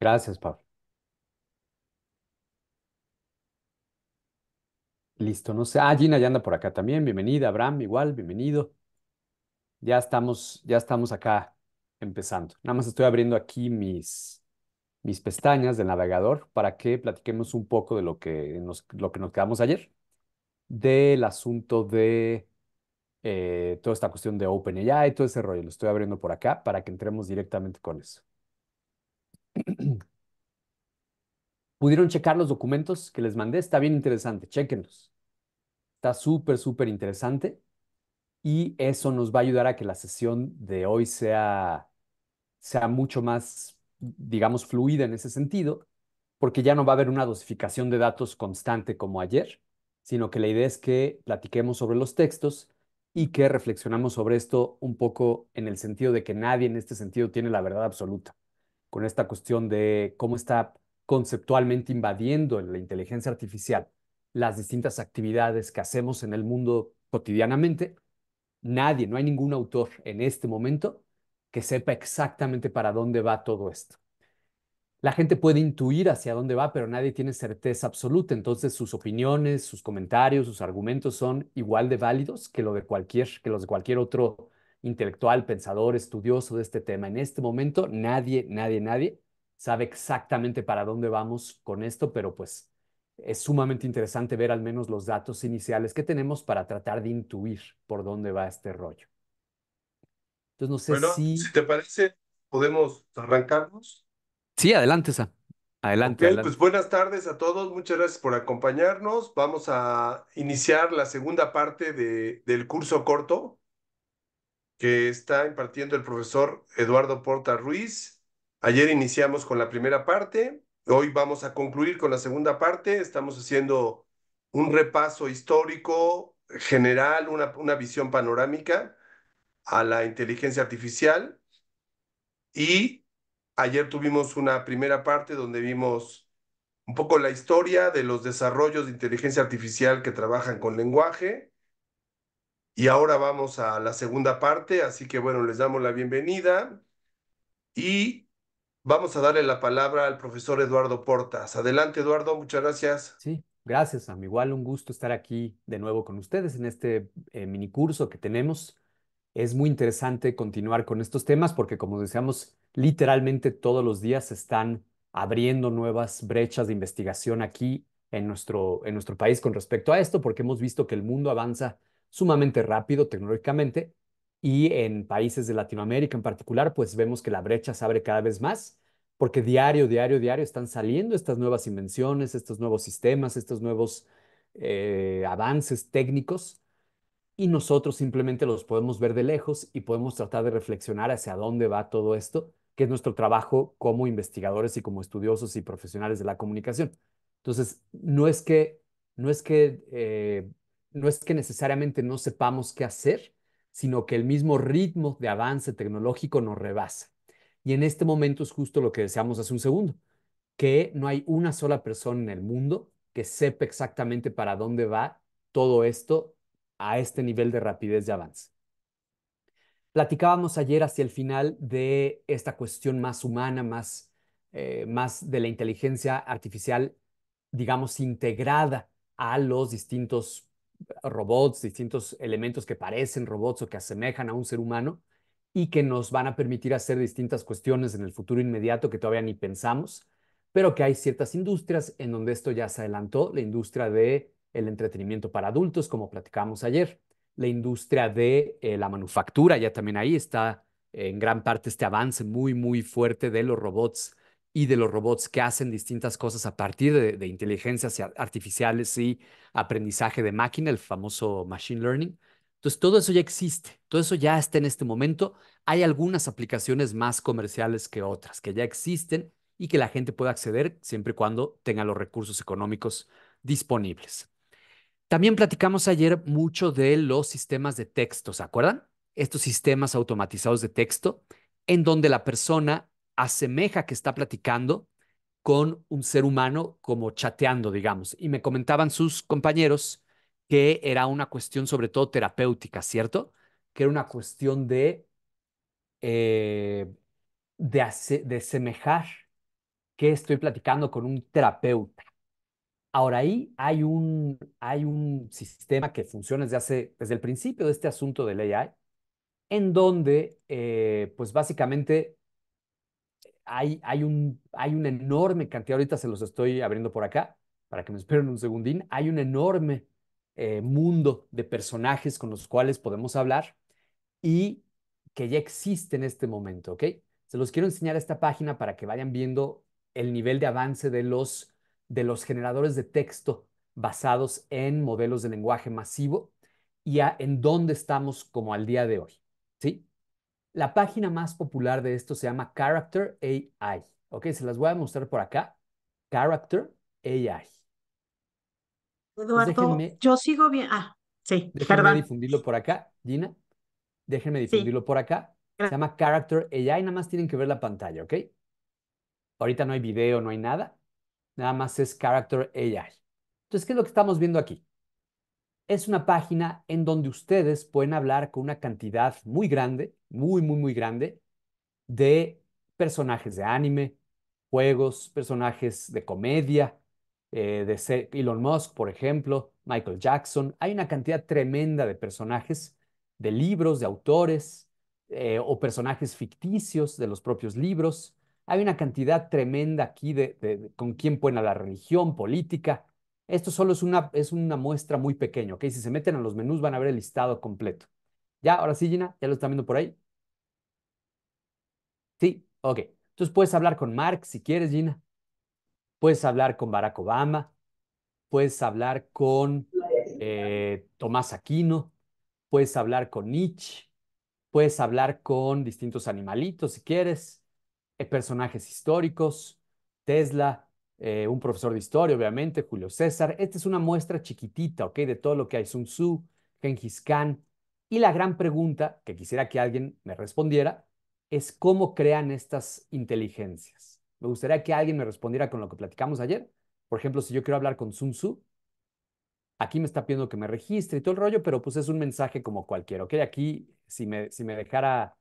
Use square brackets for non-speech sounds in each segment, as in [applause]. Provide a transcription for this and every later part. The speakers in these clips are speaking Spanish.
Gracias, Pablo. Listo, no sé. Ah, Gina ya anda por acá también. Bienvenida, Abraham, igual, bienvenido. Ya estamos, ya estamos acá empezando. Nada más estoy abriendo aquí mis, mis pestañas del navegador para que platiquemos un poco de lo que nos, lo que nos quedamos ayer, del asunto de eh, toda esta cuestión de OpenAI, y todo ese rollo. Lo estoy abriendo por acá para que entremos directamente con eso. [clears throat] ¿Pudieron checar los documentos que les mandé? Está bien interesante, chequenlos. Está súper, súper interesante y eso nos va a ayudar a que la sesión de hoy sea, sea mucho más, digamos, fluida en ese sentido, porque ya no va a haber una dosificación de datos constante como ayer, sino que la idea es que platiquemos sobre los textos y que reflexionamos sobre esto un poco en el sentido de que nadie en este sentido tiene la verdad absoluta con esta cuestión de cómo está conceptualmente invadiendo en la inteligencia artificial las distintas actividades que hacemos en el mundo cotidianamente, nadie, no hay ningún autor en este momento que sepa exactamente para dónde va todo esto. La gente puede intuir hacia dónde va, pero nadie tiene certeza absoluta, entonces sus opiniones, sus comentarios, sus argumentos son igual de válidos que, lo de cualquier, que los de cualquier otro intelectual, pensador, estudioso de este tema. En este momento nadie, nadie, nadie sabe exactamente para dónde vamos con esto, pero pues es sumamente interesante ver al menos los datos iniciales que tenemos para tratar de intuir por dónde va este rollo. Entonces, no sé si... te parece, podemos arrancarnos. Sí, adelante, Sa. Adelante, pues adelante. Pues buenas tardes a todos, muchas gracias por acompañarnos. Vamos a iniciar la segunda parte de, del curso corto que está impartiendo el profesor Eduardo Porta Ruiz. Ayer iniciamos con la primera parte, hoy vamos a concluir con la segunda parte. Estamos haciendo un repaso histórico general, una, una visión panorámica a la inteligencia artificial. Y ayer tuvimos una primera parte donde vimos un poco la historia de los desarrollos de inteligencia artificial que trabajan con lenguaje y ahora vamos a la segunda parte, así que bueno, les damos la bienvenida y vamos a darle la palabra al profesor Eduardo Portas. Adelante, Eduardo, muchas gracias. Sí, gracias, Sam. Igual un gusto estar aquí de nuevo con ustedes en este eh, mini curso que tenemos. Es muy interesante continuar con estos temas porque, como decíamos, literalmente todos los días se están abriendo nuevas brechas de investigación aquí en nuestro, en nuestro país con respecto a esto, porque hemos visto que el mundo avanza sumamente rápido tecnológicamente y en países de Latinoamérica en particular, pues vemos que la brecha se abre cada vez más porque diario, diario, diario están saliendo estas nuevas invenciones, estos nuevos sistemas, estos nuevos eh, avances técnicos y nosotros simplemente los podemos ver de lejos y podemos tratar de reflexionar hacia dónde va todo esto, que es nuestro trabajo como investigadores y como estudiosos y profesionales de la comunicación. Entonces, no es que, no es que eh, no es que necesariamente no sepamos qué hacer, sino que el mismo ritmo de avance tecnológico nos rebasa. Y en este momento es justo lo que deseamos hace un segundo, que no hay una sola persona en el mundo que sepa exactamente para dónde va todo esto a este nivel de rapidez de avance. Platicábamos ayer hacia el final de esta cuestión más humana, más, eh, más de la inteligencia artificial, digamos, integrada a los distintos robots, distintos elementos que parecen robots o que asemejan a un ser humano y que nos van a permitir hacer distintas cuestiones en el futuro inmediato que todavía ni pensamos, pero que hay ciertas industrias en donde esto ya se adelantó, la industria de el entretenimiento para adultos, como platicamos ayer, la industria de eh, la manufactura, ya también ahí está en gran parte este avance muy, muy fuerte de los robots y de los robots que hacen distintas cosas a partir de, inteligencias artificiales y aprendizaje de máquina, el famoso machine learning. Entonces, todo eso ya existe, todo eso ya está en este momento. Hay algunas aplicaciones más comerciales que otras que ya existen y que la gente puede acceder siempre y cuando tenga los recursos económicos disponibles. También platicamos ayer mucho de los sistemas de texto, ¿se acuerdan? Estos sistemas automatizados de texto en donde la persona asemeja que está platicando con un ser humano como chateando, digamos. Y me comentaban sus compañeros que era una cuestión sobre todo terapéutica, ¿cierto? Que era una cuestión de, eh, de, semejar que estoy platicando con un terapeuta. Ahora ahí hay un, hay un sistema que funciona desde, desde el principio de este asunto del AI, en donde, eh, pues básicamente, hay, un, una enorme cantidad, ahorita se los estoy abriendo por acá, para que me esperen un segundín, hay un enorme eh, mundo de personajes con los cuales podemos hablar y que ya existe en este momento, ¿ok? Se los quiero enseñar a esta página para que vayan viendo el nivel de avance de los, generadores de texto basados en modelos de lenguaje masivo y en dónde estamos como al día de hoy, ¿sí? La página más popular de esto se llama Character AI. Ok, se las voy a mostrar por acá. Character AI. Eduardo, yo sigo bien. Ah, sí, déjenme difundirlo por acá, Gina. Déjenme difundirlo por acá. Se llama Character AI. Nada más tienen que ver la pantalla, ¿ok? Ahorita no hay video, no hay nada. Nada más es Character AI. Entonces, ¿qué es lo que estamos viendo aquí? es una página en donde ustedes pueden hablar con una cantidad muy grande, muy, muy, muy grande, de personajes de anime, juegos, personajes de comedia, eh, de Elon Musk, por ejemplo, Michael Jackson. Hay una cantidad tremenda de personajes, de libros, de autores eh, o personajes ficticios de los propios libros. Hay una cantidad tremenda aquí de, con quién pueden hablar religión, política. Esto solo es una, es una muestra muy pequeña, ¿ok? Si se meten a los menús van a ver el listado completo. ¿Ya? Ahora sí, Gina, ¿ya lo están viendo por ahí? Sí, ok. Entonces puedes hablar con Mark si quieres, Gina. Puedes hablar con Barack Obama. Puedes hablar con eh, Tomás Aquino. Puedes hablar con Nietzsche. Puedes hablar con distintos animalitos si quieres. Eh, personajes históricos. Tesla, eh, un profesor de historia, obviamente, Julio César. Esta es una muestra chiquitita, ¿ok? De todo lo que hay, Sun Tzu, Genghis Khan. Y la gran pregunta que quisiera que alguien me respondiera es cómo crean estas inteligencias. Me gustaría que alguien me respondiera con lo que platicamos ayer. Por ejemplo, si yo quiero hablar con Sun Tzu, aquí me está pidiendo que me registre y todo el rollo, pero pues es un mensaje como cualquier, ¿ok? Aquí, si me, si me dejara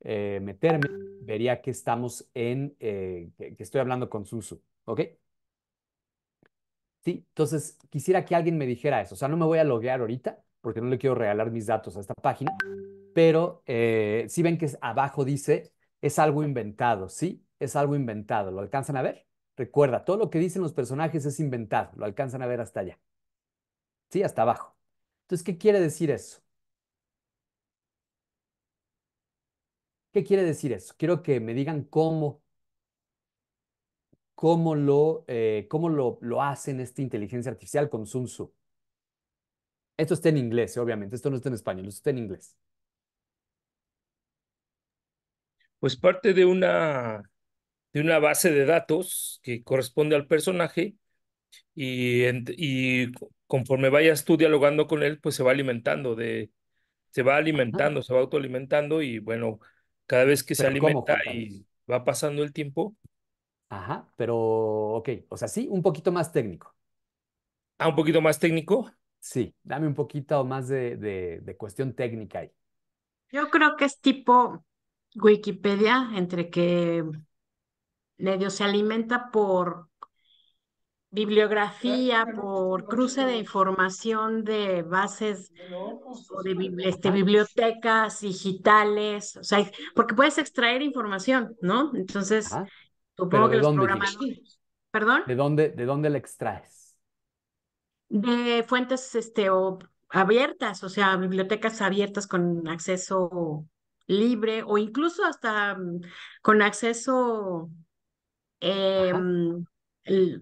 eh, meterme, vería que estamos en, eh, que estoy hablando con Sun Tzu. ¿Ok? Sí, entonces quisiera que alguien me dijera eso. O sea, no me voy a loguear ahorita porque no le quiero regalar mis datos a esta página, pero eh, si ven que abajo dice, es algo inventado, ¿sí? Es algo inventado. ¿Lo alcanzan a ver? Recuerda, todo lo que dicen los personajes es inventado. Lo alcanzan a ver hasta allá. ¿Sí? Hasta abajo. Entonces, ¿qué quiere decir eso? ¿Qué quiere decir eso? Quiero que me digan cómo cómo lo, eh, cómo lo, lo hacen esta inteligencia artificial con Sun Esto está en inglés, eh, obviamente, esto no está en español, esto está en inglés. Pues parte de una, de una base de datos que corresponde al personaje y, y conforme vayas tú dialogando con él, pues se va alimentando de, se va alimentando, se va autoalimentando y bueno, cada vez que se alimenta y va pasando el tiempo, Ajá, pero ok, o sea, sí, un poquito más técnico. Ah, un poquito más técnico. Sí, dame un poquito más de, de, cuestión técnica ahí. Yo creo que es tipo Wikipedia, entre que medio se alimenta por bibliografía, por cruce de información de bases o de este, bibliotecas digitales, o sea, porque puedes extraer información, ¿no? Entonces, ¿De dónde, ¿De dónde la extraes? De fuentes este, o abiertas, o sea, bibliotecas abiertas con acceso libre o incluso hasta mm, con acceso eh,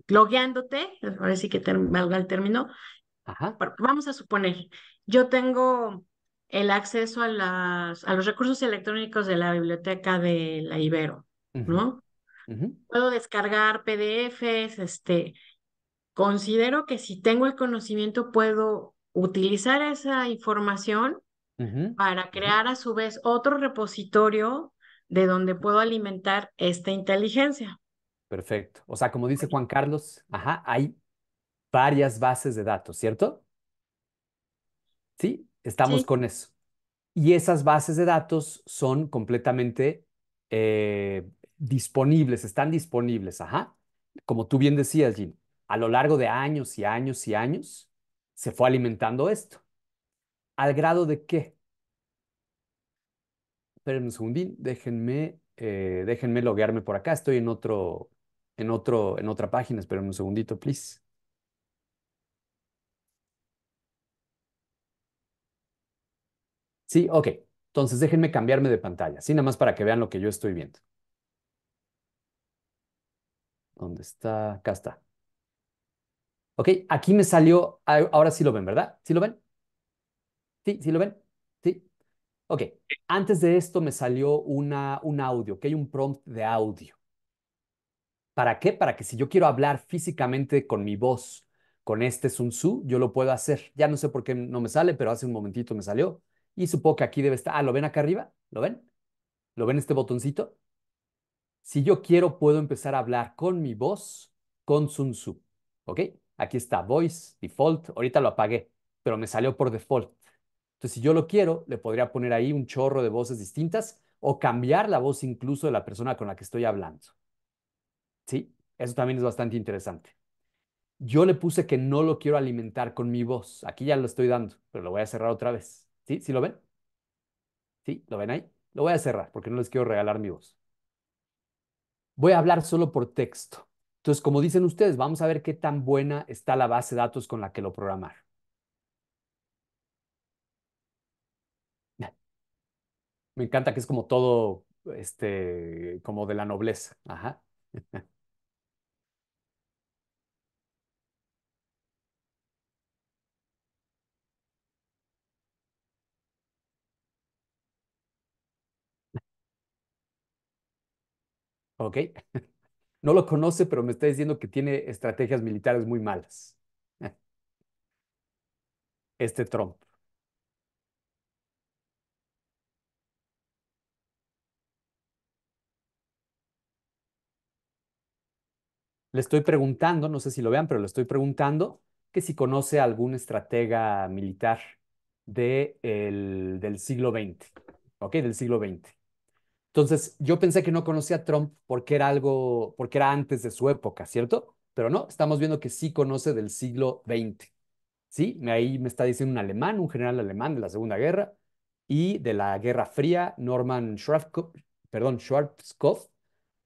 logueándote, ahora sí que valga el término. Vamos a suponer, yo tengo el acceso a, las, a los recursos electrónicos de la biblioteca de la Ibero, ¿no? Puedo descargar PDFs, este, considero que si tengo el conocimiento puedo utilizar esa información para crear a su vez otro repositorio de donde puedo alimentar esta inteligencia. Perfecto. O sea, como dice Juan Carlos, ajá, hay varias bases de datos, ¿cierto? Sí, estamos con eso. Y esas bases de datos son completamente eh, disponibles, están disponibles, ajá. Como tú bien decías, Jim, a lo largo de años y años y años se fue alimentando esto. ¿Al grado de qué? Esperen un segundín, déjenme, eh, déjenme loguearme por acá. Estoy en otro, en otro, en otra página. Esperen un segundito, please. Sí, ok. Entonces déjenme cambiarme de pantalla, así nada más para que vean lo que yo estoy viendo. ¿Dónde está? Acá está. Ok, aquí me salió, ah, ahora sí lo ven, ¿verdad? ¿Sí lo ven? ¿Sí? ¿Sí lo ven? ¿Sí? Ok, antes de esto me salió una, un audio, que hay un prompt de audio. ¿Para qué? Para que si yo quiero hablar físicamente con mi voz, con este Sun Tzu, yo lo puedo hacer. Ya no sé por qué no me sale, pero hace un momentito me salió. Y supongo que aquí debe estar. Ah, ¿lo ven acá arriba? ¿Lo ven? ¿Lo ven este botoncito? Si yo quiero, puedo empezar a hablar con mi voz, con Sun Tzu. ¿Ok? Aquí está, voice, default. Ahorita lo apagué, pero me salió por default. Entonces, si yo lo quiero, le podría poner ahí un chorro de voces distintas o cambiar la voz incluso de la persona con la que estoy hablando. ¿Sí? Eso también es bastante interesante. Yo le puse que no lo quiero alimentar con mi voz. Aquí ya lo estoy dando, pero lo voy a cerrar otra vez. ¿Sí? ¿Sí lo ven? ¿Sí? ¿Lo ven ahí? Lo voy a cerrar porque no les quiero regalar mi voz. Voy a hablar solo por texto. Entonces, como dicen ustedes, vamos a ver qué tan buena está la base de datos con la que lo programar. Me encanta que es como todo, este, como de la nobleza. Ajá. [laughs] ¿Ok? [laughs] No lo conoce, pero me está diciendo que tiene estrategias militares muy malas. [laughs] Este Trump. Le estoy preguntando, no sé si lo vean, pero le estoy preguntando que si conoce algún estratega militar de el, del siglo XX, ¿ok? Del siglo XX. Entonces, yo pensé que no conocía a Trump porque era algo, porque era antes de su época, ¿cierto? Pero no, estamos viendo que sí conoce del siglo XX. ¿Sí? Ahí me está diciendo un alemán, un general alemán de la Segunda Guerra y de la Guerra Fría, Norman Schwarzkopf, perdón, Schwarzkopf,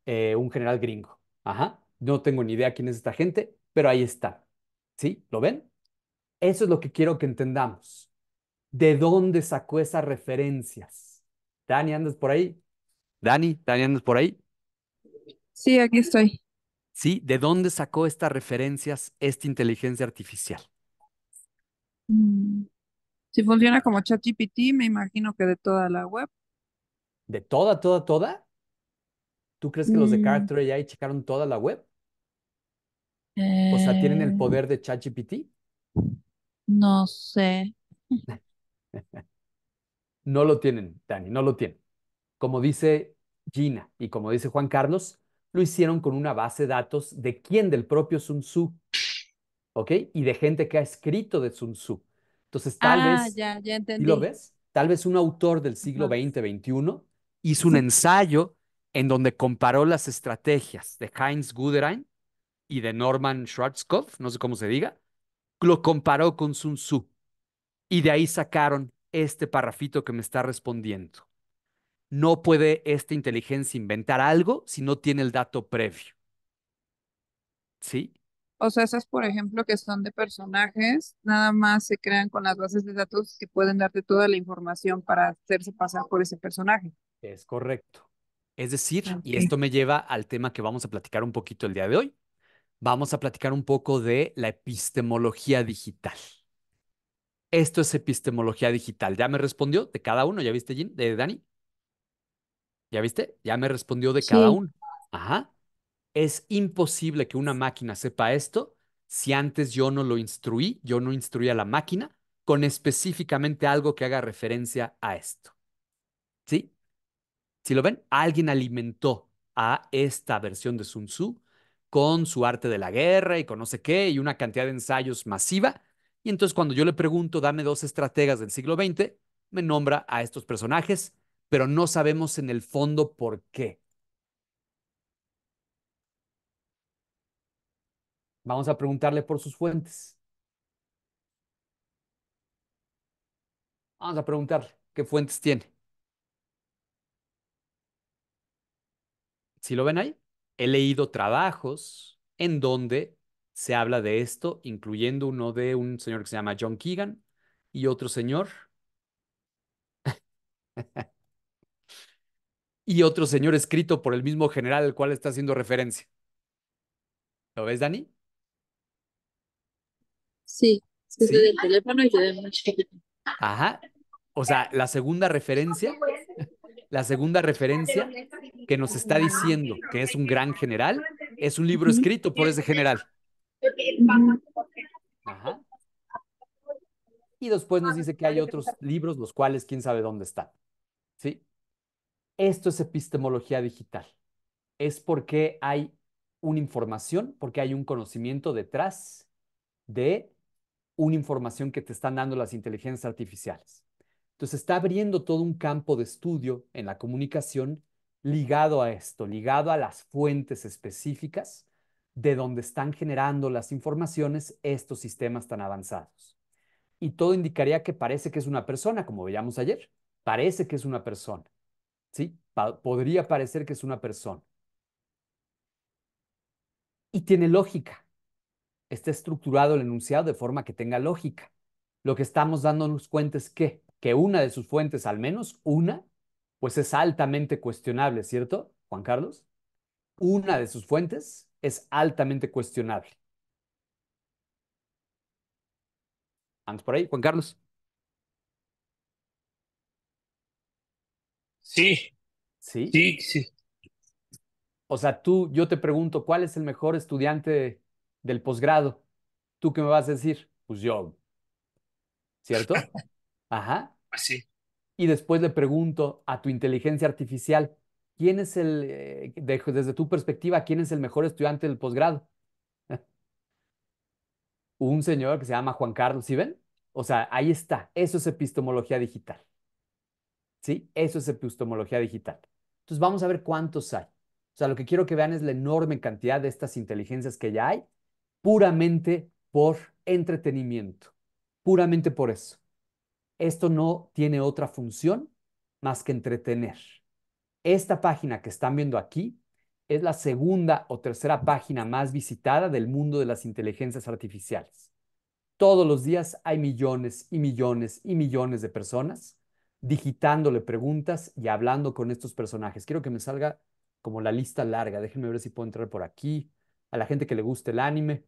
eh, un general gringo. Ajá, no tengo ni idea quién es esta gente, pero ahí está. ¿Sí? ¿Lo ven? Eso es lo que quiero que entendamos. ¿De dónde sacó esas referencias? Dani, ¿andas por ahí? Dani, Dani, ¿andas por ahí? Sí, aquí estoy. Sí, ¿de dónde sacó estas referencias esta inteligencia artificial? Mm, si funciona como ChatGPT, me imagino que de toda la web. ¿De toda, toda, toda? ¿Tú crees que los de mm. Carter AI checaron toda la web? O sea, ¿tienen el eh. poder de ChatGPT? No sé. [laughs] no lo tienen, Dani, no lo tienen. Como dice Gina y como dice Juan Carlos, lo hicieron con una base de datos de quién del propio Sun Tzu, ¿ok? Y de gente que ha escrito de Sun Tzu. Entonces, tal ah, vez, ¿lo ves? Tal vez un autor del siglo XX, XXI hizo un ensayo en donde comparó las estrategias de Heinz Guderian y de Norman Schwarzkopf, no sé cómo se diga, lo comparó con Sun Tzu. Y de ahí sacaron este parrafito que me está respondiendo no puede esta inteligencia inventar algo si no tiene el dato previo. ¿Sí? O sea, esas, por ejemplo, que son de personajes, nada más se crean con las bases de datos que pueden darte toda la información para hacerse pasar por ese personaje. Es correcto. Es decir, y esto me lleva al tema que vamos a platicar un poquito el día de hoy. Vamos a platicar un poco de la epistemología digital. Esto es epistemología digital. ¿Ya me respondió de cada uno? ¿Ya viste, Jim? ¿De Dani? ¿Ya viste? Ya me respondió de cada uno. Ajá. Es imposible que una máquina sepa esto si antes yo no lo instruí, yo no instruí a la máquina con específicamente algo que haga referencia a esto. ¿Sí? Si lo ven, alguien alimentó a esta versión de Sun Tzu con su arte de la guerra y con no sé qué y una cantidad de ensayos masiva. Y entonces cuando yo le pregunto, dame dos estrategas del siglo XX, me nombra a estos personajes pero no sabemos en el fondo por qué. Vamos a preguntarle por sus fuentes. Vamos a preguntarle qué fuentes tiene. ¿Sí lo ven ahí? He leído trabajos en donde se habla de esto, incluyendo uno de un señor que se llama John Keegan y otro señor [laughs] y otro señor escrito por el mismo general al cual está haciendo referencia. ¿Lo ves, Dani? Sí, sí. teléfono y Ajá. O sea, la segunda referencia, la segunda referencia que nos está diciendo que es un gran general, es un libro escrito por ese general. Ajá. Y después nos dice que hay otros libros, los cuales quién sabe dónde están. ¿Sí? Esto es epistemología digital. Es porque hay una información, porque hay un conocimiento detrás de una información que te están dando las inteligencias artificiales. Entonces está abriendo todo un campo de estudio en la comunicación ligado a esto, ligado a las fuentes específicas de donde están generando las informaciones estos sistemas tan avanzados. Y todo indicaría que parece que es una persona, como veíamos ayer, parece que es una persona. ¿sí? podría parecer que es una persona. Y tiene lógica. Está estructurado el enunciado de forma que tenga lógica. Lo que estamos dándonos cuenta es que, que una de sus fuentes, al menos una, pues es altamente cuestionable, ¿cierto, Juan Carlos? Una de sus fuentes es altamente cuestionable. Vamos por ahí, Juan Carlos. Sí. Sí. Sí, sí. O sea, tú, yo te pregunto, ¿cuál es el mejor estudiante del posgrado? ¿Tú qué me vas a decir? Pues yo. ¿Cierto? [laughs] Ajá. Así. Pues y después le pregunto a tu inteligencia artificial, ¿quién es el, eh, desde tu perspectiva, quién es el mejor estudiante del posgrado? [laughs] Un señor que se llama Juan Carlos, ¿sí ven? O sea, ahí está, eso es epistemología digital. ¿sí? Eso es epistemología digital. Entonces vamos a ver cuántos hay. O sea, lo que quiero que vean es la enorme cantidad de estas inteligencias que ya hay, puramente por entretenimiento, puramente por eso. Esto no tiene otra función más que entretener. Esta página que están viendo aquí es la segunda o tercera página más visitada del mundo de las inteligencias artificiales. Todos los días hay millones y millones y millones de personas digitándole preguntas y hablando con estos personajes. Quiero que me salga como la lista larga. Déjenme ver si puedo entrar por aquí. A la gente que le guste el anime.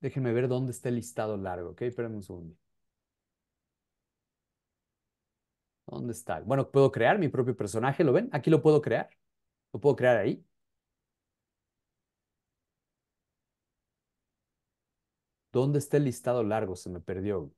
Déjenme ver dónde está el listado largo, ¿ok? Espérenme un segundo. ¿Dónde está? Bueno, puedo crear mi propio personaje, ¿lo ven? Aquí lo puedo crear. Lo puedo crear ahí. ¿Dónde está el listado largo? Se me perdió.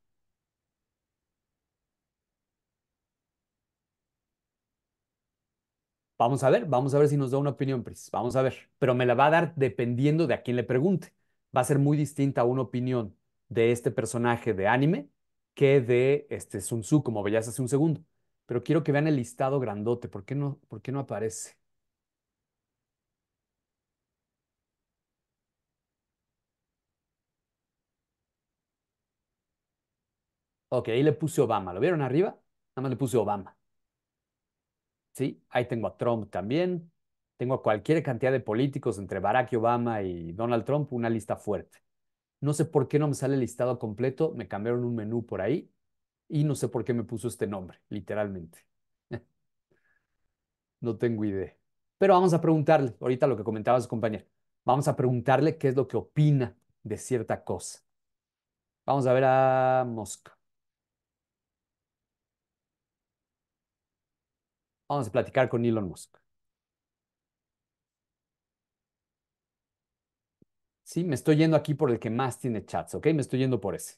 Vamos a ver, vamos a ver si nos da una opinión, Pris. Vamos a ver. Pero me la va a dar dependiendo de a quién le pregunte. Va a ser muy distinta una opinión de este personaje de anime que de este Sun Tzu, como veías hace un segundo. Pero quiero que vean el listado grandote. ¿Por qué no, por qué no aparece? Ok, ahí le puse Obama. ¿Lo vieron arriba? Nada más le puse Obama. ¿sí? Ahí tengo a Trump también, tengo a cualquier cantidad de políticos entre Barack Obama y Donald Trump, una lista fuerte. No sé por qué no me sale el listado completo, me cambiaron un menú por ahí y no sé por qué me puso este nombre, literalmente. [laughs] No tengo idea. Pero vamos a preguntarle, ahorita lo que comentaba su compañero, vamos a preguntarle qué es lo que opina de cierta cosa. Vamos a ver a Mosca. Vamos a platicar con Elon Musk. Sí, me estoy yendo aquí por el que más tiene chats, ¿ok? Me estoy yendo por ese.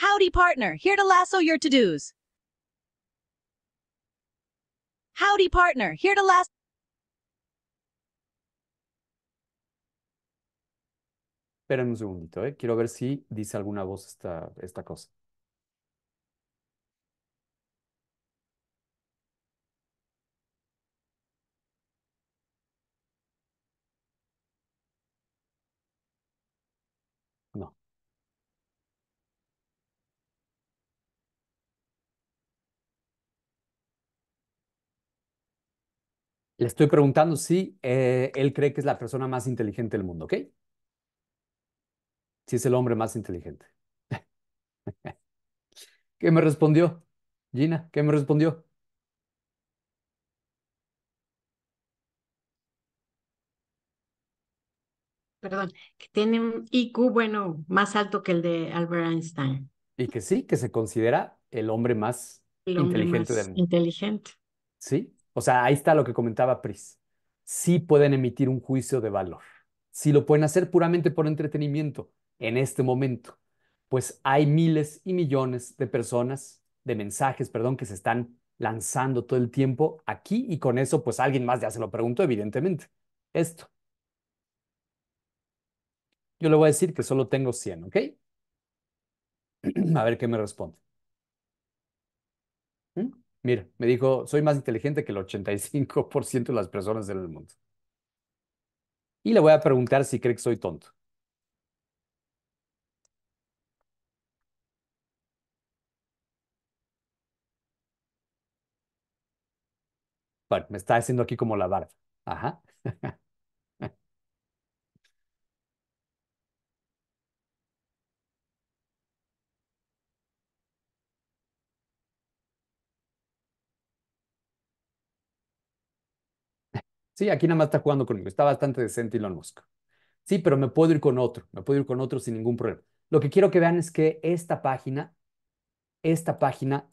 Howdy partner, here to lasso your to-dos. Howdy, partner. Here to last. Esperen un segundito, ¿eh? Quiero ver si dice alguna voz esta, esta cosa. Le estoy preguntando si eh, él cree que es la persona más inteligente del mundo, ¿ok? Si es el hombre más inteligente. [laughs] ¿Qué me respondió? Gina, ¿qué me respondió? Perdón, que tiene un IQ, bueno, más alto que el de Albert Einstein. Y que sí, que se considera el hombre más inteligente del mundo. Inteligente. Sí, o sea, ahí está lo que comentaba Pris. Sí pueden emitir un juicio de valor. Si lo pueden hacer puramente por entretenimiento en este momento, pues hay miles y millones de personas, de mensajes, perdón, que se están lanzando todo el tiempo aquí y con eso, pues alguien más ya se lo preguntó, evidentemente. Esto. Yo le voy a decir que solo tengo 100, ¿ok? [clears throat] A ver qué me responde. Mira, me dijo, soy más inteligente que el 85% de las personas en el mundo. Y le voy a preguntar si cree que soy tonto. Bueno, me está haciendo aquí como la barba. Ajá. [laughs] Sí, aquí nada más está jugando conmigo. Está bastante decente lo Musk. Sí, pero me puedo ir con otro. Me puedo ir con otro sin ningún problema. Lo que quiero que vean es que esta página, esta página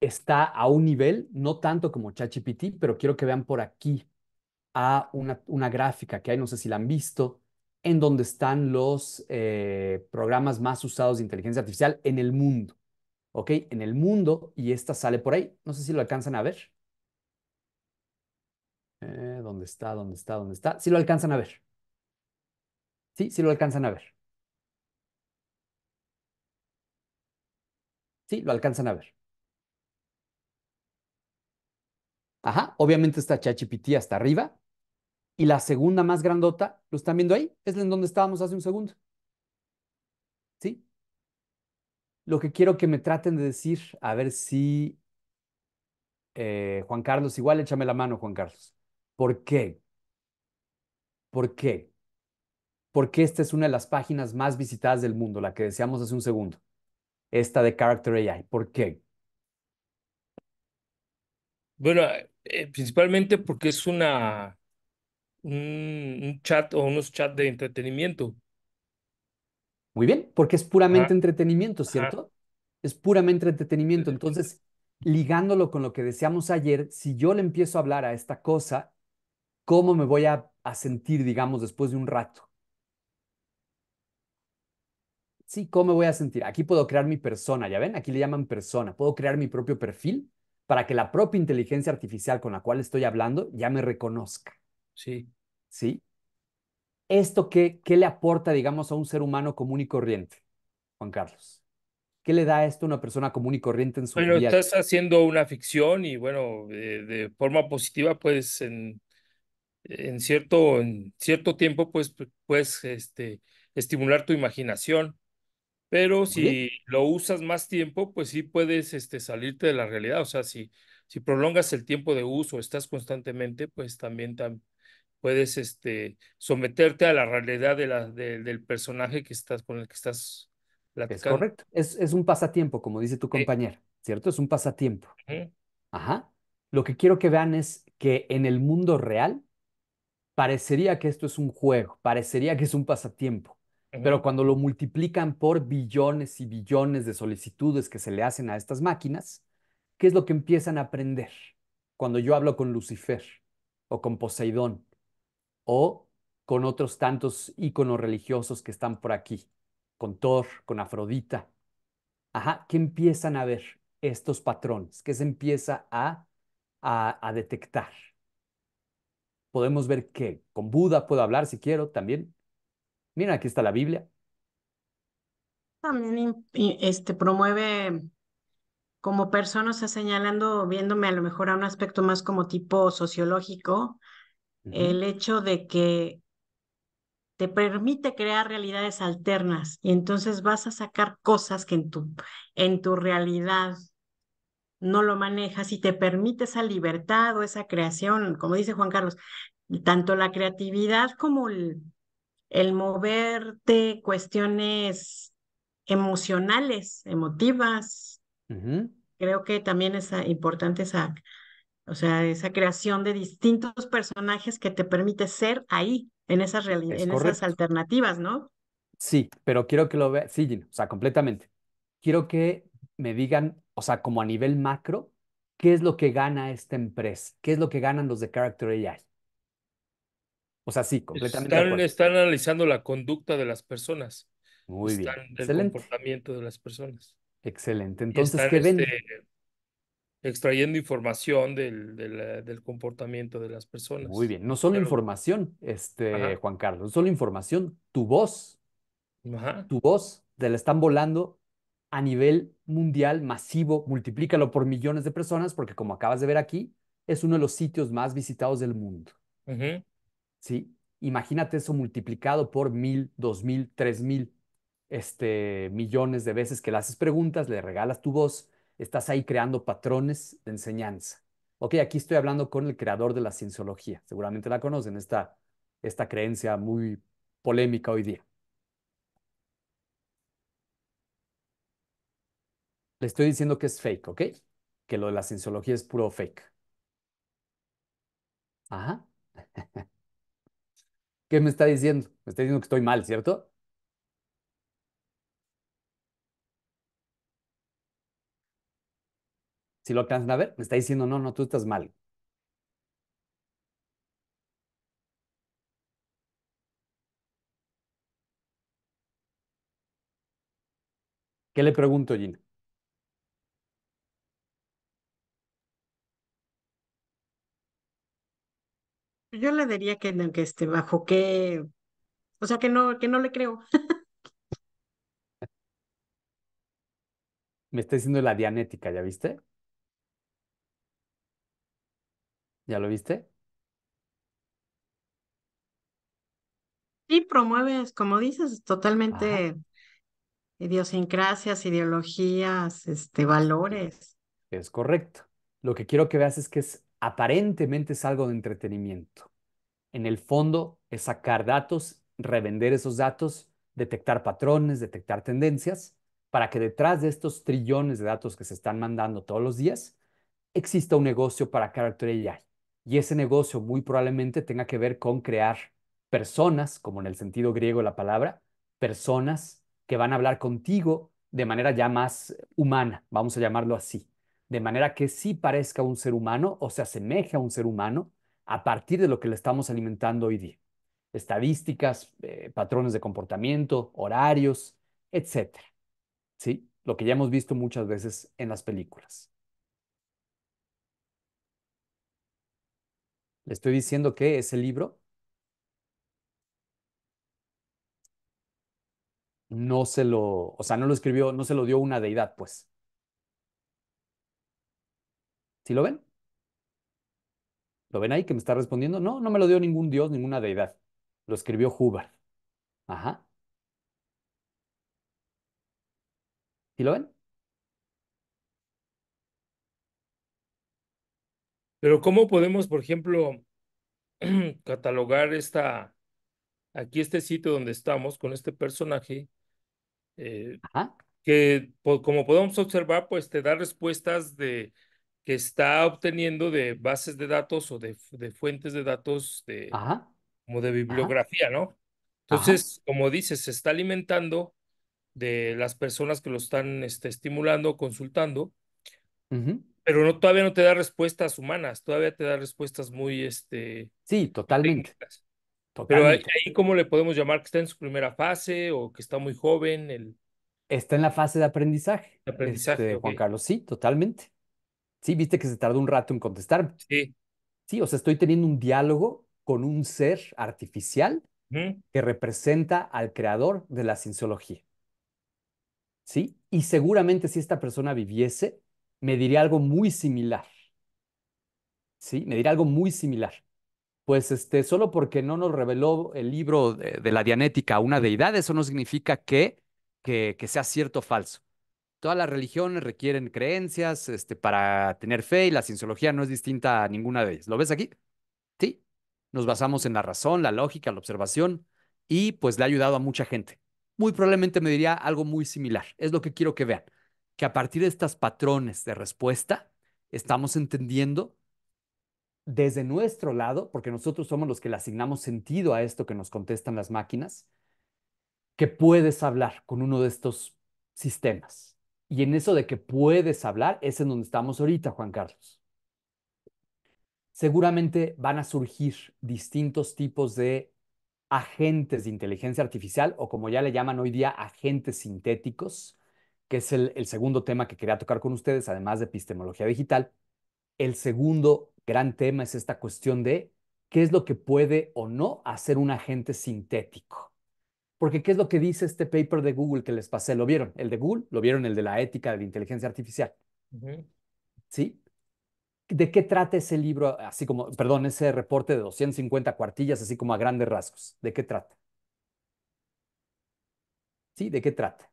está a un nivel, no tanto como ChatGPT, pero quiero que vean por aquí a una, una, gráfica que hay, no sé si la han visto, en donde están los eh, programas más usados de inteligencia artificial en el mundo. ¿ok? En el mundo y esta sale por ahí. No sé si lo alcanzan a ver. Eh, ¿Dónde está? ¿Dónde está? ¿Dónde está? Si ¿Sí lo alcanzan a ver. Sí, sí lo alcanzan a ver. Sí, lo alcanzan a ver. Ajá, obviamente está Chachipitía hasta arriba. Y la segunda más grandota, ¿lo están viendo ahí? Es en donde estábamos hace un segundo. ¿Sí? lo que quiero que me traten de decir, a ver si eh, Juan Carlos, igual échame la mano, Juan Carlos. ¿Por qué? ¿Por qué? Porque esta es una de las páginas más visitadas del mundo, la que decíamos hace un segundo. Esta de Character AI. ¿Por qué? Bueno, eh, principalmente porque es una un, chat o unos chats de entretenimiento. Muy bien, porque es puramente entretenimiento, ¿cierto? Es puramente entretenimiento. Entonces, ligándolo con lo que decíamos ayer, si yo le empiezo a hablar a esta cosa, ¿cómo me voy a, sentir, digamos, después de un rato? Sí, ¿cómo me voy a sentir? Aquí puedo crear mi persona, ¿ya ven? Aquí le llaman persona. Puedo crear mi propio perfil para que la propia inteligencia artificial con la cual estoy hablando ya me reconozca. Sí. ¿Sí? ¿esto qué, qué le aporta, digamos, a un ser humano común y corriente, Juan Carlos? ¿Qué le da esto a una persona común y corriente en su vida? Bueno, estás haciendo una ficción y bueno, de, forma positiva, pues en, cierto, en cierto tiempo, pues puedes este, estimular tu imaginación. Pero si lo usas más tiempo, pues sí puedes este, salirte de la realidad. O sea, si, si prolongas el tiempo de uso, estás constantemente, pues también, puedes este, someterte a la realidad de la, del personaje que estás, con el que estás platicando. Es correcto. Es, un pasatiempo, como dice tu compañero, ¿cierto? Es un pasatiempo. Ajá. Lo que quiero que vean es que en el mundo real parecería que esto es un juego, parecería que es un pasatiempo. Pero cuando lo multiplican por billones y billones de solicitudes que se le hacen a estas máquinas, ¿qué es lo que empiezan a aprender? Cuando yo hablo con Lucifer o con Poseidón o con otros tantos íconos religiosos que están por aquí, con Thor, con Afrodita. Ajá, ¿qué empiezan a ver estos patrones? ¿Qué se empieza a, a, detectar? Podemos ver que con Buda puedo hablar si quiero también. Mira, aquí está la Biblia. También este, promueve como personas señalando, viéndome a lo mejor a un aspecto más como tipo sociológico, el hecho de que te permite crear realidades alternas y entonces vas a sacar cosas que en tu, en tu realidad no lo manejas y te permite esa libertad o esa creación, como dice Juan Carlos, tanto la creatividad como el, moverte cuestiones emocionales, emotivas. Creo que también es importante esa o sea, esa creación de distintos personajes que te permite ser ahí, en esas, en esas alternativas, ¿no? Sí, pero quiero que lo veas, sí, o sea, completamente. Quiero que me digan, o sea, como a nivel macro, ¿qué es lo que gana esta empresa? ¿Qué es lo que ganan los de Character AI? O sea, sí, completamente. Están, analizando la conducta de las personas. Muy bien. El comportamiento de las personas. Excelente. Entonces, ¿qué ven? Este, extrayendo información del, comportamiento de las personas. Muy bien, no solo información, este, Juan Carlos, no solo información, tu voz, tu voz, te la están volando a nivel mundial, masivo, multiplícalo por millones de personas, porque como acabas de ver aquí, es uno de los sitios más visitados del mundo. ¿Sí? Imagínate eso multiplicado por mil, dos mil, tres mil este, millones de veces que le haces preguntas, le regalas tu voz estás ahí creando patrones de enseñanza. Ok, aquí estoy hablando con el creador de la cienciología. Seguramente la conocen, esta, esta creencia muy polémica hoy día. Le estoy diciendo que es fake, ¿ok? Que lo de la cienciología es puro fake. Ajá. [laughs] ¿Qué me está diciendo? Me está diciendo que estoy mal, ¿cierto? si lo alcanzan a ver, me está diciendo, no, no, tú estás mal. ¿Qué le pregunto, Gina? Yo le diría que, que este, bajo que, o sea, que no, que no le creo. [laughs] Me está diciendo la dianética, ¿ya viste? ¿Ya lo viste? Sí, promueves, como dices, totalmente idiosincrasias, ideologías, este, valores. Es correcto. Lo que quiero que veas es que es aparentemente es algo de entretenimiento. En el fondo es sacar datos, revender esos datos, detectar patrones, detectar tendencias, para que detrás de estos trillones de datos que se están mandando todos los días exista un negocio para Character AI y ese negocio muy probablemente tenga que ver con crear personas, como en el sentido griego de la palabra, personas que van a hablar contigo de manera ya más humana, vamos a llamarlo así, de manera que sí parezca un ser humano o se asemeje a un ser humano a partir de lo que le estamos alimentando hoy día. Estadísticas, eh, patrones de comportamiento, horarios, etc. ¿Sí? Lo que ya hemos visto muchas veces en las películas. estoy diciendo que ese libro no se lo, o sea, no lo escribió, no se lo dio una deidad, pues. ¿Sí lo ven? ¿Lo ven ahí que me está respondiendo? No, no me lo dio ningún dios, ninguna deidad. Lo escribió Huber. Ajá. ¿Sí lo ven? Pero ¿cómo podemos, por ejemplo, [clears throat] catalogar esta, aquí este sitio donde estamos con este personaje? Eh, que como podemos observar, pues te da respuestas de que está obteniendo de bases de datos o de, fuentes de datos de, como de bibliografía, ¿no? Entonces, como dices, se está alimentando de las personas que lo están este, estimulando, consultando pero todavía no te da respuestas humanas, todavía te da respuestas muy, este... Sí, totalmente. Pero ahí, ¿cómo le podemos llamar? ¿Que está en su primera fase o que está muy joven? El... Está en la fase de aprendizaje. De aprendizaje, este, Juan Carlos, sí, totalmente. Sí, viste que se tardó un rato en contestar Sí. Sí, o sea, estoy teniendo un diálogo con un ser artificial que representa al creador de la cienciología. ¿Sí? Y seguramente si esta persona viviese, me diría algo muy similar. Sí, me diría algo muy similar. Pues este, solo porque no nos reveló el libro de, la Dianética una deidad, eso no significa que, que, sea cierto o falso. Todas las religiones requieren creencias este, para tener fe y la cienciología no es distinta a ninguna de ellas. ¿Lo ves aquí? Sí. Nos basamos en la razón, la lógica, la observación y pues le ha ayudado a mucha gente. Muy probablemente me diría algo muy similar. Es lo que quiero que vean que a partir de estos patrones de respuesta estamos entendiendo desde nuestro lado, porque nosotros somos los que le asignamos sentido a esto que nos contestan las máquinas, que puedes hablar con uno de estos sistemas. Y en eso de que puedes hablar es en donde estamos ahorita, Juan Carlos. Seguramente van a surgir distintos tipos de agentes de inteligencia artificial o como ya le llaman hoy día agentes sintéticos, que es el, segundo tema que quería tocar con ustedes, además de epistemología digital. El segundo gran tema es esta cuestión de qué es lo que puede o no hacer un agente sintético. Porque qué es lo que dice este paper de Google que les pasé, lo vieron, el de Google, lo vieron el de la ética de la inteligencia artificial. ¿Sí? ¿De qué trata ese libro, así como, perdón, ese reporte de 250 cuartillas, así como a grandes rasgos? ¿De qué trata? ¿Sí? ¿De qué trata?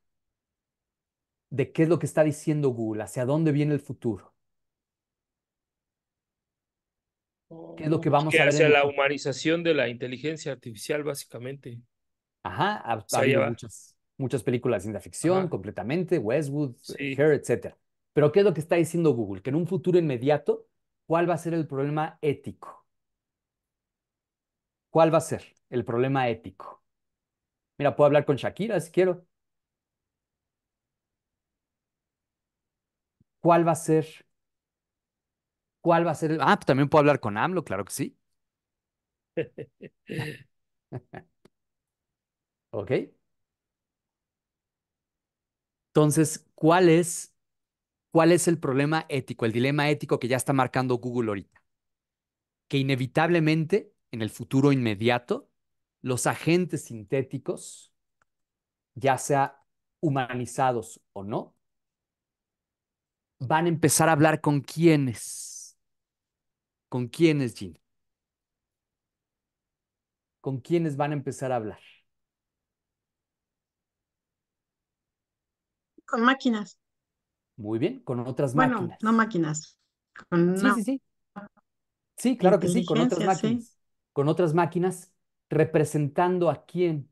de qué es lo que está diciendo Google, hacia dónde viene el futuro. ¿Qué es lo que oh. vamos a ver? Hacia la humanización de la inteligencia artificial, básicamente. Ajá, ha, pues muchas, películas de ciencia ficción, completamente, Westwood, etc. Pero ¿qué es lo que está diciendo Google? Que en un futuro inmediato, ¿cuál va a ser el problema ético? ¿Cuál va a ser el problema ético? Mira, puedo hablar con Shakira si quiero. ¿Cuál va a ser? ¿Cuál va a ser? El... Ah, pues, también puedo hablar con AMLO, claro que sí. [laughs] ¿Ok? Entonces, ¿cuál es, ¿cuál es el problema ético, el dilema ético que ya está marcando Google ahorita? Que inevitablemente, en el futuro inmediato, los agentes sintéticos, ya sea humanizados o no, van a empezar a hablar con quiénes. ¿Con quiénes, Jin. ¿Con quiénes van a empezar a hablar? Con máquinas. Muy bien, con otras máquinas. Bueno, no máquinas. sí, sí, sí. Sí, claro que sí, con otras máquinas. Con otras máquinas, representando a quién.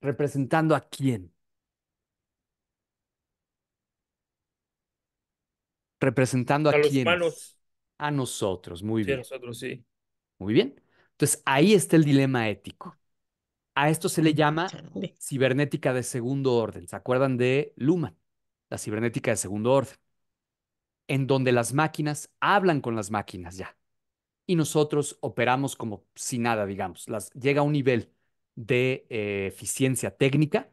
Representando a quién. representando a, a A nosotros, muy bien. A nosotros, sí. Muy bien. Entonces, ahí está el dilema ético. A esto se le mm, llama cibernética de segundo orden. ¿Se acuerdan de Luhmann? La cibernética de segundo orden. En donde las máquinas hablan con las máquinas ya. Y nosotros operamos como si nada, digamos. Las, llega a un nivel de eh, eficiencia técnica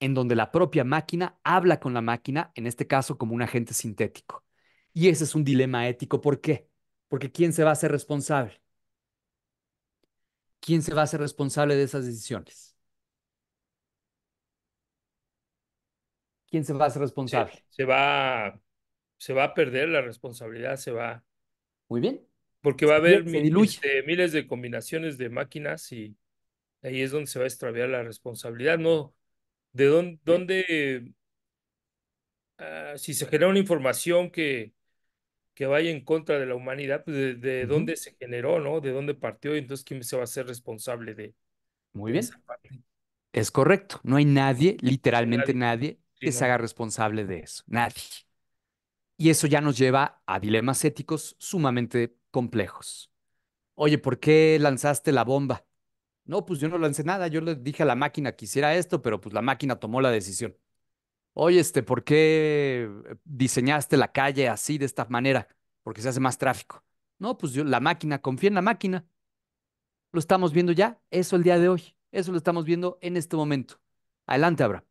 en donde la propia máquina habla con la máquina, en este caso como un agente sintético. Y ese es un dilema ético. ¿Por qué? Porque ¿quién se va a hacer responsable? ¿Quién se va a hacer responsable de esas decisiones? ¿Quién se va a hacer responsable? Se, va, se va a perder la responsabilidad, se va. Muy bien. Porque va a haber miles de, miles de combinaciones de máquinas y ahí es donde se va a extraviar la responsabilidad. No, de dónde, ah, si se genera una información que, que vaya en contra de la humanidad, pues de, dónde se generó, ¿no? De dónde partió y entonces quién se va a ser responsable de. Muy bien. Es correcto. No hay nadie, literalmente nadie, que se haga responsable de eso. Nadie. Y eso ya nos lleva a dilemas éticos sumamente complejos. Oye, ¿por qué lanzaste la bomba? No, pues yo no lancé nada. Yo le dije a la máquina que hiciera esto, pero pues la máquina tomó la decisión oye, este, ¿por qué diseñaste la calle así, de esta manera? Porque se hace más tráfico. No, pues yo, la máquina, confía en la máquina. Lo estamos viendo ya, eso el día de hoy, eso lo estamos viendo en este momento. Adelante, Abra.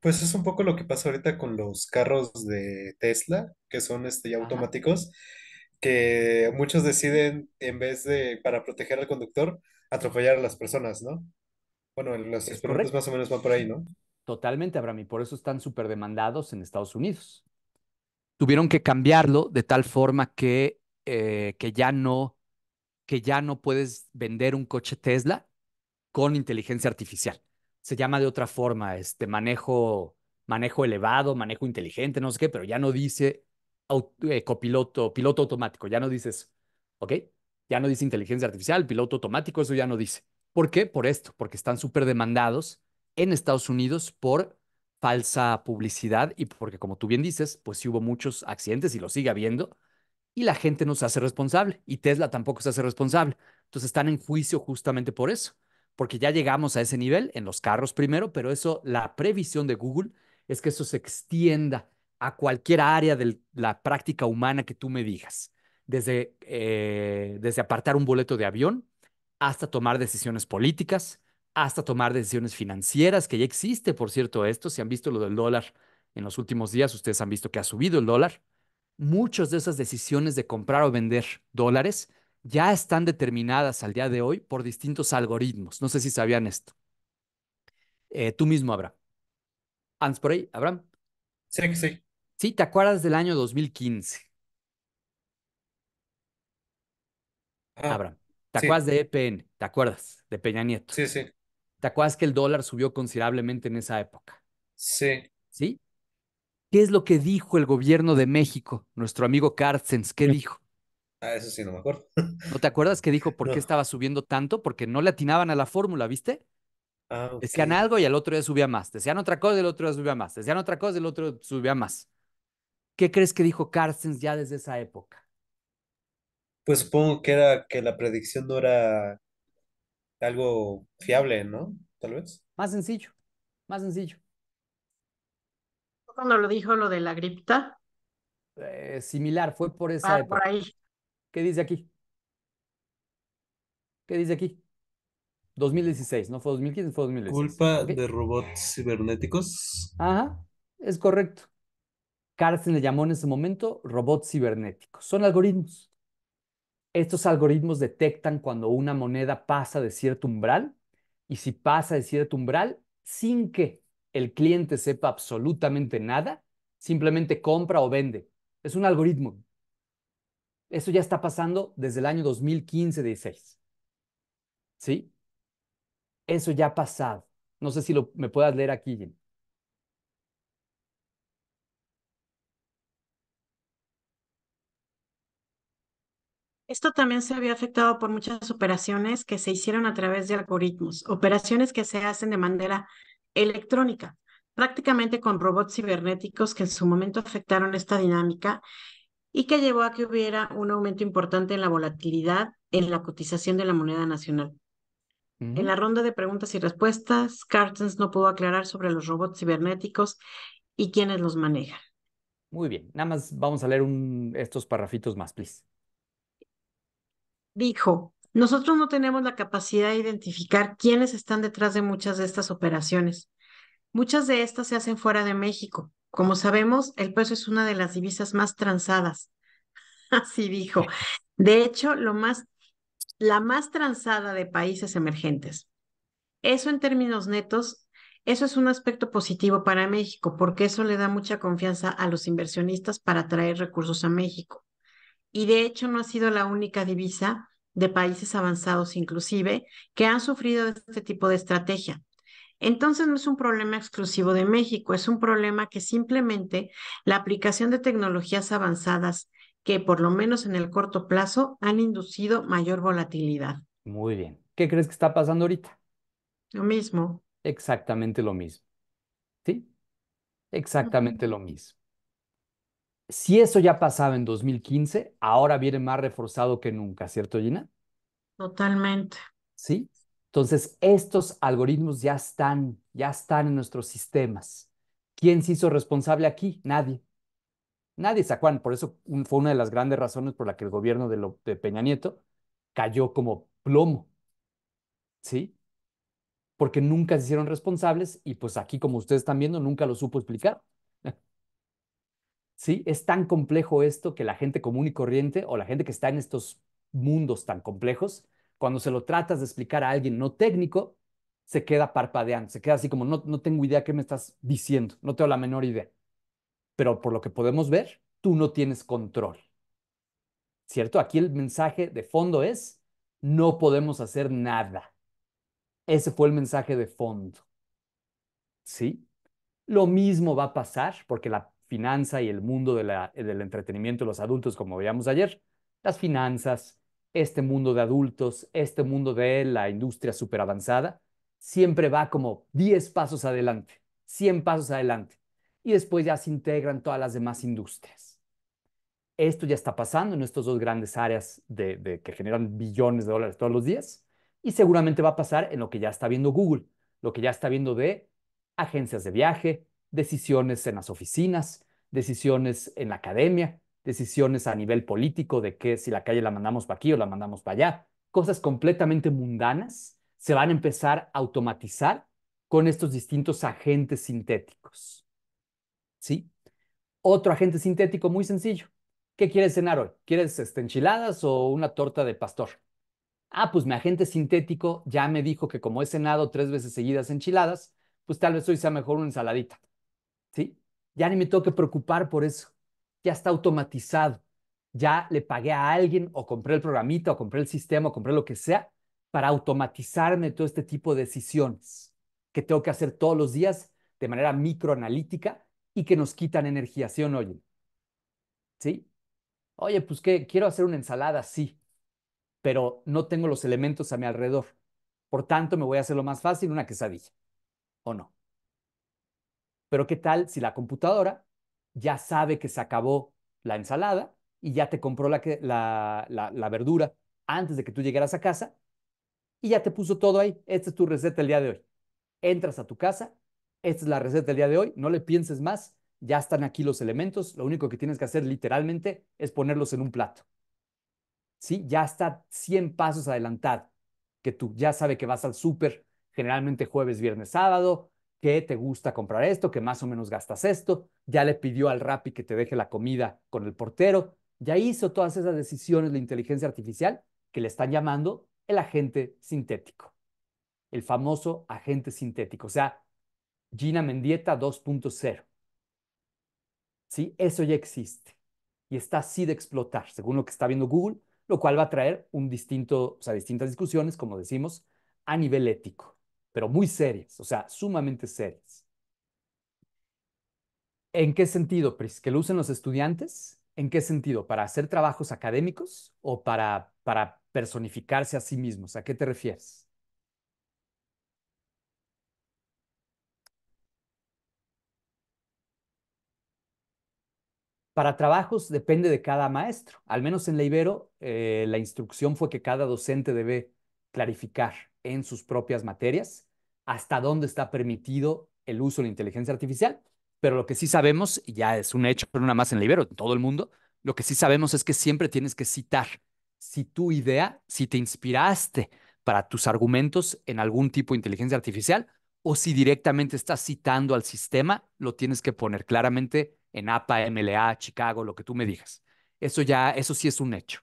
Pues es un poco lo que pasa ahorita con los carros de Tesla, que son este, ya automáticos, que muchos deciden, en vez de, para proteger al conductor, atropellar a las personas, ¿no? Bueno, los experimentos más o menos van por ahí, ¿no? Totalmente, Abraham, y por eso están súper demandados en Estados Unidos. Tuvieron que cambiarlo de tal forma que, eh, que, ya no, que ya no puedes vender un coche Tesla con inteligencia artificial. Se llama de otra forma, este manejo, manejo elevado, manejo inteligente, no sé qué, pero ya no dice eh, copiloto, piloto automático, ya no dices, ¿ok? Ya no dice inteligencia artificial, piloto automático, eso ya no dice. ¿Por qué? Por esto, porque están súper demandados en Estados Unidos por falsa publicidad y porque, como tú bien dices, pues sí hubo muchos accidentes y lo sigue habiendo y la gente no se hace responsable y Tesla tampoco se hace responsable. Entonces están en juicio justamente por eso, porque ya llegamos a ese nivel en los carros primero, pero eso, la previsión de Google es que eso se extienda a cualquier área de la práctica humana que tú me digas, desde, eh, desde apartar un boleto de avión hasta tomar decisiones políticas, hasta tomar decisiones financieras, que ya existe, por cierto, esto. Si han visto lo del dólar en los últimos días, ustedes han visto que ha subido el dólar. Muchas de esas decisiones de comprar o vender dólares ya están determinadas al día de hoy por distintos algoritmos. No sé si sabían esto. Eh, tú mismo, Abraham. antes por ahí, Abraham? Sí, sí. Sí, ¿te acuerdas del año 2015? Ah, Abraham, ¿te acuerdas de EPN? ¿Te acuerdas de Peña Nieto? Sí, sí. ¿Te acuerdas que el dólar subió considerablemente en esa época? Sí. ¿Sí? ¿Qué es lo que dijo el gobierno de México? Nuestro amigo Carstens, ¿qué mm. dijo? Ah, eso sí, no me acuerdo. ¿No te acuerdas que dijo por qué [laughs] estaba subiendo tanto? Porque no le atinaban a la fórmula, ¿viste? Ah, Decían algo y al otro día subía más. Decían otra cosa y el otro día subía más. Decían otra cosa y el otro día subía más. ¿Qué crees que dijo Carstens ya desde esa época? Pues supongo que era que la predicción no era algo fiable, ¿no? Tal vez. Más sencillo, más sencillo. Cuando lo dijo lo de la gripta. Eh, similar, fue por esa. Ah, por ahí. ¿Qué dice aquí? ¿Qué dice aquí? 2016, no fue 2015, fue 2016. Culpa de robots cibernéticos. Ajá, es correcto. Carson le llamó en ese momento robots cibernéticos. Son algoritmos. Estos algoritmos detectan cuando una moneda pasa de cierto umbral y si pasa de cierto umbral sin que el cliente sepa absolutamente nada, simplemente compra o vende. Es un algoritmo. Eso ya está pasando desde el año 2015-16. ¿Sí? Eso ya ha pasado. No sé si lo, me puedas leer aquí, Jenny. Esto también se había afectado por muchas operaciones que se hicieron a través de algoritmos, operaciones que se hacen de manera electrónica, prácticamente con robots cibernéticos que en su momento afectaron esta dinámica y que llevó a que hubiera un aumento importante en la volatilidad en la cotización de la moneda nacional. En la ronda de preguntas y respuestas, Cartens no pudo aclarar sobre los robots cibernéticos y quiénes los manejan. Muy bien, nada más vamos a leer un, estos parrafitos más, please dijo, nosotros no tenemos la capacidad de identificar quiénes están detrás de muchas de estas operaciones. Muchas de estas se hacen fuera de México. Como sabemos, el peso es una de las divisas más transadas. [laughs] Así dijo. De hecho, lo la más transada de países emergentes. Eso en términos netos, eso es un aspecto positivo para México, porque eso le da mucha confianza a los inversionistas para traer recursos a México y de hecho no ha sido la única divisa de países avanzados inclusive que han sufrido este tipo de estrategia. Entonces no es un problema exclusivo de México, es un problema que simplemente la aplicación de tecnologías avanzadas que por lo menos en el corto plazo han inducido mayor volatilidad. Muy bien. ¿Qué crees que está pasando ahorita? Lo mismo. Exactamente lo mismo. ¿Sí? Exactamente lo mismo si eso ya pasaba en 2015, ahora viene más reforzado que nunca, ¿cierto, Gina? Totalmente. Sí. Entonces, estos algoritmos ya están, ya están en nuestros sistemas. ¿Quién se hizo responsable aquí? Nadie. Nadie Sacuán. Por eso fue una de las grandes razones por la que el gobierno de, de Peña Nieto cayó como plomo. ¿Sí? Porque nunca se hicieron responsables y pues aquí, como ustedes están viendo, nunca lo supo explicar. ¿sí? Es tan complejo esto que la gente común y corriente o la gente que está en estos mundos tan complejos, cuando se lo tratas de explicar a alguien no técnico, se queda parpadeando, se queda así como, no, no tengo idea qué me estás diciendo, no tengo la menor idea. Pero por lo que podemos ver, tú no tienes control. ¿Cierto? Aquí el mensaje de fondo es, no podemos hacer nada. Ese fue el mensaje de fondo. ¿Sí? Lo mismo va a pasar porque la finanza y el mundo eh, del entretenimiento de los adultos, como veíamos ayer. Las finanzas, este mundo de adultos, este mundo de la industria súper avanzada, siempre va como 10 pasos adelante, 100 pasos adelante. Y después ya se integran todas las demás industrias. Esto ya está pasando en estas dos grandes áreas que generan billones de dólares todos los días. Y seguramente va a pasar en lo que ya está viendo Google, lo que ya está viendo de agencias de viaje, decisiones en las oficinas, decisiones en la academia, decisiones a nivel político de que si la calle la mandamos para aquí o la mandamos para allá. Cosas completamente mundanas se van a empezar a automatizar con estos distintos agentes sintéticos. ¿Sí? Otro agente sintético muy sencillo. ¿Qué quieres cenar hoy? ¿Quieres este, enchiladas o una torta de pastor? Ah, pues mi agente sintético ya me dijo que como he cenado tres veces seguidas enchiladas, pues tal vez hoy sea mejor una ensaladita. ¿sí? Ya ni me tengo que preocupar por eso. Ya está automatizado. Ya le pagué a alguien o compré el programita o compré el sistema o compré lo que sea para automatizarme todo este tipo de decisiones que tengo que hacer todos los días de manera microanalítica y que nos quitan energía, ¿sí Oye? ¿Sí? Oye, pues que quiero hacer una ensalada, sí, pero no tengo los elementos a mi alrededor. Por tanto, me voy a hacer lo más fácil, una quesadilla. ¿O no? Pero ¿qué tal si la computadora ya sabe que se acabó la ensalada y ya te compró la, la, verdura antes de que tú llegaras a casa y ya te puso todo ahí? Esta es tu receta el día de hoy. Entras a tu casa, esta es la receta del día de hoy, no le pienses más, ya están aquí los elementos, lo único que tienes que hacer literalmente es ponerlos en un plato. ¿Sí? Ya está 100 pasos adelantado, que tú ya sabes que vas al súper generalmente jueves, viernes, sábado, que te gusta comprar esto, que más o menos gastas esto, ya le pidió al Rappi que te deje la comida con el portero, ya hizo todas esas decisiones de inteligencia artificial que le están llamando el agente sintético, el famoso agente sintético, o sea, Gina Mendieta 2.0. ¿Sí? Eso ya existe y está así de explotar, según lo que está viendo Google, lo cual va a traer un distinto, distintas discusiones, como decimos, a nivel ético pero muy serias, o sea, sumamente serias. ¿En qué sentido, Pris? Pues, ¿Que lo usen los estudiantes? ¿En qué sentido? ¿Para hacer trabajos académicos o para, para personificarse a sí mismos? ¿A qué te refieres? Para trabajos depende de cada maestro. Al menos en la Ibero, eh, la instrucción fue que cada docente debe clarificar en sus propias materias, hasta dónde está permitido el uso de la inteligencia artificial, pero lo que sí sabemos, y ya es un hecho, pero nada más en el Libero, en todo el mundo, lo que sí sabemos es que siempre tienes que citar si tu idea, si te inspiraste para tus argumentos en algún tipo de inteligencia artificial o si directamente estás citando al sistema, lo tienes que poner claramente en APA, MLA, Chicago, lo que tú me digas. Eso ya, eso sí es un hecho.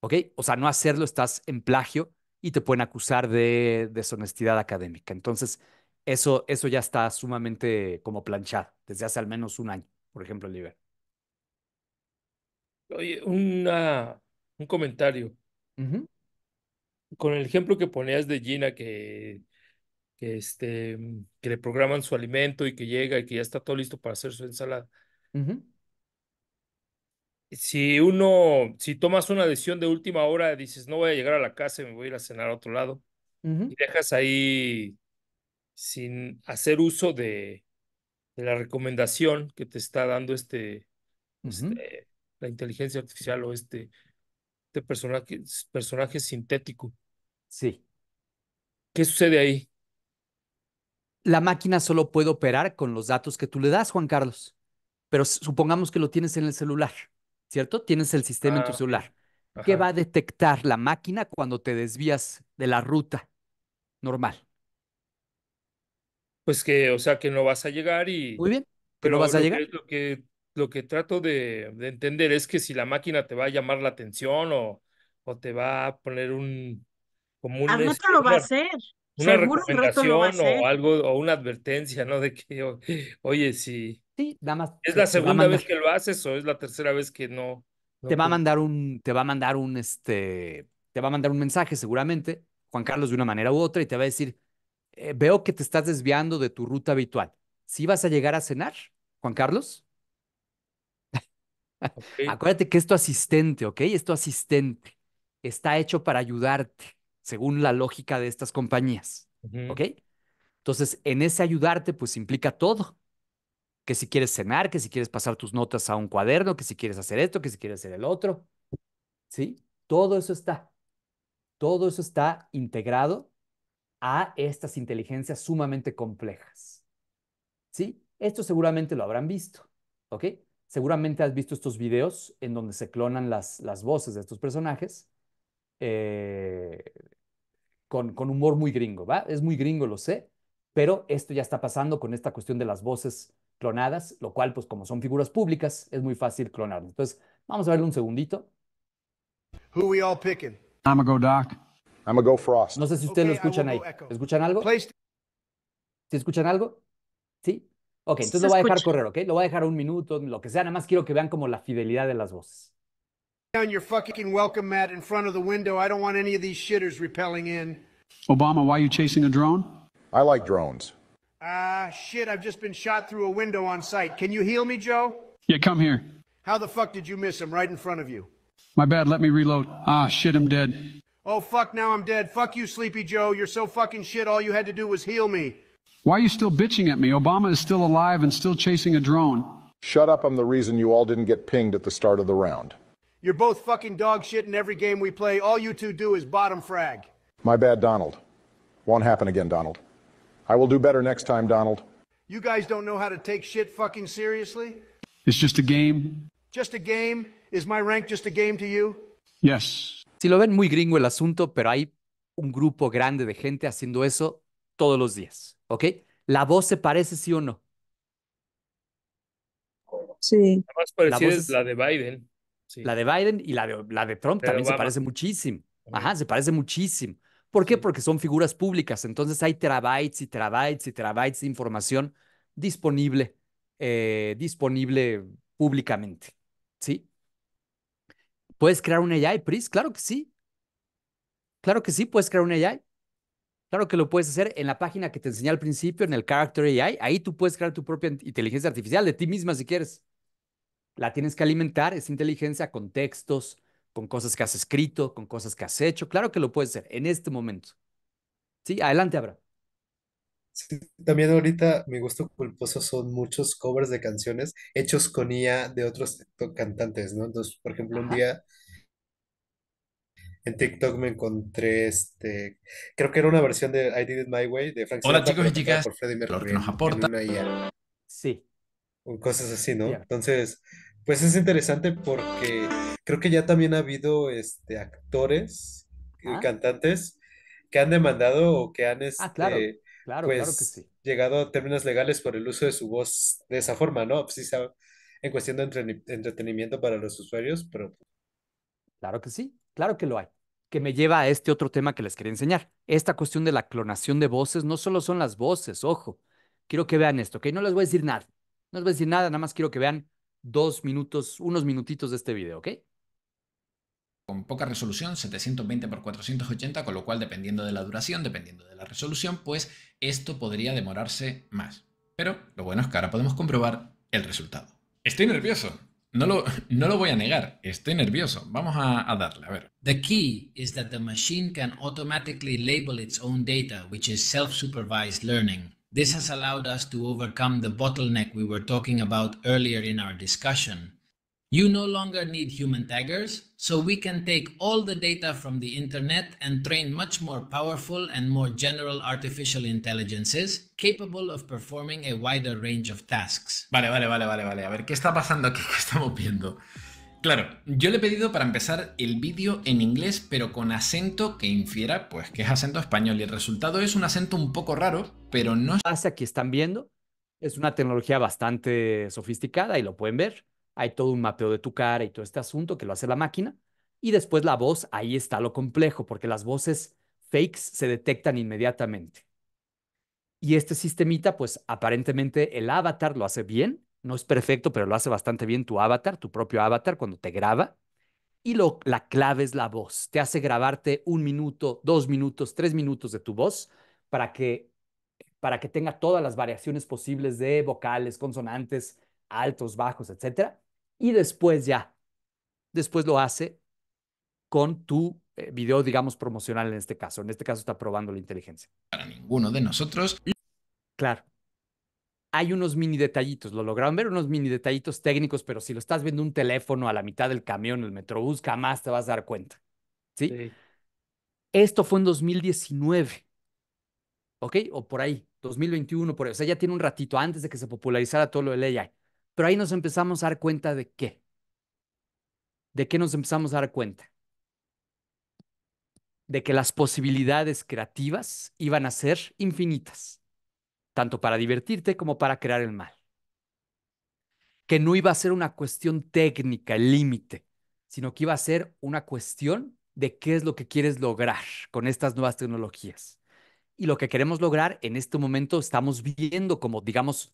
¿Ok? O sea, no hacerlo estás en plagio y te pueden acusar de deshonestidad académica. Entonces, eso, eso ya está sumamente como planchado desde hace al menos un año, por ejemplo, Oliver. Oye, una, un comentario. Con el ejemplo que ponías de Gina, que, que, este, que le programan su alimento y que llega y que ya está todo listo para hacer su ensalada si uno, si tomas una decisión de última hora, dices, no voy a llegar a la casa y me voy a ir a cenar a otro lado, y dejas ahí sin hacer uso de, la recomendación que te está dando este, este la inteligencia artificial o este, este personaje, personaje sintético. Sí. ¿Qué sucede ahí? La máquina solo puede operar con los datos que tú le das, Juan Carlos, pero supongamos que lo tienes en el celular. ¿cierto? Tienes el sistema en tu ah, celular. qué va a detectar la máquina cuando te desvías de la ruta normal? Pues que, o sea, que no vas a llegar y... Muy bien, pero vas a llegar. lo, que, lo que trato de, entender es que si la máquina te va a llamar la atención o, o te va a poner un... Como un, este, lo va a hacer. Una recomendación o algo, o una advertencia, ¿no? De que, oye, si ¿Es la segunda vez que lo haces o es la tercera vez que no? te va a pues. mandar un, te va a mandar un, este, te va a mandar un mensaje seguramente, Juan Carlos, de una manera u otra, y te va a decir, eh, veo que te estás desviando de tu ruta habitual. ¿Sí vas a llegar a cenar, Juan Carlos? [laughs] Acuérdate que es tu asistente, ¿ok? Es asistente. Está hecho para ayudarte, según la lógica de estas compañías, ¿ok? Entonces, en ese ayudarte, pues implica todo que si quieres cenar, que si quieres pasar tus notas a un cuaderno, que si quieres hacer esto, que si quieres hacer el otro. ¿Sí? Todo eso está. Todo eso está integrado a estas inteligencias sumamente complejas. ¿Sí? Esto seguramente lo habrán visto. ¿Ok? Seguramente has visto estos videos en donde se clonan las, las voces de estos personajes eh, con, con humor muy gringo, ¿va? Es muy gringo, lo sé, pero esto ya está pasando con esta cuestión de las voces clonadas, lo cual, pues como son figuras públicas, es muy fácil clonarlas. Entonces, vamos a verlo un segundito. Who we all picking? I'm gonna go Doc. I'm gonna go Frost. No sé si ustedes lo escuchan ahí. ¿Escuchan algo? ¿Sí escuchan algo? ¿Sí? Ok, entonces lo voy a dejar correr, ¿ok? Lo voy a dejar un minuto, lo que sea. Nada más quiero que vean como la fidelidad de las voces. Obama, your fucking window. Obama, why you chasing a drone? I like drones. Ah, shit, I've just been shot through a window on site. Can you heal me, Joe? Yeah, come here. How the fuck did you miss him right in front of you? My bad, let me reload. Ah, shit, I'm dead. Oh, fuck, now I'm dead. Fuck you, Sleepy Joe. You're so fucking shit, all you had to do was heal me. Why are you still bitching at me? Obama is still alive and still chasing a drone. Shut up, I'm the reason you all didn't get pinged at the start of the round. You're both fucking dog shit in every game we play. All you two do is bottom frag. My bad, Donald. Won't happen again, Donald. I will do better next time, Donald. You guys don't know how to take shit fucking seriously? It's just a game. Just a game? Is my rank just a game to you? Yes. Si lo ven muy gringo el asunto, pero hay un grupo grande de gente haciendo eso todos los días, ¿ok? ¿La voz se parece, sí o no? Sí. La más parecida la es, la de Biden. Sí. La de Biden y la de, la de Trump también se parece muchísimo. Ajá, se parece muchísimo. ¿Por qué? Porque son figuras públicas, entonces hay terabytes y terabytes y terabytes de información disponible, eh, disponible públicamente, ¿sí? ¿Puedes crear un AI, Pris? Claro que sí. Claro que sí, puedes crear un AI. Claro que lo puedes hacer en la página que te enseñé al principio, en el Character AI. Ahí tú puedes crear tu propia inteligencia artificial de ti misma si quieres. La tienes que alimentar, esa inteligencia, con textos, con cosas que has escrito, con cosas que has hecho. Claro que lo puedes hacer en este momento. Sí, adelante, Abra. Sí, también ahorita mi gusto culposo son muchos covers de canciones hechos con IA de otros cantantes, ¿no? Entonces, por ejemplo, un día en TikTok me encontré este, creo que era una versión de I Did It My Way de Frank Hola chicos y chicas, por que nos aporta. Sí. O cosas así, ¿no? Entonces, pues es interesante porque creo que ya también ha habido este, actores, y cantantes, que han demandado o que han ah, claro, este, pues llegado a términos legales por el uso de su voz de esa forma, ¿no? Pues sí, en cuestión de entretenimiento para los usuarios, pero... Claro que sí, claro que lo hay que me lleva a este otro tema que les quería enseñar. Esta cuestión de la clonación de voces no solo son las voces, ojo. Quiero que vean esto, que ¿ok? no les voy a decir nada. No les voy a decir nada, nada más quiero que vean dos minutos, unos minutitos de este video, ¿ok? Con poca resolución, 720 x 480, con lo cual dependiendo de la duración, dependiendo de la resolución, pues esto podría demorarse más. Pero lo bueno es que ahora podemos comprobar el resultado. Estoy nervioso. No lo, no lo voy a negar, estoy nervioso. Vamos a, darle, a ver. The key is that the machine can automatically label its own data, which is self-supervised learning. This has allowed us to overcome the bottleneck we were talking about earlier in our discussion. You no longer need human taggers, so we can take all the data from the internet and train much more powerful and more general artificial intelligences capable of performing a wider range of tasks. Vale, vale, vale, vale, vale. A ver, ¿qué está pasando aquí? [laughs] ¿Qué estamos viendo? Claro, yo le he pedido para empezar el vídeo en inglés, pero con acento que infiera, pues que es acento español. Y el resultado es un acento un poco raro, pero no es... que están viendo, es una tecnología bastante sofisticada y lo pueden ver. Hay todo un mapeo de tu cara y todo este asunto que lo hace la máquina. Y después la voz, ahí está lo complejo, porque las voces fakes se detectan inmediatamente. Y este sistemita, pues aparentemente el avatar lo hace bien, no es perfecto, pero lo hace bastante bien tu avatar, tu propio avatar, cuando te graba. Y lo, la clave es la voz. Te hace grabarte un minuto, dos minutos, tres minutos de tu voz para que, para que tenga todas las variaciones posibles de vocales, consonantes, altos, bajos, etc. Y después ya, después lo hace con tu eh, video, digamos, promocional en este caso. En este caso está probando la inteligencia. Para ninguno de nosotros. Claro hay unos mini detallitos, lo lograron ver, unos mini detallitos técnicos, pero si lo estás viendo un teléfono a la mitad del camión, el metrobús, jamás te vas a dar cuenta. ¿Sí? Esto fue en 2019, ¿ok? O por ahí, 2021, por ahí. O sea, ya tiene un ratito antes de que se popularizara todo lo del AI. Pero ahí nos empezamos a dar cuenta de qué. ¿De qué nos empezamos a dar cuenta? De que las posibilidades creativas iban a ser infinitas tanto para divertirte como para crear el mal. Que no iba a ser una cuestión técnica, el límite, sino que iba a ser una cuestión de qué es lo que quieres lograr con estas nuevas tecnologías. Y lo que queremos lograr en este momento estamos viendo como, digamos,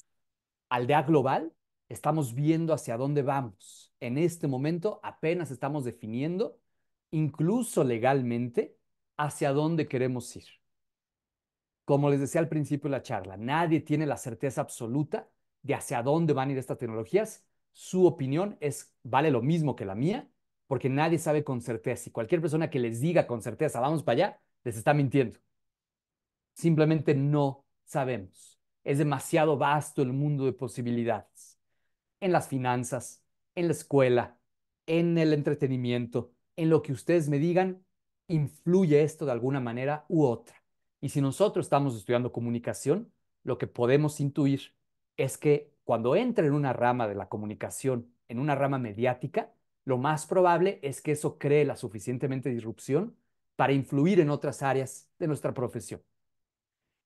aldea global, estamos viendo hacia dónde vamos. En este momento apenas estamos definiendo, incluso legalmente, hacia dónde queremos ir. Como les decía al principio de la charla, nadie tiene la certeza absoluta de hacia dónde van a ir estas tecnologías. Su opinión es vale lo mismo que la mía, porque nadie sabe con certeza. Y cualquier persona que les diga con certeza, vamos para allá, les está mintiendo. Simplemente no sabemos. Es demasiado vasto el mundo de posibilidades. En las finanzas, en la escuela, en el entretenimiento, en lo que ustedes me digan, influye esto de alguna manera u otra. Y si nosotros estamos estudiando comunicación, lo que podemos intuir es que cuando entra en una rama de la comunicación, en una rama mediática, lo más probable es que eso cree la suficientemente disrupción para influir en otras áreas de nuestra profesión.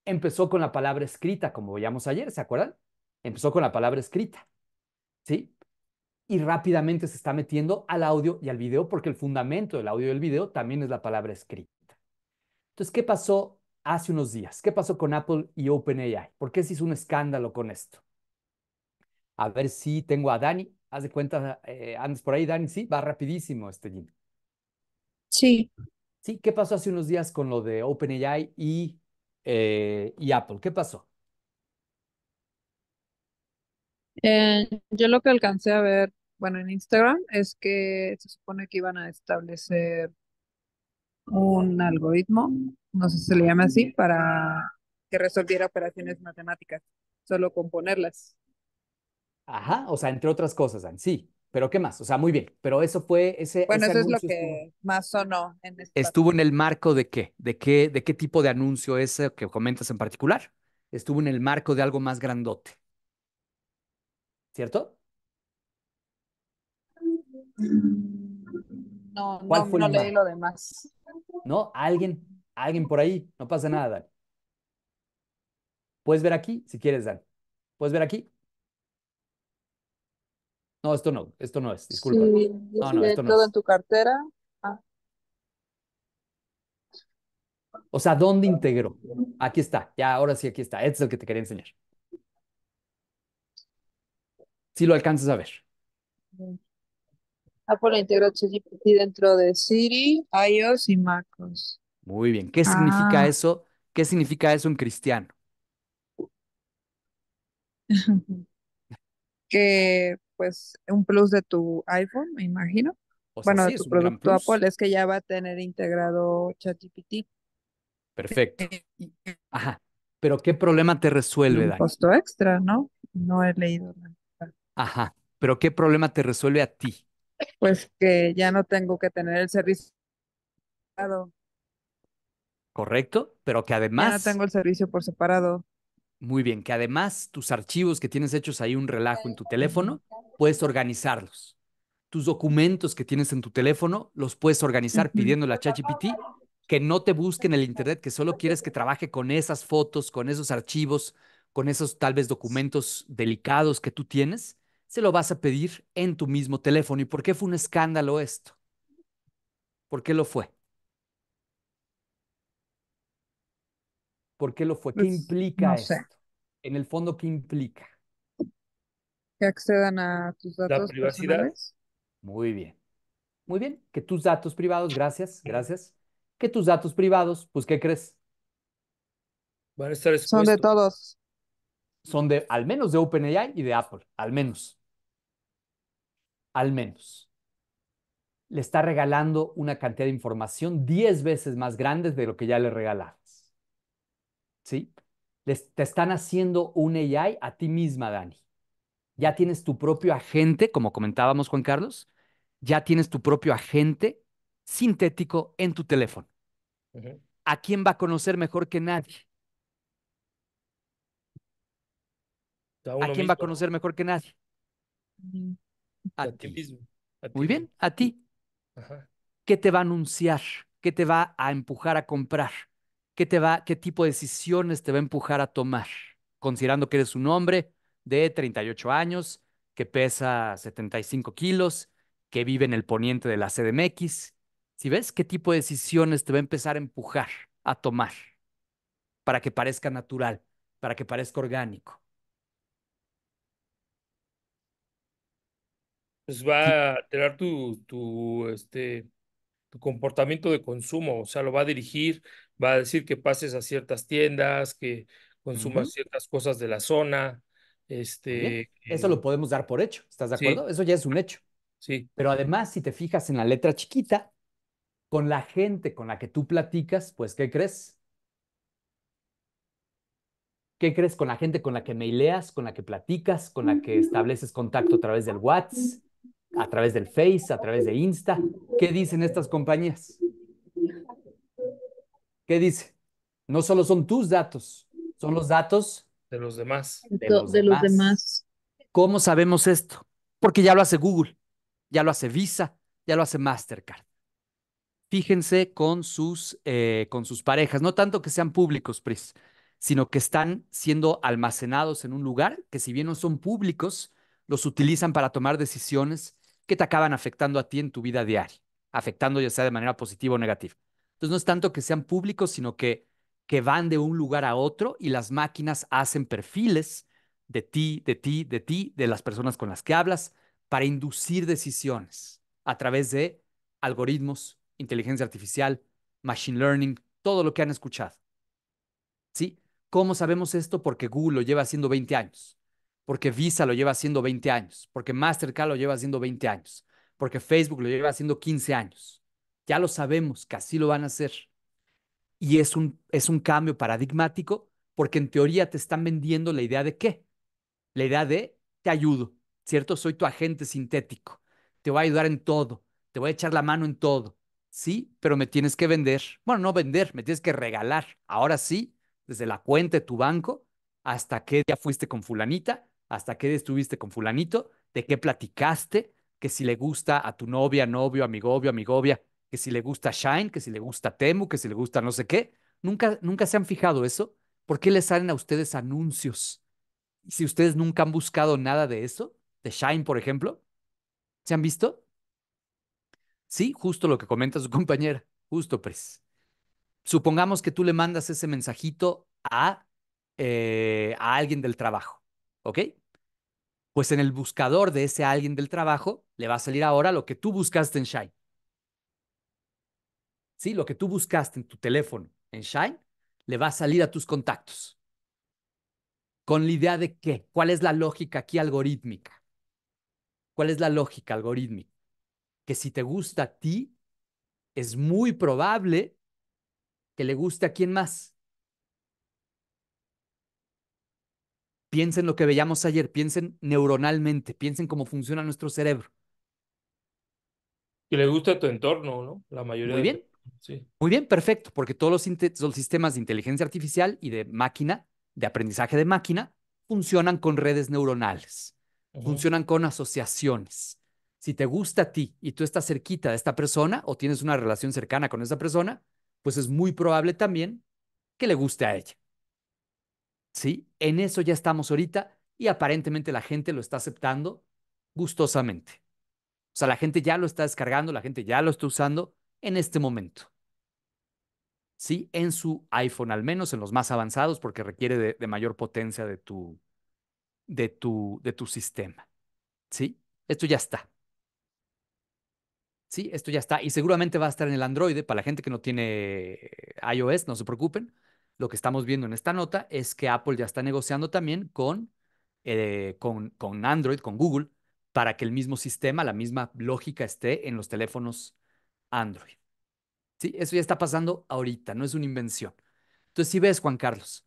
Empezó con la palabra escrita, como veíamos ayer, ¿se acuerdan? Empezó con la palabra escrita, ¿sí? Y rápidamente se está metiendo al audio y al video porque el fundamento del audio y del video también es la palabra escrita. Entonces, ¿qué pasó hace unos días. ¿Qué pasó con Apple y OpenAI? ¿Por qué se hizo un escándalo con esto? A ver si tengo a Dani. Haz de cuenta, eh, por ahí, Dani. Sí, va rapidísimo este Jim. Sí. Sí, ¿qué pasó hace unos días con lo de OpenAI y, eh, Apple? ¿Qué pasó? Eh, yo lo que alcancé a ver, bueno, en Instagram es que se supone que iban a establecer un algoritmo no sé si se le llama así, para que resolviera operaciones matemáticas, solo componerlas. Ajá, o sea, entre otras cosas, sí. Pero ¿qué más? O sea, muy bien. Pero eso fue ese. Bueno, eso es lo que más sonó. En este estuvo en el marco de qué? ¿De qué? ¿De qué tipo de anuncio es que comentas en particular? Estuvo en el marco de algo más grandote. ¿Cierto? No, no, no leí lo demás. No, alguien alguien por ahí, no pasa nada, Dan. Puedes ver aquí si quieres, Dan. Puedes ver aquí. No, esto no, esto no es, disculpa. no, no, esto todo no es. en tu cartera. Ah. O sea, ¿dónde ah. integró? Aquí está, ya, ahora sí, aquí está. Este es lo que te quería enseñar. Si lo alcanzas a ver. Ah, pues Apple integró ChatGPT dentro de Siri, iOS y MacOS. Muy bien. ¿Qué significa ah. eso? ¿Qué significa eso en cristiano? [laughs] que pues un plus de tu iPhone, me imagino. bueno, de tu producto Apple es que ya va a tener integrado ChatGPT. Perfecto. Eh, Ajá. Pero ¿qué problema te resuelve, Un costo extra, ¿no? No he leído nada. Ajá. Pero ¿qué problema te resuelve a ti? Pues que ya no tengo que tener el servicio Correcto, pero que además... tengo el servicio por separado. Muy bien, que además tus archivos que tienes hechos ahí un relajo en tu teléfono, puedes organizarlos. Tus documentos que tienes en tu teléfono, los puedes organizar pidiéndole a ChatGPT que no te busque en el Internet, que solo quieres que trabaje con esas fotos, con esos archivos, con esos tal vez documentos delicados que tú tienes, se lo vas a pedir en tu mismo teléfono. ¿Y por qué fue un escándalo esto? ¿Por qué lo fue? ¿Por qué lo fue? ¿Qué pues, implica esto? En el fondo, ¿qué implica? Que accedan a tus datos. privados. Muy bien. Muy bien. Que tus datos privados, gracias, gracias. Que tus datos privados, pues, ¿qué crees? Van a estar expuestos. Son de todos. Son de, al menos de OpenAI y de Apple, al menos. Al menos le está regalando una cantidad de información 10 veces más grande de lo que ya le regalabas. ¿sí? te están haciendo un AI a ti misma, Dani. Ya tienes tu propio agente, como comentábamos Juan Carlos, ya tienes tu propio agente sintético en tu teléfono. ¿A quién va a conocer mejor que nadie? ¿A, quién va a conocer mejor que nadie? Mm. A, ti mismo. Muy bien, a ti. ¿Qué te va a anunciar? ¿Qué te va a empujar a comprar? ¿qué, te va, qué tipo de decisiones te va a empujar a tomar? Considerando que eres un hombre de 38 años, que pesa 75 kilos, que vive en el poniente de la CDMX. Si ves qué tipo de decisiones te va a empezar a empujar a tomar para que parezca natural, para que parezca orgánico. Pues va a alterar tu, tu, este, tu comportamiento de consumo, o sea, lo va a dirigir, va a decir que pases a ciertas tiendas, que consumas ciertas cosas de la zona. Este, Eso eh lo podemos dar por hecho, ¿estás de acuerdo? Eso ya es un hecho. Sí. Pero además, si te fijas en la letra chiquita, con la gente con la que tú platicas, pues, ¿qué crees? ¿Qué crees con la gente con la que maileas, con la que platicas, con la que estableces contacto a través del WhatsApp, a través del Face, a través de Insta? ¿Qué dicen estas compañías? ¿Qué dice? No solo son tus datos, son los datos de los demás. De los, demás. ¿Cómo sabemos esto? Porque ya lo hace Google, ya lo hace Visa, ya lo hace Mastercard. Fíjense con sus, eh, con sus parejas, no tanto que sean públicos, Pris, sino que están siendo almacenados en un lugar que si bien no son públicos, los utilizan para tomar decisiones que te acaban afectando a ti en tu vida diaria, afectando ya sea de manera positiva o negativa. Entonces no es tanto que sean públicos, sino que, van de un lugar a otro y las máquinas hacen perfiles de ti, de ti, de ti, de las personas con las que hablas, para inducir decisiones a través de algoritmos, inteligencia artificial, machine learning, todo lo que han escuchado. ¿Sí? ¿Cómo sabemos esto? Porque Google lo lleva haciendo 20 años, porque Visa lo lleva haciendo 20 años, porque Mastercard lo lleva haciendo 20 años, porque Facebook lo lleva haciendo 15 años. Ya lo sabemos que así lo van a hacer. Y es un, es un cambio paradigmático porque en teoría te están vendiendo la idea de qué? La idea de te ayudo, ¿cierto? Soy tu agente sintético, te voy a ayudar en todo, te voy a echar la mano en todo. Sí, pero me tienes que vender. Bueno, no vender, me tienes que regalar. Ahora sí, desde la cuenta de tu banco, hasta qué día fuiste con fulanita, hasta qué día estuviste con fulanito, de qué platicaste, que si le gusta a tu novia, novio, amigo, amigo, amigovia, que si le gusta Shine, que si le gusta Temu, que si le gusta no sé qué. Nunca, nunca se han fijado eso. ¿Por qué le salen a ustedes anuncios? si ustedes nunca han buscado nada de eso, de Shine, por ejemplo, ¿se han visto? Sí, justo lo que comenta su [laughs] compañera, justo, Pris. Pues. Supongamos que tú le mandas ese mensajito a, eh, a alguien del trabajo, ¿ok? Pues en el buscador de ese alguien del trabajo le va a salir ahora lo que tú buscaste en Shine. ¿sí? Lo que tú buscaste en tu teléfono, en Shine, le va a salir a tus contactos. ¿Con la idea de qué? ¿Cuál es la lógica aquí algorítmica? ¿Cuál es la lógica algorítmica? Que si te gusta a ti, es muy probable que le guste a quien más. Piensen lo que veíamos ayer, piensen neuronalmente, piensen cómo funciona nuestro cerebro. Que le gusta a tu entorno, ¿no? La mayoría. Muy bien. Muy bien, perfecto, porque todos los, sistemas de inteligencia artificial y de máquina, de aprendizaje de máquina, funcionan con redes neuronales, funcionan con asociaciones. Si te gusta a ti y tú estás cerquita de esta persona o tienes una relación cercana con esa persona, pues es muy probable también que le guste a ella. ¿Sí? En eso ya estamos ahorita y aparentemente la gente lo está aceptando gustosamente. O sea, la gente ya lo está descargando, la gente ya lo está usando en este momento. ¿Sí? En su iPhone, al menos en los más avanzados, porque requiere de, mayor potencia de tu, de, tu, de tu sistema. ¿Sí? Esto ya está. Sí, esto ya está. Y seguramente va a estar en el Android. ¿eh? Para la gente que no tiene eh, iOS, no se preocupen. Lo que estamos viendo en esta nota es que Apple ya está negociando también con, eh, con, con Android, con Google, para que el mismo sistema, la misma lógica esté en los teléfonos Android. ¿Sí? Eso ya está pasando ahorita, no es una invención. Entonces, si ves, Juan Carlos,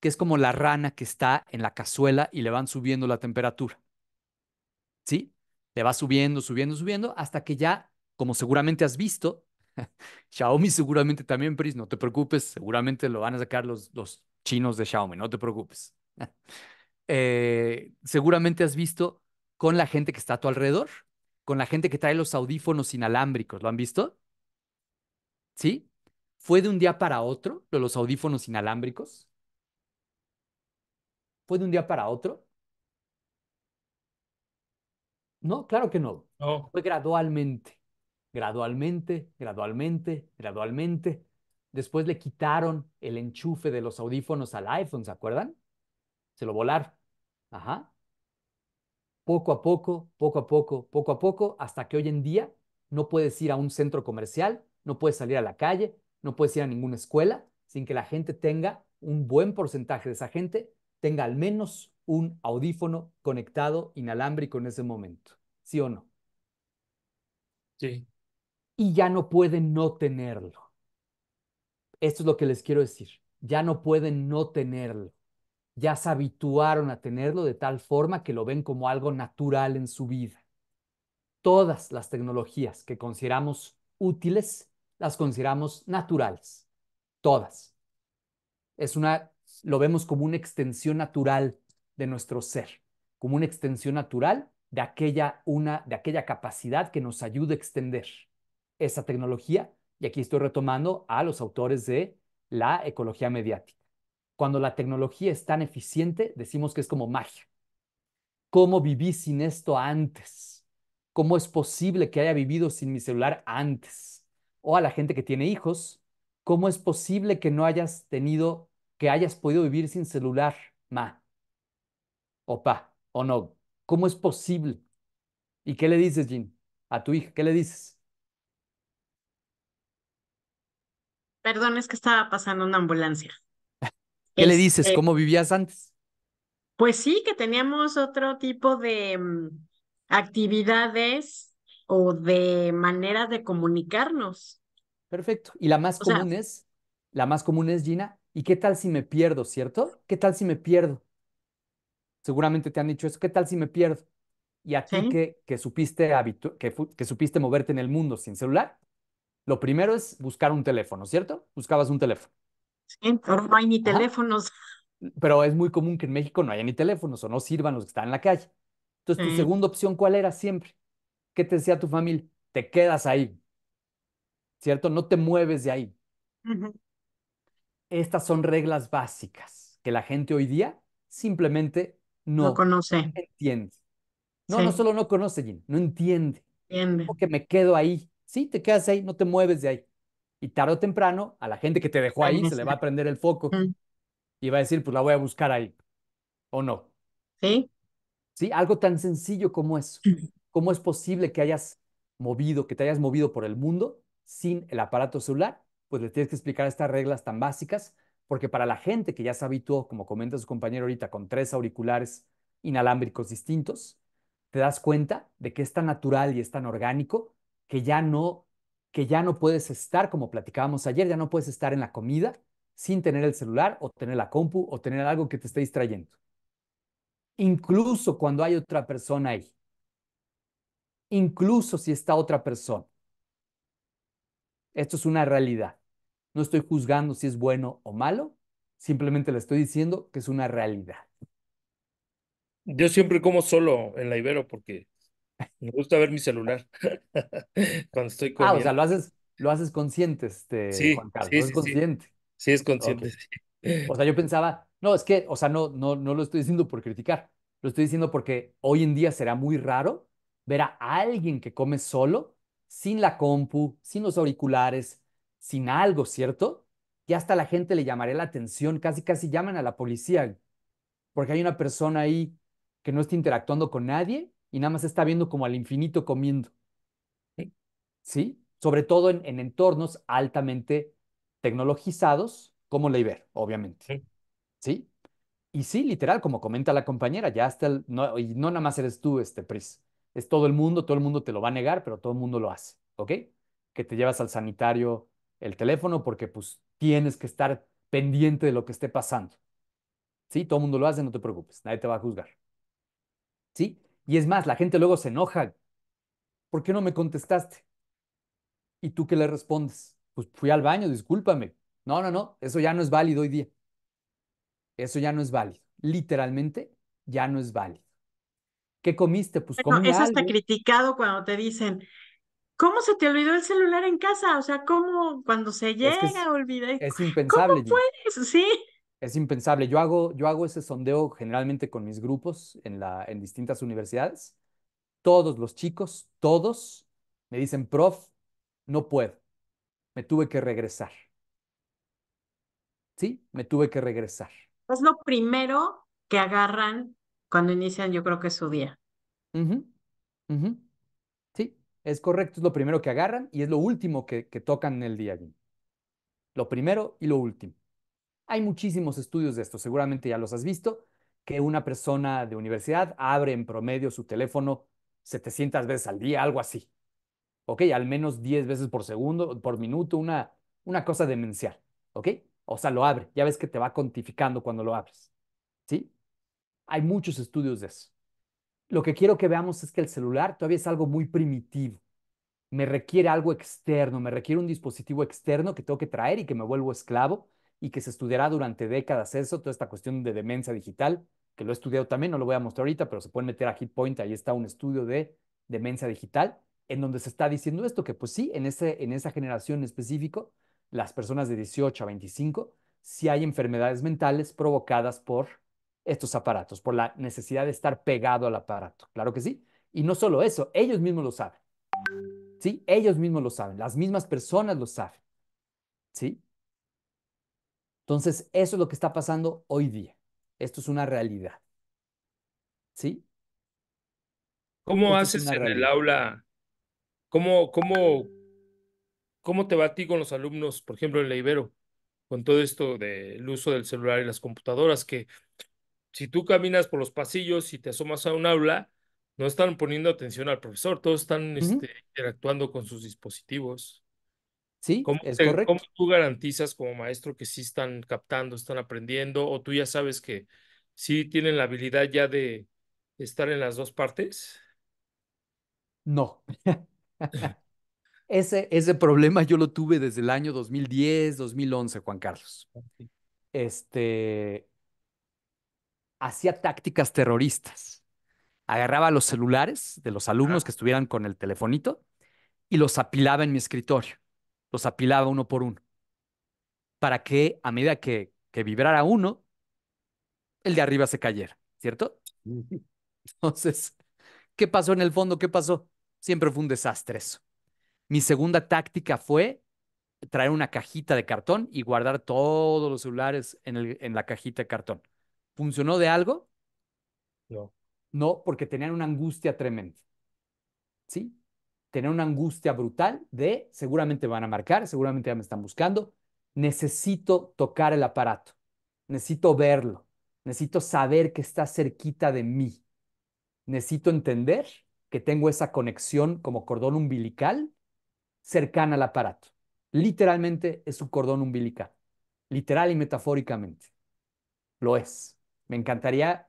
que es como la rana que está en la cazuela y le van subiendo la temperatura. ¿Sí? Le va subiendo, subiendo, subiendo, hasta que ya, como seguramente has visto, [laughs] Xiaomi seguramente también, Pris, no te preocupes, seguramente lo van a sacar los, los chinos de Xiaomi, no te preocupes. [laughs] Eh, seguramente has visto con la gente que está a tu alrededor, con la gente que trae los audífonos inalámbricos. ¿Lo han visto? ¿Sí? ¿Fue de un día para otro los audífonos inalámbricos? ¿Fue de un día para otro? No, claro que no. no. Fue gradualmente, gradualmente, gradualmente, gradualmente. Después le quitaron el enchufe de los audífonos al iPhone, ¿se acuerdan? Se lo volaron. Ajá poco a poco, poco a poco, poco a poco, hasta que hoy en día no puedes ir a un centro comercial, no puedes salir a la calle, no puedes ir a ninguna escuela sin que la gente tenga, un buen porcentaje de esa gente tenga al menos un audífono conectado inalámbrico en ese momento. ¿Sí o no? Sí. Y ya no pueden no tenerlo. Esto es lo que les quiero decir. Ya no pueden no tenerlo ya se habituaron a tenerlo de tal forma que lo ven como algo natural en su vida. Todas las tecnologías que consideramos útiles las consideramos naturales. Todas. Es una lo vemos como una extensión natural de nuestro ser, como una extensión natural de aquella una de aquella capacidad que nos ayuda a extender esa tecnología y aquí estoy retomando a los autores de la ecología mediática. Cuando la tecnología es tan eficiente, decimos que es como magia. ¿Cómo viví sin esto antes? ¿Cómo es posible que haya vivido sin mi celular antes? O a la gente que tiene hijos, ¿cómo es posible que no hayas tenido, que hayas podido vivir sin celular, ma? O pa, o no. ¿Cómo es posible? ¿Y qué le dices, Jim, a tu hija? ¿Qué le dices? Perdón, es que estaba pasando una ambulancia. ¿Qué le dices? Este, ¿Cómo vivías antes? Pues sí, que teníamos otro tipo de mm, actividades o de maneras de comunicarnos. Perfecto. Y la más común es, la más común es, Gina, ¿y qué tal si me pierdo, cierto? ¿Qué tal si me pierdo? Seguramente te han dicho eso, ¿qué tal si me pierdo? Y aquí que, que, supiste que, que supiste moverte en el mundo sin celular, lo primero es buscar un teléfono, ¿cierto? Buscabas un teléfono. Sí, no hay ni teléfonos. Pero es muy común que en México no haya ni teléfonos o no sirvan los que están en la calle. Entonces, tu segunda opción, ¿cuál era siempre? ¿Qué te decía tu familia? Te quedas ahí. ¿Cierto? No te mueves de ahí. Estas son reglas básicas que la gente hoy día simplemente no, conoce. Entiende. No, no solo no conoce, Jim, no entiende. Entiende. Porque me quedo ahí. Sí, te quedas ahí, no te mueves de ahí y tarde o temprano a la gente que te dejó ahí se le va a prender el foco mm. y va a decir, pues la voy a buscar ahí, ¿o no? Sí. Sí, algo tan sencillo como eso. Mm. ¿Cómo es posible que hayas movido, que te hayas movido por el mundo sin el aparato celular? Pues le tienes que explicar estas reglas tan básicas, porque para la gente que ya se habituó, como comenta su compañero ahorita, con tres auriculares inalámbricos distintos, te das cuenta de que es tan natural y es tan orgánico que ya no que ya no puedes estar, como platicábamos ayer, ya no puedes estar en la comida sin tener el celular o tener la compu o tener algo que te esté distrayendo. Incluso cuando hay otra persona ahí. Incluso si está otra persona. Esto es una realidad. No estoy juzgando si es bueno o malo, simplemente le estoy diciendo que es una realidad. Yo siempre como solo en la Ibero porque me gusta ver mi celular [laughs] cuando estoy comiendo. Ah, o sea, lo haces, lo haces consciente, este, Juan Carlos. Sí, es consciente. Sí, es consciente. O sea, yo pensaba, no, es que, o sea, no, no, no lo estoy diciendo por criticar. Lo estoy diciendo porque hoy en día será muy raro ver a alguien que come solo, sin la compu, sin los auriculares, sin algo, ¿cierto? Y hasta la gente le llamaré la atención, casi casi llaman a la policía, porque hay una persona ahí que no está interactuando con nadie y nada más está viendo como al infinito comiendo. ¿Sí? Sobre todo en, entornos altamente tecnologizados, como la Iber, obviamente. ¿Sí? ¿Sí? Y sí, literal, como comenta la compañera, ya hasta el, no, y no nada más eres tú, este Pris. Es todo el mundo, todo el mundo te lo va a negar, pero todo el mundo lo hace, ¿ok? Que te llevas al sanitario el teléfono porque pues tienes que estar pendiente de lo que esté pasando. Sí, todo el mundo lo hace, no te preocupes, nadie te va a juzgar. ¿Sí? Y es más, la gente luego se enoja. ¿Por qué no me contestaste? ¿Y tú qué le respondes? Pues fui al baño, discúlpame. No, no, no, eso ya no es válido hoy día. Eso ya no es válido. Literalmente, ya no es válido. ¿Qué comiste? Pues bueno, Eso está criticado cuando te dicen, ¿cómo se te olvidó el celular en casa? O sea, ¿cómo cuando se llega, es Es impensable. ¿Cómo puedes? Sí es impensable. Yo hago, yo hago ese sondeo generalmente con mis grupos en, distintas universidades. Todos los chicos, todos me dicen, prof, no puedo. Me tuve que regresar. Sí, me tuve que regresar. Es lo primero que agarran cuando inician, yo creo que es su día. Sí, es correcto, es lo primero que agarran y es lo último que, que tocan en el día. Lo primero y lo último. Hay muchísimos estudios de esto, seguramente ya los has visto, que una persona de universidad abre en promedio su teléfono 700 veces al día, algo así. ¿Ok? Al menos 10 veces por segundo, por minuto, una, cosa demencial. ¿Ok? O sea, lo abre. Ya ves que te va contificando cuando lo abres. ¿Sí? Hay muchos estudios de eso. Lo que quiero que veamos es que el celular todavía es algo muy primitivo. Me requiere algo externo, me requiere un dispositivo externo que tengo que traer y que me vuelvo esclavo y que se estudiará durante décadas eso, toda esta cuestión de demencia digital, que lo he estudiado también, no lo voy a mostrar ahorita, pero se pueden meter a HitPoint, ahí está un estudio de demencia digital, en donde se está diciendo esto, que pues sí, en, ese, en esa generación en específico, las personas de 18 a 25, sí hay enfermedades mentales provocadas por estos aparatos, por la necesidad de estar pegado al aparato, claro que sí. Y no solo eso, ellos mismos lo saben. ¿Sí? Ellos mismos lo saben, las mismas personas lo saben. ¿Sí? Entonces, eso es lo que está pasando hoy día. Esto es una realidad. ¿Sí? ¿Cómo haces en el aula? ¿Cómo, cómo, cómo te va a ti con los alumnos, por ejemplo, en la Ibero, con todo esto del uso del celular y las computadoras? Que si tú caminas por los pasillos y te asomas a un aula, no están poniendo atención al profesor, todos están este, interactuando con sus dispositivos. ¿Cómo, tú garantizas como maestro que sí están captando, están aprendiendo, o tú ya sabes que sí tienen la habilidad ya de estar en las dos partes? No. [laughs] [laughs] ese, ese problema yo lo tuve desde el año 2010, 2011, Juan Carlos. Este, hacía tácticas terroristas. Agarraba los celulares de los alumnos que estuvieran con el telefonito y los apilaba en mi escritorio los apilaba uno por uno, para que a medida que, que vibrara uno, el de arriba se cayera, ¿cierto? [laughs] Entonces, ¿qué pasó en el fondo? ¿Qué pasó? Siempre fue un desastre eso. Mi segunda táctica fue traer una cajita de cartón y guardar todos los celulares en, el, en la cajita de cartón. ¿Funcionó de algo? No. No, porque tenían una angustia tremenda. ¿Sí? tener una angustia brutal de seguramente van a marcar, seguramente ya me están buscando, necesito tocar el aparato, necesito verlo, necesito saber que está cerquita de mí, necesito entender que tengo esa conexión como cordón umbilical cercana al aparato. Literalmente es un cordón umbilical, literal y metafóricamente. Lo es. Me encantaría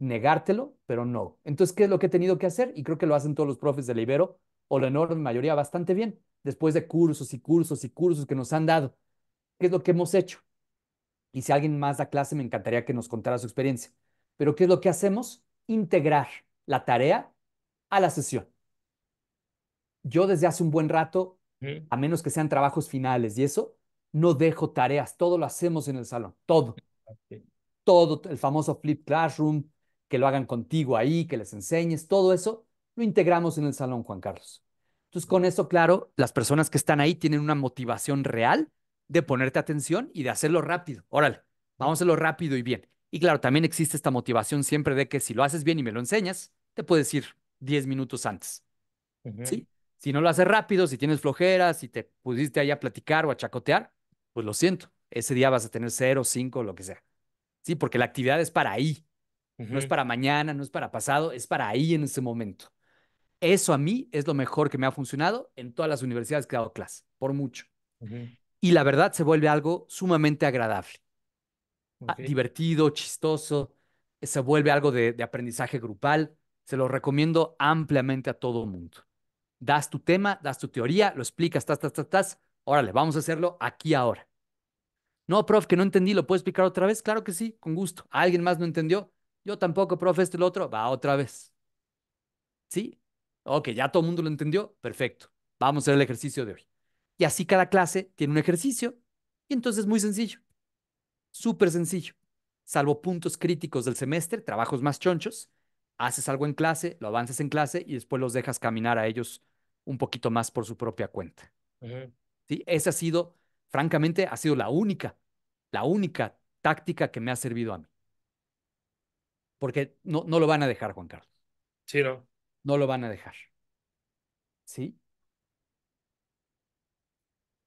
negártelo, pero no. Entonces, ¿qué es lo que he tenido que hacer? Y creo que lo hacen todos los profes de Ibero, o la enorme mayoría bastante bien, después de cursos y cursos y cursos que nos han dado. ¿Qué es lo que hemos hecho? Y si alguien más da clase, me encantaría que nos contara su experiencia. Pero ¿qué es lo que hacemos? Integrar la tarea a la sesión. Yo desde hace un buen rato, a menos que sean trabajos finales y eso, no dejo tareas, todo lo hacemos en el salón, todo. Todo, el famoso flip classroom, que lo hagan contigo ahí, que les enseñes, todo eso lo integramos en el salón, Juan Carlos. Entonces, con eso, claro, las personas que están ahí tienen una motivación real de ponerte atención y de hacerlo rápido. Órale, vamos a hacerlo rápido y bien. Y claro, también existe esta motivación siempre de que si lo haces bien y me lo enseñas, te puedes ir 10 minutos antes. ¿Sí? Si no lo haces rápido, si tienes flojeras, si te pudiste allá platicar o a chacotear, pues lo siento, ese día vas a tener 0, 5, lo que sea. Sí, porque la actividad es para ahí. No es para mañana, no es para pasado, es para ahí en ese momento. Eso a mí es lo mejor que me ha funcionado en todas las universidades que he dado clase, por mucho. Y la verdad se vuelve algo sumamente agradable, ah, divertido, chistoso, se vuelve algo de, aprendizaje grupal. Se lo recomiendo ampliamente a todo el mundo. Das tu tema, das tu teoría, lo explicas, tas, tas, tas, tas. Órale, vamos a hacerlo aquí ahora. No, prof, que no entendí, ¿lo puedo explicar otra vez? Claro que sí, con gusto. ¿Alguien más no entendió? Yo tampoco, profe, Este, y otro. Va otra vez. ¿Sí? Ok, ya todo el mundo lo entendió, perfecto. Vamos a hacer el ejercicio de hoy. Y así cada clase tiene un ejercicio y entonces es muy sencillo. Súper sencillo. Salvo puntos críticos del semestre, trabajos más chonchos, haces algo en clase, lo avances en clase y después los dejas caminar a ellos un poquito más por su propia cuenta. Esa ha sido, francamente, ha sido la única, la única táctica que me ha servido a mí. Porque no, no lo van a dejar, Juan Carlos. Sí, no no lo van a dejar. ¿Sí?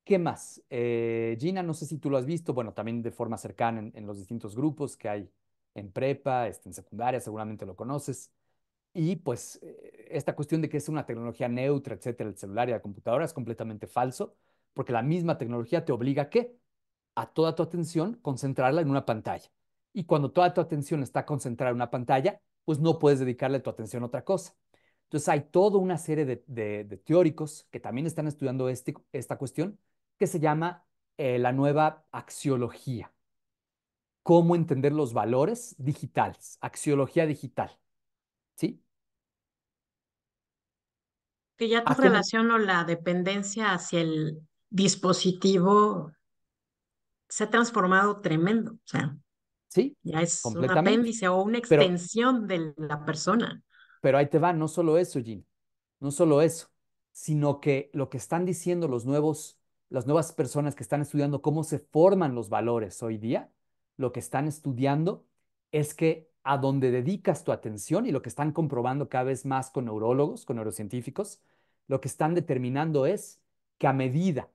¿Qué más? Eh, Gina, no sé si tú lo has visto, bueno, también de forma cercana en, los distintos grupos que hay en prepa, este, en secundaria, seguramente lo conoces. Y pues eh, esta cuestión de que es una tecnología neutra, etcétera, el celular y la computadora es completamente falso, porque la misma tecnología te obliga a qué? A toda tu atención concentrarla en una pantalla. Y cuando toda tu atención está concentrada en una pantalla, pues no puedes dedicarle tu atención a otra cosa. Entonces hay toda una serie de, teóricos que también están estudiando este, esta cuestión que se llama eh, la nueva axiología. Cómo entender los valores digitales, axiología digital. ¿Sí? Que ya tu relación o la dependencia hacia el dispositivo se ha transformado tremendo. O sea, sí, ya es un apéndice o una extensión de la persona. Pero ahí te va, no solo eso, Jean, no solo eso, sino que lo que están diciendo los nuevos, las nuevas personas que están estudiando cómo se forman los valores hoy día, lo que están estudiando es que a donde dedicas tu atención y lo que están comprobando cada vez más con neurólogos, con neurocientíficos, lo que están determinando es que a medida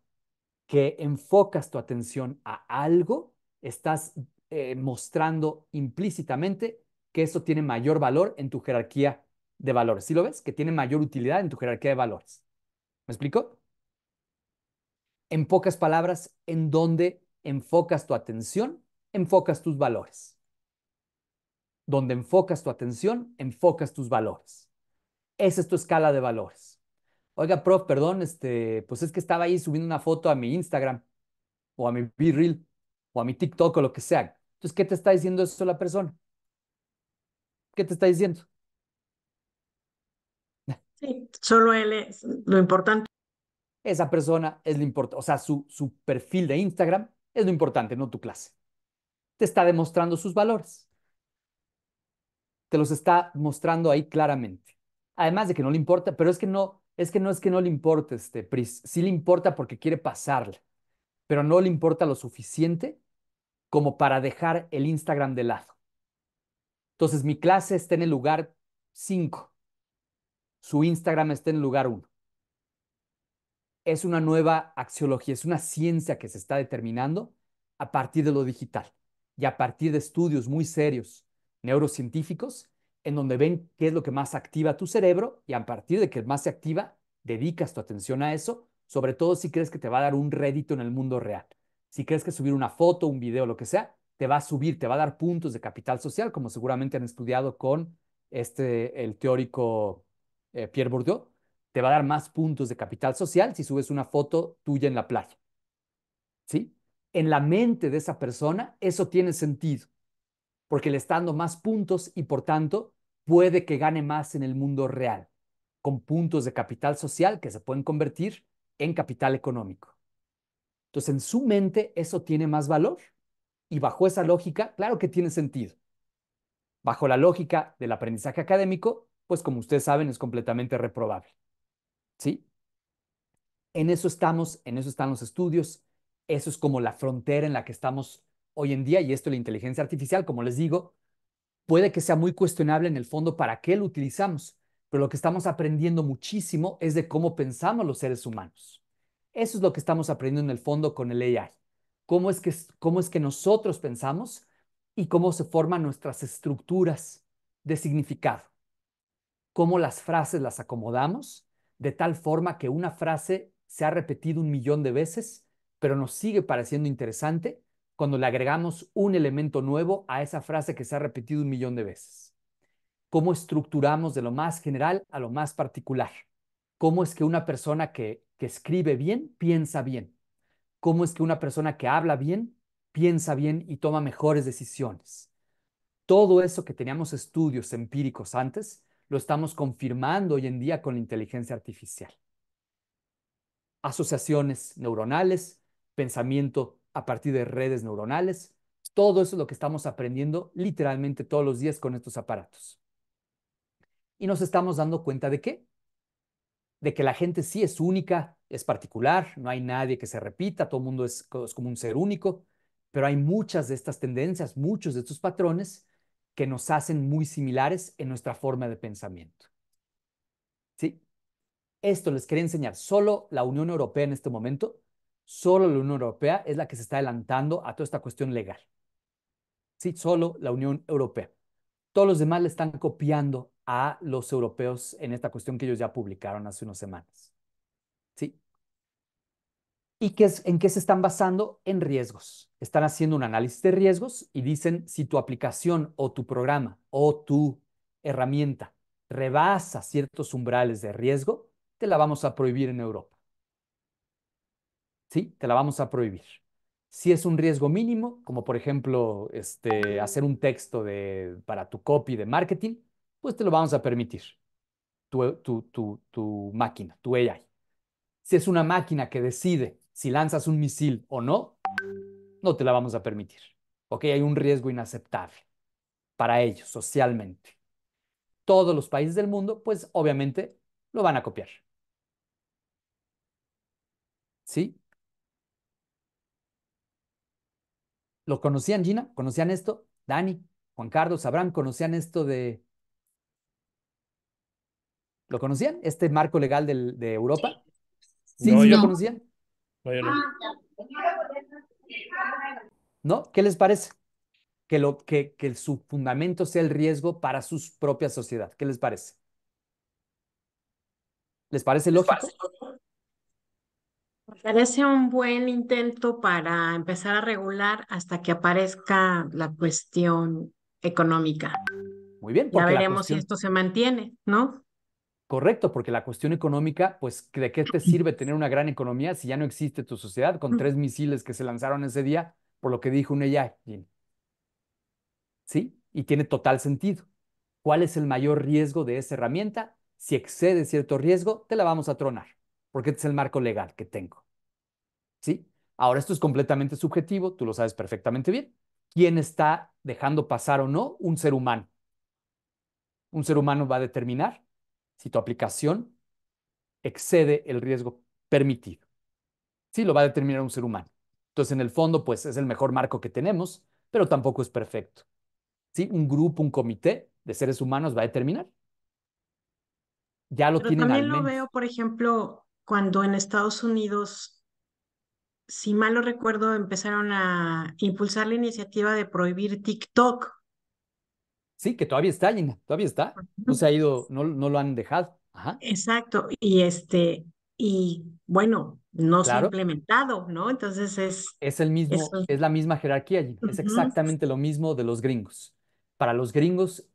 que enfocas tu atención a algo, estás eh, mostrando implícitamente que eso tiene mayor valor en tu jerarquía de valores. ¿Sí lo ves? Que tiene mayor utilidad en tu jerarquía de valores. ¿Me explico? En pocas palabras, en donde enfocas tu atención, enfocas tus valores. Donde enfocas tu atención, enfocas tus valores. Esa es tu escala de valores. Oiga, prof, perdón, este, pues es que estaba ahí subiendo una foto a mi Instagram o a mi B-Reel o a mi TikTok o lo que sea. Entonces, ¿qué te está diciendo eso la persona? ¿Qué te está diciendo? solo él es lo importante. Esa persona es lo importante, o sea, su, su perfil de Instagram es lo importante, no tu clase. Te está demostrando sus valores. Te los está mostrando ahí claramente. Además de que no le importa, pero es que no, es que no es que no le importe, este, Pris. Sí le importa porque quiere pasarle pero no le importa lo suficiente como para dejar el Instagram de lado. Entonces, mi clase está en el lugar 5 su Instagram está en lugar uno. Es una nueva axiología, es una ciencia que se está determinando a partir de lo digital y a partir de estudios muy serios neurocientíficos en donde ven qué es lo que más activa tu cerebro y a partir de que más se activa, dedicas tu atención a eso, sobre todo si crees que te va a dar un rédito en el mundo real. Si crees que subir una foto, un video, lo que sea, te va a subir, te va a dar puntos de capital social, como seguramente han estudiado con este, el teórico eh, Pierre Bourdieu, te va a dar más puntos de capital social si subes una foto tuya en la playa. ¿Sí? En la mente de esa persona eso tiene sentido, porque le está dando más puntos y por tanto puede que gane más en el mundo real, con puntos de capital social que se pueden convertir en capital económico. Entonces, en su mente eso tiene más valor y bajo esa lógica, claro que tiene sentido. Bajo la lógica del aprendizaje académico, pues como ustedes saben, es completamente reprobable. ¿Sí? En eso estamos, en eso están los estudios, eso es como la frontera en la que estamos hoy en día y esto la inteligencia artificial, como les digo, puede que sea muy cuestionable en el fondo para qué lo utilizamos, pero lo que estamos aprendiendo muchísimo es de cómo pensamos los seres humanos. Eso es lo que estamos aprendiendo en el fondo con el AI. Cómo es que, cómo es que nosotros pensamos y cómo se forman nuestras estructuras de significado cómo las frases las acomodamos de tal forma que una frase se ha repetido un millón de veces, pero nos sigue pareciendo interesante cuando le agregamos un elemento nuevo a esa frase que se ha repetido un millón de veces. ¿Cómo estructuramos de lo más general a lo más particular? ¿Cómo es que una persona que, que escribe bien piensa bien? ¿Cómo es que una persona que habla bien piensa bien y toma mejores decisiones? Todo eso que teníamos estudios empíricos antes, lo estamos confirmando hoy en día con la inteligencia artificial. Asociaciones neuronales, pensamiento a partir de redes neuronales, todo eso es lo que estamos aprendiendo literalmente todos los días con estos aparatos. Y nos estamos dando cuenta de qué? De que la gente sí es única, es particular, no hay nadie que se repita, todo el mundo es, como un ser único, pero hay muchas de estas tendencias, muchos de estos patrones que nos hacen muy similares en nuestra forma de pensamiento. ¿Sí? Esto les quería enseñar. Solo la Unión Europea en este momento, solo la Unión Europea es la que se está adelantando a toda esta cuestión legal. Sí, solo la Unión Europea. Todos los demás le están copiando a los europeos en esta cuestión que ellos ya publicaron hace unas semanas. ¿Y es, en qué se están basando? En riesgos. Están haciendo un análisis de riesgos y dicen si tu aplicación o tu programa o tu herramienta rebasa ciertos umbrales de riesgo, te la vamos a prohibir en Europa. ¿Sí? Te la vamos a prohibir. Si es un riesgo mínimo, como por ejemplo este, hacer un texto para tu copy de marketing, pues te lo vamos a permitir, tu, tu máquina, tu AI. Si es una máquina que decide si lanzas un misil o no, no te la vamos a permitir. ¿Ok? Hay un riesgo inaceptable para ellos socialmente. Todos los países del mundo, pues obviamente lo van a copiar. ¿Sí? ¿Lo conocían, Gina? ¿Conocían esto? Dani, Juan Carlos, Abraham, ¿conocían esto de... ¿Lo conocían? ¿Este marco legal de Europa? Sí, sí, lo conocían. Ah, no, ¿Qué les parece? Que, lo, que, que su fundamento sea el riesgo para su propia sociedad. ¿Qué les parece? ¿Les parece lógico? Me parece un buen intento para empezar a regular hasta que aparezca la cuestión económica. Muy bien. ya veremos si esto se mantiene, ¿no? Correcto, porque la cuestión económica, pues, ¿de qué te sirve tener una gran economía si ya no existe tu sociedad con tres misiles que se lanzaron ese día, por lo que dijo un AI? ¿Sí? Y tiene total sentido. ¿Cuál es el mayor riesgo de esa herramienta? Si excede cierto riesgo, te la vamos a tronar, porque este es el marco legal que tengo. ¿Sí? Ahora, esto es completamente subjetivo, tú lo sabes perfectamente bien. ¿Quién está dejando pasar o no un ser humano? Un ser humano va a determinar si tu aplicación excede el riesgo permitido. Sí, lo va a determinar un ser humano. Entonces, en el fondo, pues es el mejor marco que tenemos, pero tampoco es perfecto. ¿Sí? Un grupo, un comité de seres humanos va a determinar. Ya lo tienen También lo veo, por ejemplo, cuando en Estados Unidos si mal lo recuerdo, empezaron a impulsar la iniciativa de prohibir TikTok Sí, que todavía está, Gina, todavía está. No se ha ido, no, no lo han dejado. Ajá. Exacto. Y este, y bueno, no se ha implementado, ¿no? Entonces es. Es el mismo, es, la misma jerarquía, Gina. Es exactamente lo mismo de los gringos. Para los gringos,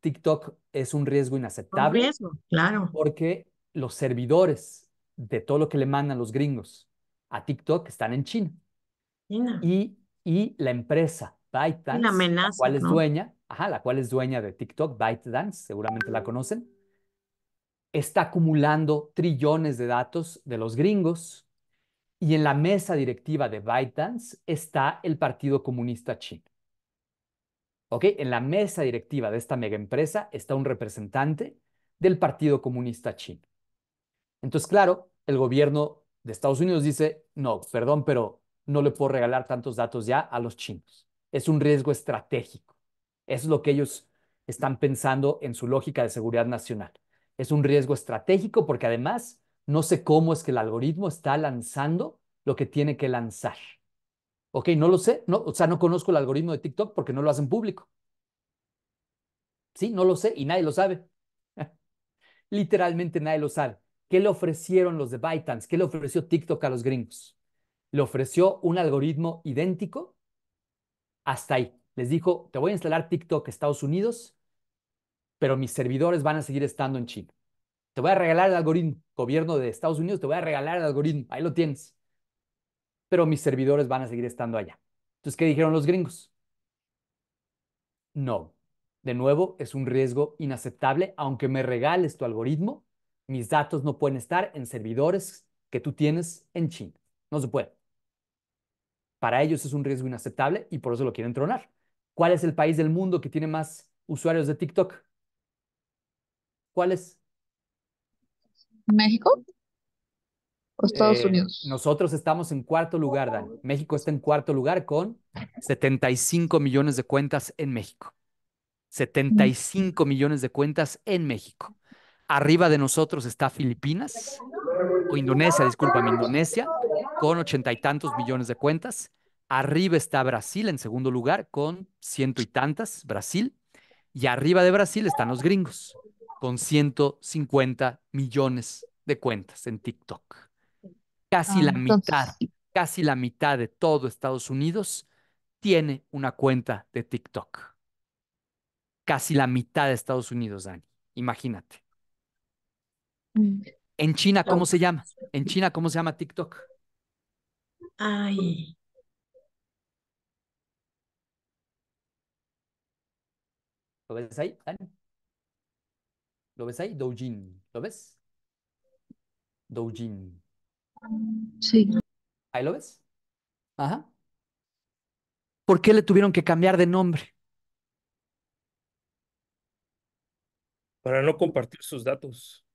TikTok es un riesgo inaceptable. riesgo, claro. Porque los servidores de todo lo que le mandan los gringos a TikTok están en China. China. Y, la empresa ByteDance, la es dueña, ajá, la cual es dueña de TikTok, ByteDance, seguramente la conocen, está acumulando trillones de datos de los gringos y en la mesa directiva de ByteDance está el Partido Comunista Chino. ¿Ok? En la mesa directiva de esta mega empresa está un representante del Partido Comunista Chino. Entonces, claro, el gobierno de Estados Unidos dice, no, perdón, pero no le puedo regalar tantos datos ya a los chinos. Es un riesgo estratégico es lo que ellos están pensando en su lógica de seguridad nacional. Es un riesgo estratégico porque además no sé cómo es que el algoritmo está lanzando lo que tiene que lanzar. Ok, no lo sé, no, o sea, no conozco el algoritmo de TikTok porque no lo hacen público. Sí, no lo sé y nadie lo sabe. [laughs] Literalmente nadie lo sabe. ¿Qué le ofrecieron los de ByteDance? ¿Qué le ofreció TikTok a los gringos? Le ofreció un algoritmo idéntico hasta ahí les dijo, te voy a instalar TikTok Estados Unidos, pero mis servidores van a seguir estando en China. Te voy a regalar el algoritmo, gobierno de Estados Unidos, te voy a regalar el algoritmo, ahí lo tienes. Pero mis servidores van a seguir estando allá. Entonces, ¿qué dijeron los gringos? No. De nuevo, es un riesgo inaceptable. Aunque me regales tu algoritmo, mis datos no pueden estar en servidores que tú tienes en China. No se puede. Para ellos es un riesgo inaceptable y por eso lo quieren tronar. ¿Cuál es el país del mundo que tiene más usuarios de TikTok? ¿Cuál es? ¿México? ¿O Estados eh, Unidos? Nosotros estamos en cuarto lugar, Dan. México está en cuarto lugar con 75 millones de cuentas en México. 75 millones de cuentas en México. Arriba de nosotros está Filipinas, o Indonesia, discúlpame, Indonesia, con ochenta y tantos millones de cuentas. Arriba está Brasil en segundo lugar con ciento y tantas, Brasil. Y arriba de Brasil están los gringos con 150 millones de cuentas en TikTok. Casi ah, la mitad, casi la mitad de todo Estados Unidos tiene una cuenta de TikTok. Casi la mitad de Estados Unidos, Dani. Imagínate. Mm. En China, ¿cómo se llama? En China, ¿cómo se llama TikTok? Ay, ¿Lo ves ahí, Dani? ¿Lo ves ahí? Doujin. ¿Lo ves? Doujin. Sí. ¿Ahí lo ves? Ajá. ¿Por qué le tuvieron que cambiar de nombre? Para no compartir sus datos.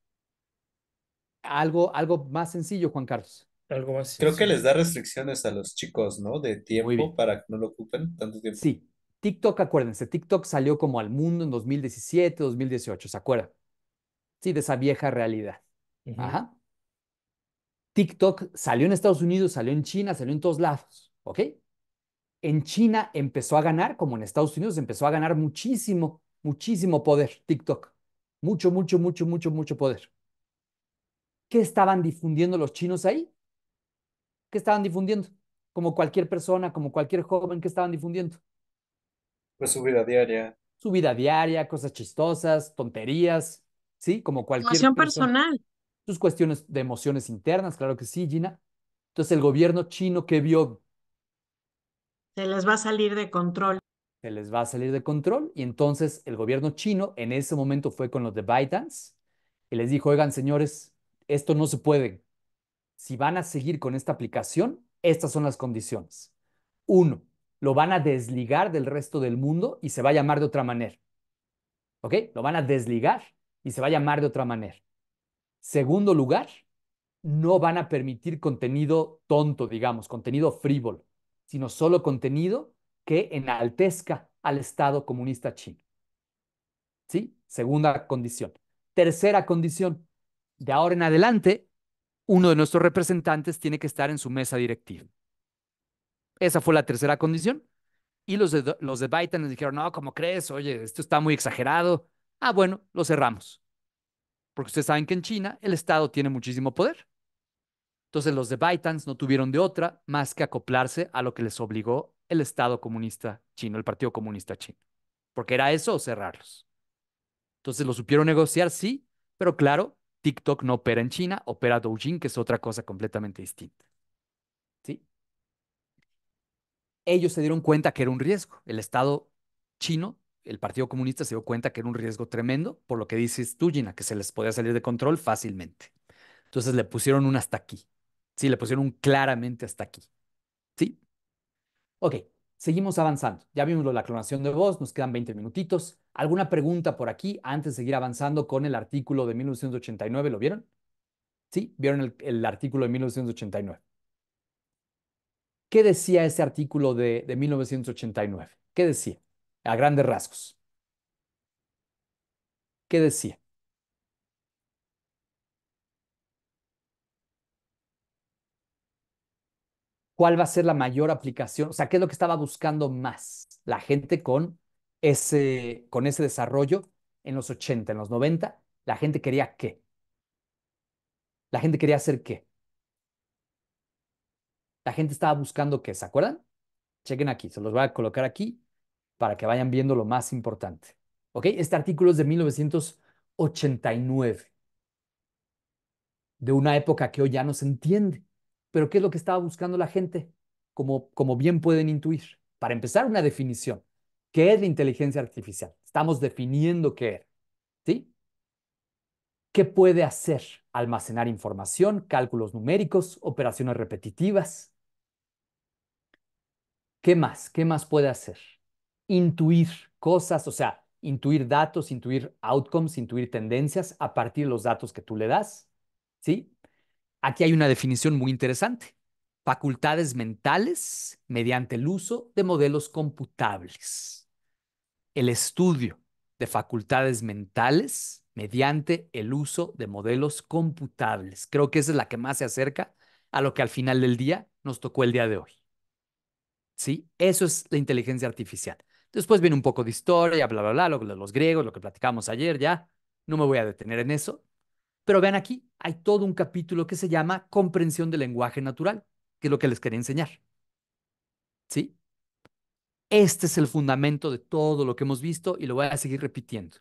Algo, algo más sencillo, Juan Carlos. Algo más sencillo. Creo que les da restricciones a los chicos, ¿no? De tiempo para que no lo ocupen tanto tiempo. Sí, TikTok, acuérdense, TikTok salió como al mundo en 2017, 2018, ¿se acuerdan? Sí, de esa vieja realidad. Ajá. TikTok salió en Estados Unidos, salió en China, salió en todos lados, ¿ok? En China empezó a ganar, como en Estados Unidos, empezó a ganar muchísimo, muchísimo poder TikTok. Mucho, mucho, mucho, mucho, mucho poder. ¿Qué estaban difundiendo los chinos ahí? ¿Qué estaban difundiendo? Como cualquier persona, como cualquier joven, ¿qué estaban difundiendo? Pues su vida diaria. Su vida diaria, cosas chistosas, tonterías, ¿sí? Como cualquier. personal. Sus cuestiones de emociones internas, claro que sí, Gina. Entonces, el gobierno chino que vio. Se les va a salir de control. Se les va a salir de control. Y entonces, el gobierno chino en ese momento fue con los de ByteDance y les dijo: Oigan, señores, esto no se puede. Si van a seguir con esta aplicación, estas son las condiciones. Uno, lo van a desligar del resto del mundo y se va a llamar de otra manera. ¿Ok? Lo van a desligar y se va a llamar de otra manera. Segundo lugar, no van a permitir contenido tonto, digamos, contenido frívolo, sino solo contenido que enaltezca al Estado comunista chino. ¿Sí? Segunda condición. Tercera condición, de ahora en adelante, uno de nuestros representantes tiene que estar en su mesa directiva. Esa fue la tercera condición. Y los de, los de dijeron, no, ¿cómo crees? Oye, esto está muy exagerado. Ah, bueno, lo cerramos. Porque ustedes saben que en China el Estado tiene muchísimo poder. Entonces los de Baitans no tuvieron de otra más que acoplarse a lo que les obligó el Estado comunista chino, el Partido Comunista chino. Porque era eso o cerrarlos. Entonces lo supieron negociar, sí, pero claro, TikTok no opera en China, opera Douyin, que es otra cosa completamente distinta. ¿Sí? ellos se dieron cuenta que era un riesgo. El Estado chino, el Partido Comunista se dio cuenta que era un riesgo tremendo, por lo que dices tú, Gina, que se les podía salir de control fácilmente. Entonces le pusieron un hasta aquí. Sí, le pusieron un claramente hasta aquí. ¿Sí? Ok, seguimos avanzando. Ya vimos la clonación de voz, nos quedan 20 minutitos. ¿Alguna pregunta por aquí antes de seguir avanzando con el artículo de 1989? ¿Lo vieron? ¿Sí? ¿Vieron el artículo de 1989? ¿Qué decía ese artículo de, 1989? ¿Qué decía? A grandes rasgos. ¿Qué decía? ¿Cuál va a ser la mayor aplicación? O sea, ¿qué es lo que estaba buscando más la gente con ese, con ese desarrollo en los 80, en los 90? La gente quería qué. La gente quería hacer qué la gente estaba buscando qué, ¿se acuerdan? Chequen aquí, se los voy a colocar aquí para que vayan viendo lo más importante. ¿Ok? Este artículo es de 1989, de una época que hoy ya no se entiende. Pero ¿qué es lo que estaba buscando la gente? Como, como bien pueden intuir. Para empezar, una definición. ¿Qué es la inteligencia artificial? Estamos definiendo qué es. ¿Qué puede hacer? Almacenar información, cálculos numéricos, operaciones repetitivas. ¿Qué más? ¿Qué más puede hacer? Intuir cosas, o sea, intuir datos, intuir outcomes, intuir tendencias a partir de los datos que tú le das. ¿Sí? Aquí hay una definición muy interesante. Facultades mentales mediante el uso de modelos computables. El estudio de facultades mentales mediante el uso de modelos computables. Creo que esa es la que más se acerca a lo que al final del día nos tocó el día de hoy. ¿sí? Eso es la inteligencia artificial. Después viene un poco de historia, bla, bla, bla, lo, los griegos, lo que platicamos ayer, ya. No me voy a detener en eso. Pero vean aquí, hay todo un capítulo que se llama comprensión del lenguaje natural, que es lo que les quería enseñar. ¿Sí? Este es el fundamento de todo lo que hemos visto y lo voy a seguir repitiendo.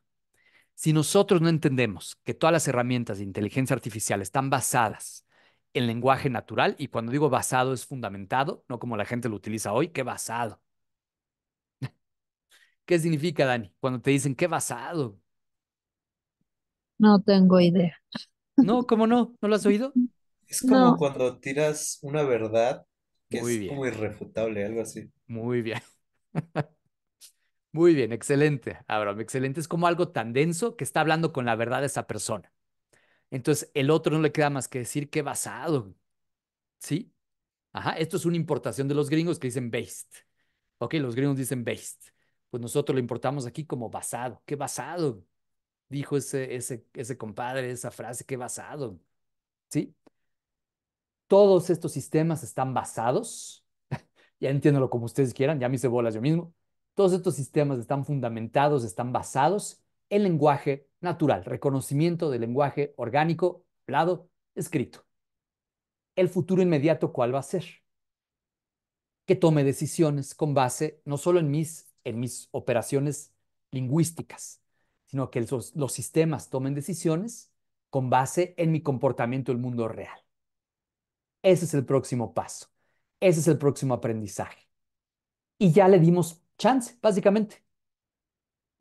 Si nosotros no entendemos que todas las herramientas de inteligencia artificial están basadas el lenguaje natural, y cuando digo basado es fundamentado, no como la gente lo utiliza hoy, qué basado. [laughs] ¿Qué significa, Dani, cuando te dicen qué basado? No tengo idea. No, ¿cómo no? ¿No lo has oído? [laughs] Es como cuando tiras una verdad que Muy es como irrefutable, algo así. Muy bien. [laughs] Muy bien, excelente. Abraham, excelente. Es como algo tan denso que está hablando con la verdad de esa persona. Entonces, el otro no le queda más que decir que basado. ¿Sí? Ajá, esto es una importación de los gringos que dicen based. Ok, los gringos dicen based. Pues nosotros lo importamos aquí como basado. ¿Qué basado? Dijo ese, ese, ese compadre, esa frase, qué basado. ¿Sí? Todos estos sistemas están basados. [laughs] ya entiéndolo como ustedes quieran, ya me hice bolas yo mismo. Todos estos sistemas están fundamentados, están basados el lenguaje natural, reconocimiento del lenguaje orgánico, hablado, escrito. ¿El futuro inmediato cuál va a ser? Que tome decisiones con base no solo en mis, en mis operaciones lingüísticas, sino que los, sistemas tomen decisiones con base en mi comportamiento del el mundo real. Ese es el próximo paso. Ese es el próximo aprendizaje. Y ya le dimos chance, básicamente.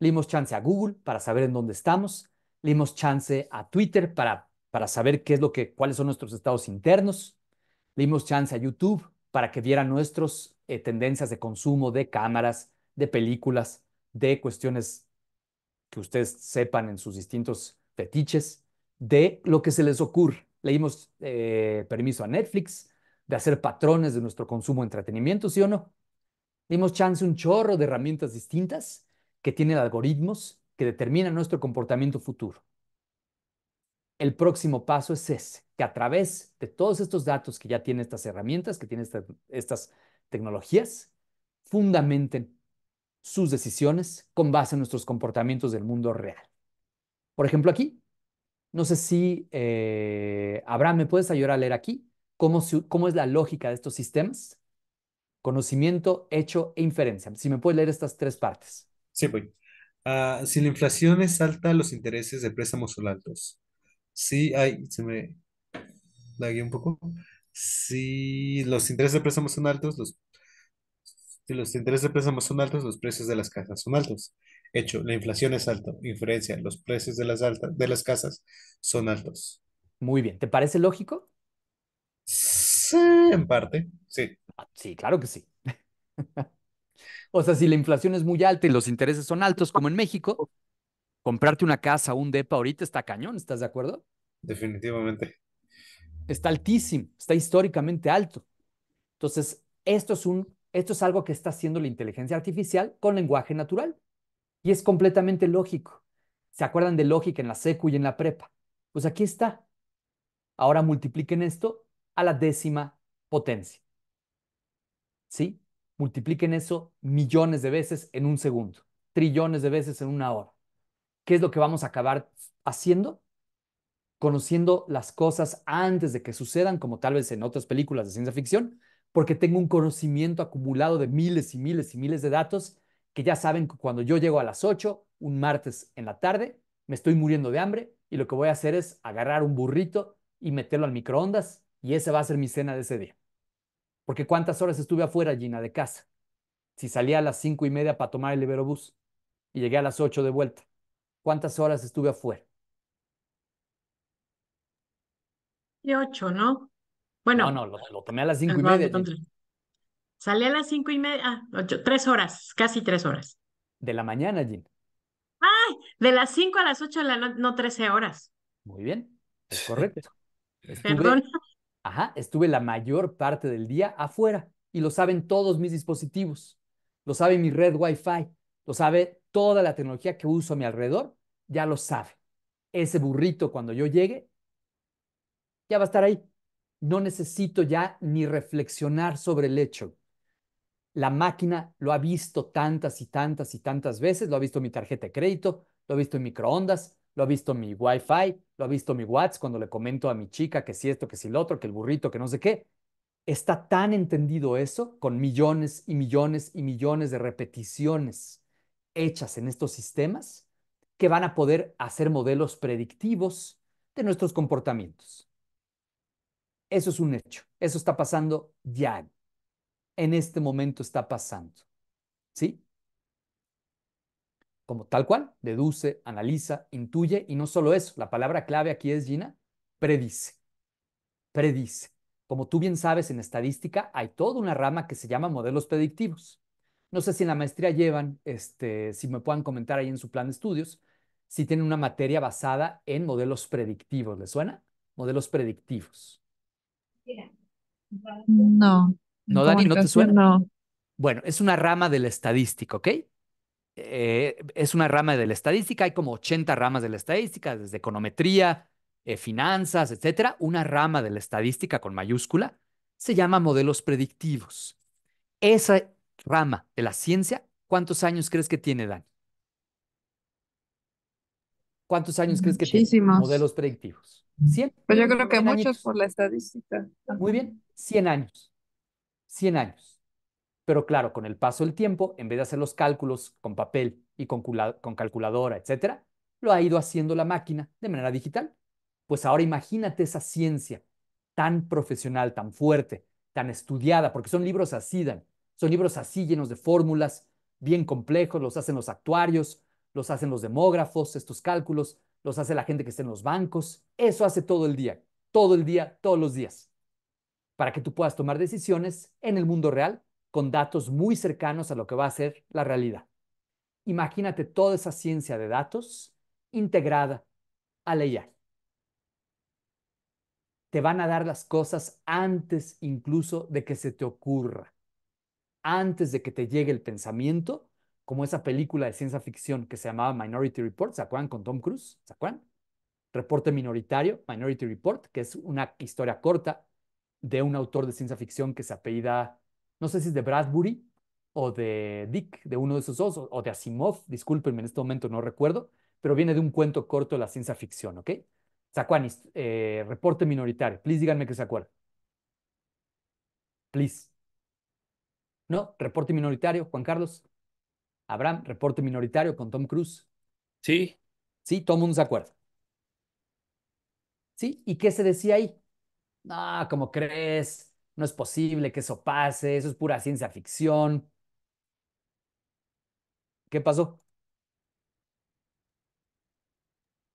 Le dimos chance a Google para saber en dónde estamos. Le dimos chance a Twitter para, para saber qué es lo que, cuáles son nuestros estados internos. Le dimos chance a YouTube para que viera nuestras eh, tendencias de consumo de cámaras, de películas, de cuestiones que ustedes sepan en sus distintos fetiches, de lo que se les ocurre. Le dimos eh, permiso a Netflix de hacer patrones de nuestro consumo de entretenimiento, ¿sí o no? Le dimos chance a un chorro de herramientas distintas que tienen algoritmos que determinan nuestro comportamiento futuro. El próximo paso es ese, que a través de todos estos datos que ya tienen estas herramientas, que tienen estas tecnologías, fundamenten sus decisiones con base en nuestros comportamientos del mundo real. Por ejemplo, aquí, no sé si, eh, Abraham, ¿me puedes ayudar a leer aquí cómo, cómo es la lógica de estos sistemas? Conocimiento, hecho e inferencia. Si me puedes leer estas tres partes. Sí, pues, si la inflación es alta, los intereses de préstamos son altos. Sí, ay, se me lagué un poco. Si los intereses de préstamos son altos, los, si los intereses de préstamos son altos, los precios de las casas son altos. Hecho, la inflación es alta. Inferencia, los precios de las, de las casas son altos. Muy bien, ¿te parece lógico? Sí, en parte, sí. Ah, sí, claro que sí. [laughs] O sea, si la inflación es muy alta y los intereses son altos, como en México, comprarte una casa, un DEPA ahorita está cañón, ¿estás de acuerdo? Definitivamente. Está altísimo, está históricamente alto. Entonces, esto es, un, esto es algo que está haciendo la inteligencia artificial con lenguaje natural. Y es completamente lógico. ¿Se acuerdan de lógica en la secu y en la prepa? Pues aquí está. Ahora multipliquen esto a la décima potencia. ¿Sí? Multipliquen eso millones de veces en un segundo, trillones de veces en una hora. ¿Qué es lo que vamos a acabar haciendo? Conociendo las cosas antes de que sucedan, como tal vez en otras películas de ciencia ficción, porque tengo un conocimiento acumulado de miles y miles y miles de datos que ya saben que cuando yo llego a las 8, un martes en la tarde, me estoy muriendo de hambre y lo que voy a hacer es agarrar un burrito y meterlo al microondas y esa va a ser mi cena de ese día. Porque ¿cuántas horas estuve afuera, Gina, de casa? Si salía a las cinco y media para tomar el Iberobús y llegué a las ocho de vuelta, ¿cuántas horas estuve afuera? Y ocho, ¿no? Bueno. No, no, lo, tomé a las cinco y media. Salí a las cinco y media, ah, ocho, tres horas, casi tres horas. De la mañana, Gina. ¡Ay! De las cinco a las ocho, de la no trece horas. Muy bien, es [laughs] correcto. Perdón. Ajá, estuve la mayor parte del día afuera y lo saben todos mis dispositivos. Lo sabe mi red Wi-Fi, lo sabe toda la tecnología que uso a mi alrededor, ya lo sabe. Ese burrito cuando yo llegue ya va a estar ahí. No necesito ya ni reflexionar sobre el hecho. La máquina lo ha visto tantas y tantas y tantas veces, lo ha visto mi tarjeta de crédito, lo ha visto en microondas, lo ha visto mi Wi-Fi, lo ha visto mi WhatsApp cuando le comento a mi chica que si esto, que si el otro, que el burrito, que no sé qué. Está tan entendido eso con millones y millones y millones de repeticiones hechas en estos sistemas que van a poder hacer modelos predictivos de nuestros comportamientos. Eso es un hecho. Eso está pasando ya. En este momento está pasando. ¿Sí? como tal cual, deduce, analiza, intuye y no solo eso, la palabra clave aquí es, Gina, predice. Predice. Como tú bien sabes, en estadística hay toda una rama que se llama modelos predictivos. No sé si en la maestría llevan, este, si me puedan comentar ahí en su plan de estudios, si tienen una materia basada en modelos predictivos. ¿Les suena? Modelos predictivos. No. ¿No, Dani? ¿No te suena? Bueno, es una rama de la estadística, ¿ok? Eh, es una rama de la estadística, hay como 80 ramas de la estadística, desde econometría, eh, finanzas, etcétera. Una rama de la estadística con mayúscula se llama modelos predictivos. Esa rama de la ciencia, ¿cuántos años crees que tiene, Dani? ¿Cuántos años crees que tiene modelos predictivos? 100. Pues yo creo que muchos por la estadística. Muy bien, 100 años. 100 años. Pero claro, con el paso del tiempo, en vez de hacer los cálculos con papel y con, calculadora, etcétera, lo ha ido haciendo la máquina de manera digital. Pues ahora imagínate esa ciencia tan profesional, tan fuerte, tan estudiada, porque son libros así, Dan. Son libros así llenos de fórmulas, bien complejos, los hacen los actuarios, los hacen los demógrafos, estos cálculos, los hace la gente que está en los bancos. Eso hace todo el día, todo el día, todos los días, para que tú puedas tomar decisiones en el mundo real con datos muy cercanos a lo que va a ser la realidad. Imagínate toda esa ciencia de datos integrada a la IA. Te van a dar las cosas antes incluso de que se te ocurra, antes de que te llegue el pensamiento, como esa película de ciencia ficción que se llamaba Minority Report, ¿se acuerdan con Tom Cruise? ¿Se acuerdan? Reporte minoritario, Minority Report, que es una historia corta de un autor de ciencia ficción que se apellida no sé si es de Bradbury o de Dick, de uno de esos dos, o de Asimov, discúlpenme, en este momento no recuerdo, pero viene de un cuento corto de la ciencia ficción, ¿ok? Zacuanis, eh, reporte minoritario, please díganme que se acuerda. Please. ¿No? Reporte minoritario, Juan Carlos. Abraham, reporte minoritario con Tom Cruise. Sí. Sí, todo el mundo se acuerda. ¿Sí? ¿Y qué se decía ahí? Ah, ¿cómo crees? no es posible que eso pase, eso es pura ciencia ficción. ¿Qué pasó?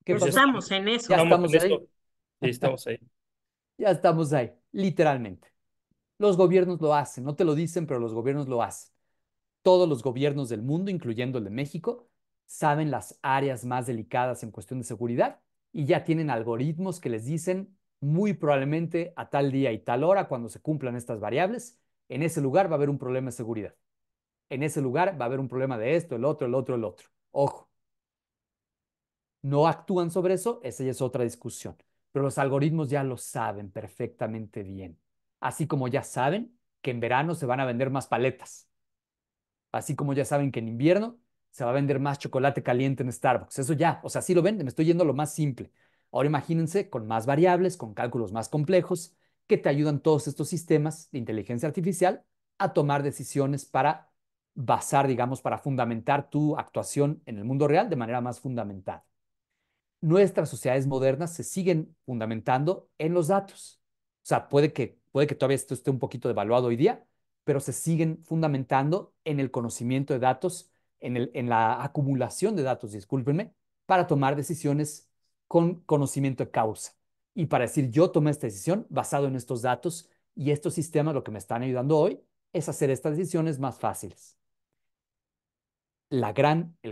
¿Qué pues Estamos en eso. Ya estamos, ahí. estamos ahí. [laughs] ya estamos ahí, literalmente. Los gobiernos lo hacen, no te lo dicen, pero los gobiernos lo hacen. Todos los gobiernos del mundo, incluyendo el de México, saben las áreas más delicadas en cuestión de seguridad y ya tienen algoritmos que les dicen muy probablemente a tal día y tal hora, cuando se cumplan estas variables, en ese lugar va a haber un problema de seguridad. En ese lugar va a haber un problema de esto, el otro, el otro, el otro. Ojo. No actúan sobre eso, esa ya es otra discusión. Pero los algoritmos ya lo saben perfectamente bien. Así como ya saben que en verano se van a vender más paletas. Así como ya saben que en invierno se va a vender más chocolate caliente en Starbucks. Eso ya, o sea, sí lo venden, me estoy yendo lo más simple. Ahora imagínense con más variables, con cálculos más complejos, que te ayudan todos estos sistemas de inteligencia artificial a tomar decisiones para basar, digamos, para fundamentar tu actuación en el mundo real de manera más fundamentada. Nuestras sociedades modernas se siguen fundamentando en los datos. O sea, puede que, todavía esto esté un poquito devaluado hoy día, pero se siguen fundamentando en el conocimiento de datos, en, en la acumulación de datos, discúlpenme, para tomar decisiones con conocimiento de causa y para decir yo tomé esta decisión basado en estos datos y estos sistemas lo que me están ayudando hoy es hacer estas decisiones más fáciles. el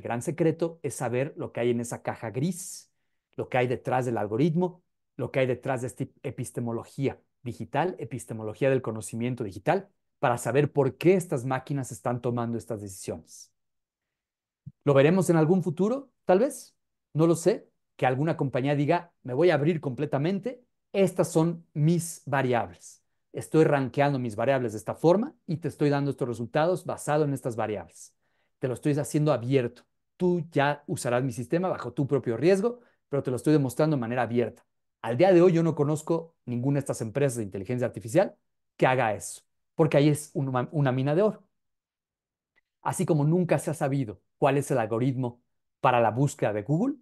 gran secreto es saber lo que hay en esa caja gris, lo que hay detrás del algoritmo, lo que hay detrás de esta epistemología digital, epistemología del conocimiento digital, para saber por qué estas máquinas están tomando estas decisiones. ¿Lo veremos en algún futuro? Tal vez. No lo sé que alguna compañía diga, me voy a abrir completamente, estas son mis variables. Estoy rankeando mis variables de esta forma y te estoy dando estos resultados basado en estas variables. Te lo estoy haciendo abierto. Tú ya usarás mi sistema bajo tu propio riesgo, pero te lo estoy demostrando de manera abierta. Al día de hoy yo no conozco ninguna de estas empresas de inteligencia artificial que haga eso, porque ahí es una mina de oro. Así como nunca se ha sabido cuál es el algoritmo para la búsqueda de Google,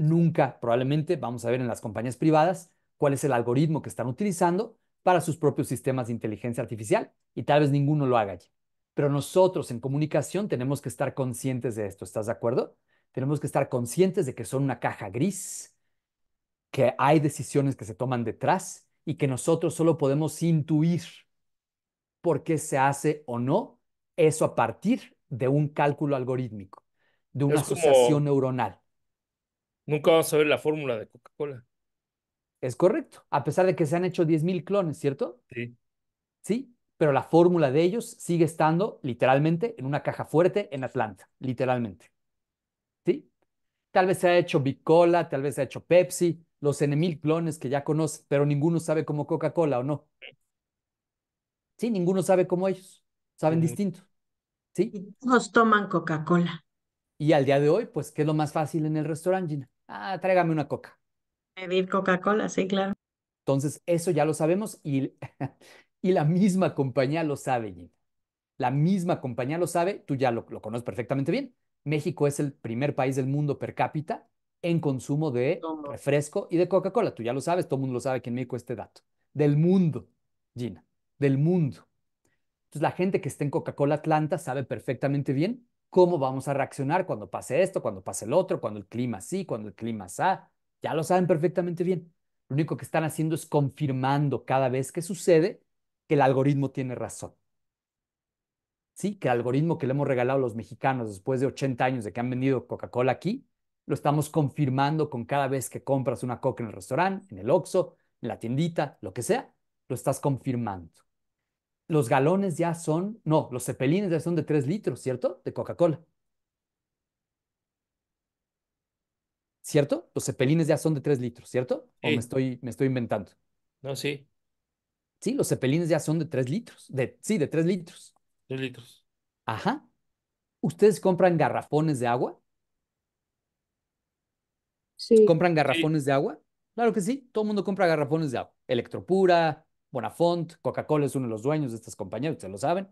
nunca probablemente vamos a ver en las compañías privadas cuál es el algoritmo que están utilizando para sus propios sistemas de inteligencia artificial y tal vez ninguno lo haga allí. Pero nosotros en comunicación tenemos que estar conscientes de esto, ¿estás de acuerdo? Tenemos que estar conscientes de que son una caja gris, que hay decisiones que se toman detrás y que nosotros solo podemos intuir por qué se hace o no eso a partir de un cálculo algorítmico, de una asociación neuronal. Nunca vamos a ver la fórmula de Coca-Cola. Es correcto, a pesar de que se han hecho 10.000 clones, ¿cierto? Sí. Sí, pero la fórmula de ellos sigue estando literalmente en una caja fuerte en Atlanta, literalmente. ¿Sí? Tal vez se ha hecho Bicola, tal vez se ha hecho Pepsi, los N.000 clones que ya conoces, pero ninguno sabe cómo Coca-Cola o no. Sí, ninguno sabe cómo ellos, saben distinto. ¿Sí? Y todos toman Coca-Cola. Y al día de hoy, pues, ¿qué es lo más fácil en el restaurante, Gina? ah, tráigame una coca. Pedir Coca-Cola, sí, claro. Entonces, eso ya lo sabemos y, [laughs] y la misma compañía lo sabe, Gina. La misma compañía lo sabe, tú ya lo, conoces perfectamente bien. México es el primer país del mundo per cápita en consumo de refresco y de Coca-Cola. Tú ya lo sabes, todo el mundo lo sabe aquí en México este dato. Del mundo, Gina, del mundo. Entonces la gente que está en Coca-Cola Atlanta sabe perfectamente bien cómo vamos a reaccionar cuando pase esto, cuando pase el otro, cuando el clima sí, cuando el clima sa Ya lo saben perfectamente bien. Lo único que están haciendo es confirmando cada vez que sucede que el algoritmo tiene razón. Sí, que el algoritmo que le hemos regalado a los mexicanos después de 80 años de que han vendido Coca-Cola aquí, lo estamos confirmando con cada vez que compras una Coca en el restaurante, en el Oxxo, en la tiendita, lo que sea, lo estás confirmando los galones ya son, no, los cepelines ya son de 3 litros, ¿cierto? De Coca-Cola. ¿Cierto? Los cepelines ya son de 3 litros, ¿cierto? ¿O me estoy, me estoy inventando? No, sí. Sí, los cepelines ya son de 3 litros. De, sí, de 3 litros. 3 litros. Ajá. ¿Ustedes compran garrafones de agua? Sí. ¿Compran garrafones de agua? Claro que sí, todo el mundo compra garrafones de agua. Electropura, Bonafont, Coca-Cola es uno de los dueños de estas compañías, ustedes lo saben.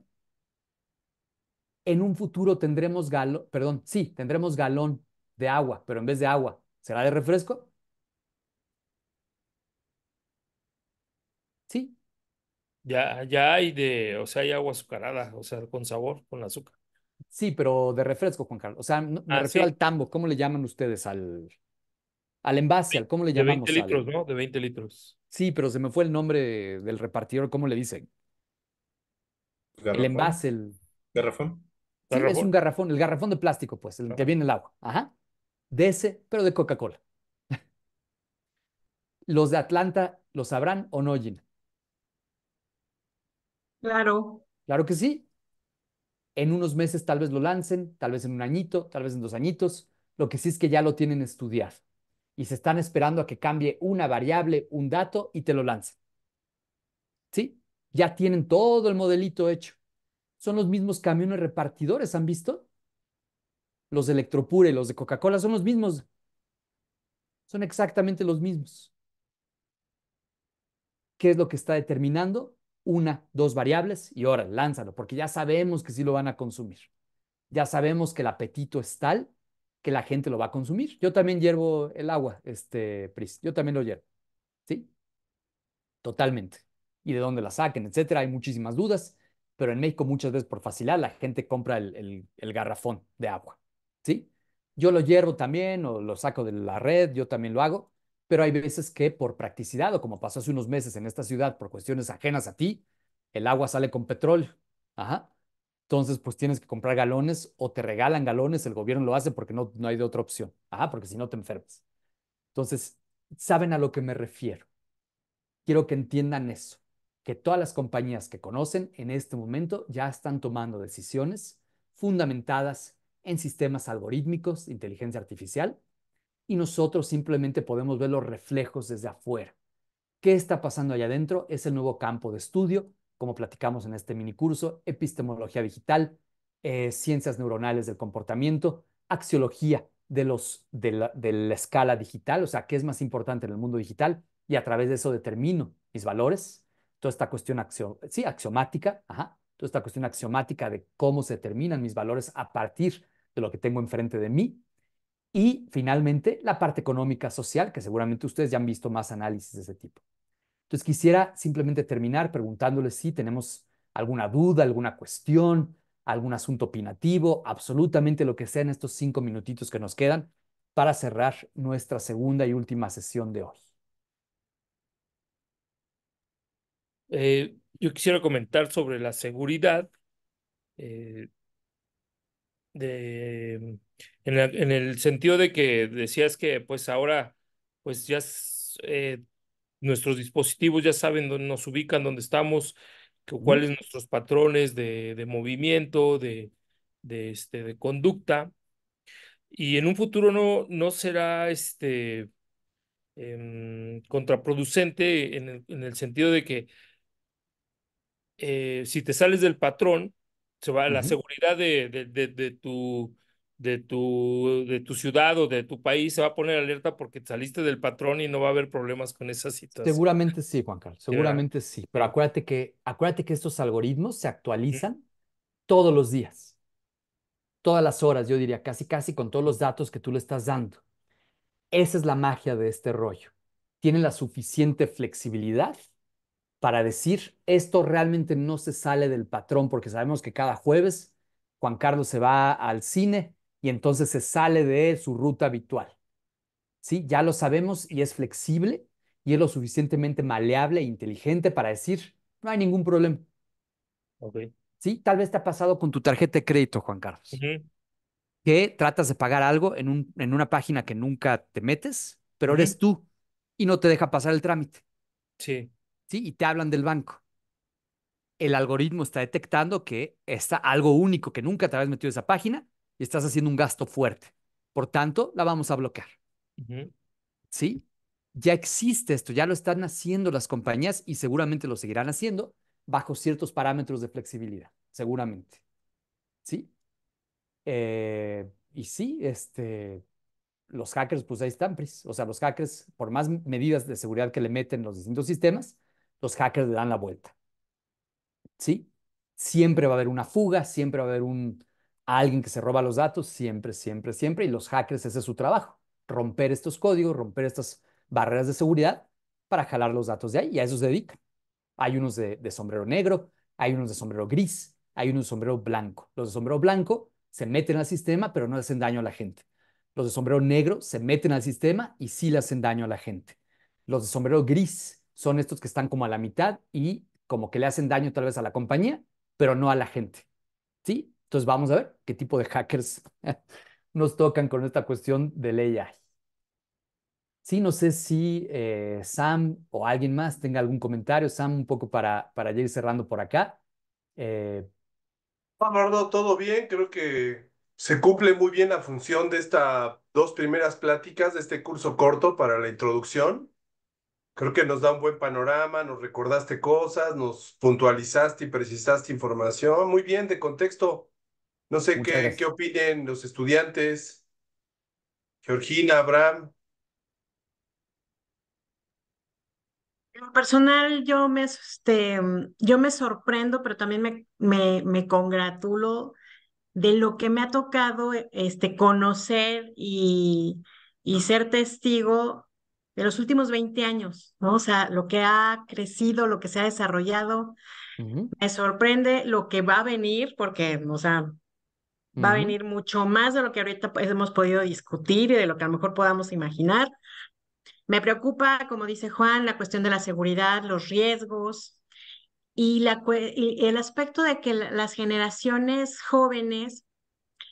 En un futuro tendremos galón, perdón, sí, tendremos galón de agua, pero en vez de agua, ¿será de refresco? Sí. Ya, ya hay de, o sea, hay agua azucarada, o sea, con sabor, con azúcar. Sí, pero de refresco, Juan Carlos. O sea, me ah, refiero al tambo, ¿cómo le llaman ustedes al, al envase? ¿Cómo le llamamos? De 20 litros, ¿no? De 20 litros. Sí, pero se me fue el nombre del repartidor, ¿cómo le dicen? El envase, el... ¿Garrafón? Sí, es un garrafón, el garrafón de plástico, pues, el que viene el agua. Ajá. De ese, pero de Coca-Cola. [laughs] ¿Los de Atlanta lo sabrán o no, Gina? Claro. Claro que sí. En unos meses tal vez lo lancen, tal vez en un añito, tal vez en dos añitos. Lo que sí es que ya lo tienen estudiado y se están esperando a que cambie una variable, un dato y te lo lancen. ¿Sí? Ya tienen todo el modelito hecho. Son los mismos camiones repartidores, ¿han visto? Los de Electropure y los de Coca-Cola son los mismos. Son exactamente los mismos. ¿Qué es lo que está determinando? Una, dos variables y ahora lánzalo, porque ya sabemos que sí lo van a consumir. Ya sabemos que el apetito es tal que la gente lo va a consumir. Yo también hiervo el agua, este, Pris, yo también lo hiervo, ¿sí? Totalmente. Y de dónde la saquen, etcétera. Hay muchísimas dudas, pero en México muchas veces por facilidad la gente compra el, el garrafón de agua, ¿sí? Yo lo hiervo también o lo saco de la red, yo también lo hago, pero hay veces que por practicidad o como pasó hace unos meses en esta ciudad por cuestiones ajenas a ti, el agua sale con petróleo. Ajá. Entonces, pues tienes que comprar galones o te regalan galones, el gobierno lo hace porque no, hay de otra opción. ah, porque si no te enfermas. Entonces, saben a lo que me refiero. Quiero que entiendan eso, que todas las compañías que conocen en este momento ya están tomando decisiones fundamentadas en sistemas algorítmicos, inteligencia artificial, y nosotros simplemente podemos ver los reflejos desde afuera. ¿Qué está pasando allá adentro? Es el nuevo campo de estudio como platicamos en este mini curso epistemología digital, eh, ciencias neuronales del comportamiento, axiología de, de la, escala digital, o sea, qué es más importante en el mundo digital, y a través de eso determino mis valores, toda esta cuestión axiomática, toda esta cuestión axiomática de cómo se determinan mis valores a partir de lo que tengo enfrente de mí. Y finalmente, la parte económica social, que seguramente ustedes ya han visto más análisis de ese tipo. Entonces quisiera simplemente terminar preguntándoles si tenemos alguna duda, alguna cuestión, algún asunto opinativo, absolutamente lo que sea en estos cinco minutitos que nos quedan para cerrar nuestra segunda y última sesión de hoy. Eh, yo quisiera comentar sobre la seguridad eh, de, en, el sentido de que decías que pues ahora pues ya eh, nuestros dispositivos ya saben dónde nos ubican, dónde estamos, cuáles son nuestros patrones de, movimiento, de, de, este, de conducta. Y en un futuro no, no será este, em, contraproducente en el, en el, sentido de que eh, si te sales del patrón, se va, la seguridad de, de, de, tu de tu, de tu ciudad o de tu país se va a poner alerta porque saliste del patrón y no va a haber problemas con esa citas. Seguramente sí, Juan Carlos, seguramente sí. Pero acuérdate que, acuérdate que estos algoritmos se actualizan todos los días, todas las horas, yo diría, casi, casi con todos los datos que tú le estás dando. Esa es la magia de este rollo. Tiene la suficiente flexibilidad para decir, esto realmente no se sale del patrón porque sabemos que cada jueves Juan Carlos se va al cine y entonces se sale de su ruta habitual. ¿Sí? Ya lo sabemos y es flexible y es lo suficientemente maleable e inteligente para decir, no hay ningún problema. Ok. ¿Sí? Tal vez te ha pasado con tu tarjeta de crédito, Juan Carlos. Que tratas de pagar algo en, un, en una página que nunca te metes, pero eres tú y no te deja pasar el trámite. Sí. Sí, y te hablan del banco. El algoritmo está detectando que está algo único que nunca te habías metido en esa página y estás haciendo un gasto fuerte. Por tanto, la vamos a bloquear. ¿Sí? Ya existe esto, ya lo están haciendo las compañías y seguramente lo seguirán haciendo bajo ciertos parámetros de flexibilidad, seguramente. ¿Sí? Eh, y sí, este, los hackers, pues ahí están, pues. O sea, los hackers, por más medidas de seguridad que le meten los distintos sistemas, los hackers le dan la vuelta. ¿Sí? Siempre va a haber una fuga, siempre va a haber un, alguien que se roba los datos siempre, siempre, siempre. Y los hackers, ese es su trabajo, romper estos códigos, romper estas barreras de seguridad para jalar los datos de ahí. Y a eso se dedican. Hay unos de, sombrero negro, hay unos de sombrero gris, hay unos de sombrero blanco. Los de sombrero blanco se meten al sistema, pero no hacen daño a la gente. Los de sombrero negro se meten al sistema y sí le hacen daño a la gente. Los de sombrero gris son estos que están como a la mitad y como que le hacen daño tal vez a la compañía, pero no a la gente. ¿Sí? Entonces vamos a ver qué tipo de hackers [laughs] nos tocan con esta cuestión de AI. Sí, no sé si eh, Sam o alguien más tenga algún comentario. Sam, un poco para, para ir cerrando por acá. Eh... todo bien. Creo que se cumple muy bien la función de estas dos primeras pláticas de este curso corto para la introducción. Creo que nos da un buen panorama, nos recordaste cosas, nos puntualizaste y precisaste información. Muy bien, de contexto. No sé qué, qué, opinen los estudiantes. Georgina, Abraham. En lo personal, yo me, este, yo me sorprendo, pero también me, me, me congratulo de lo que me ha tocado este, conocer y, ser testigo de los últimos 20 años, ¿no? O sea, lo que ha crecido, lo que se ha desarrollado. Me sorprende lo que va a venir, porque, o sea, va a venir mucho más de lo que ahorita hemos podido discutir y de lo que a lo mejor podamos imaginar. Me preocupa, como dice Juan, la cuestión de la seguridad, los riesgos y, el aspecto de que las generaciones jóvenes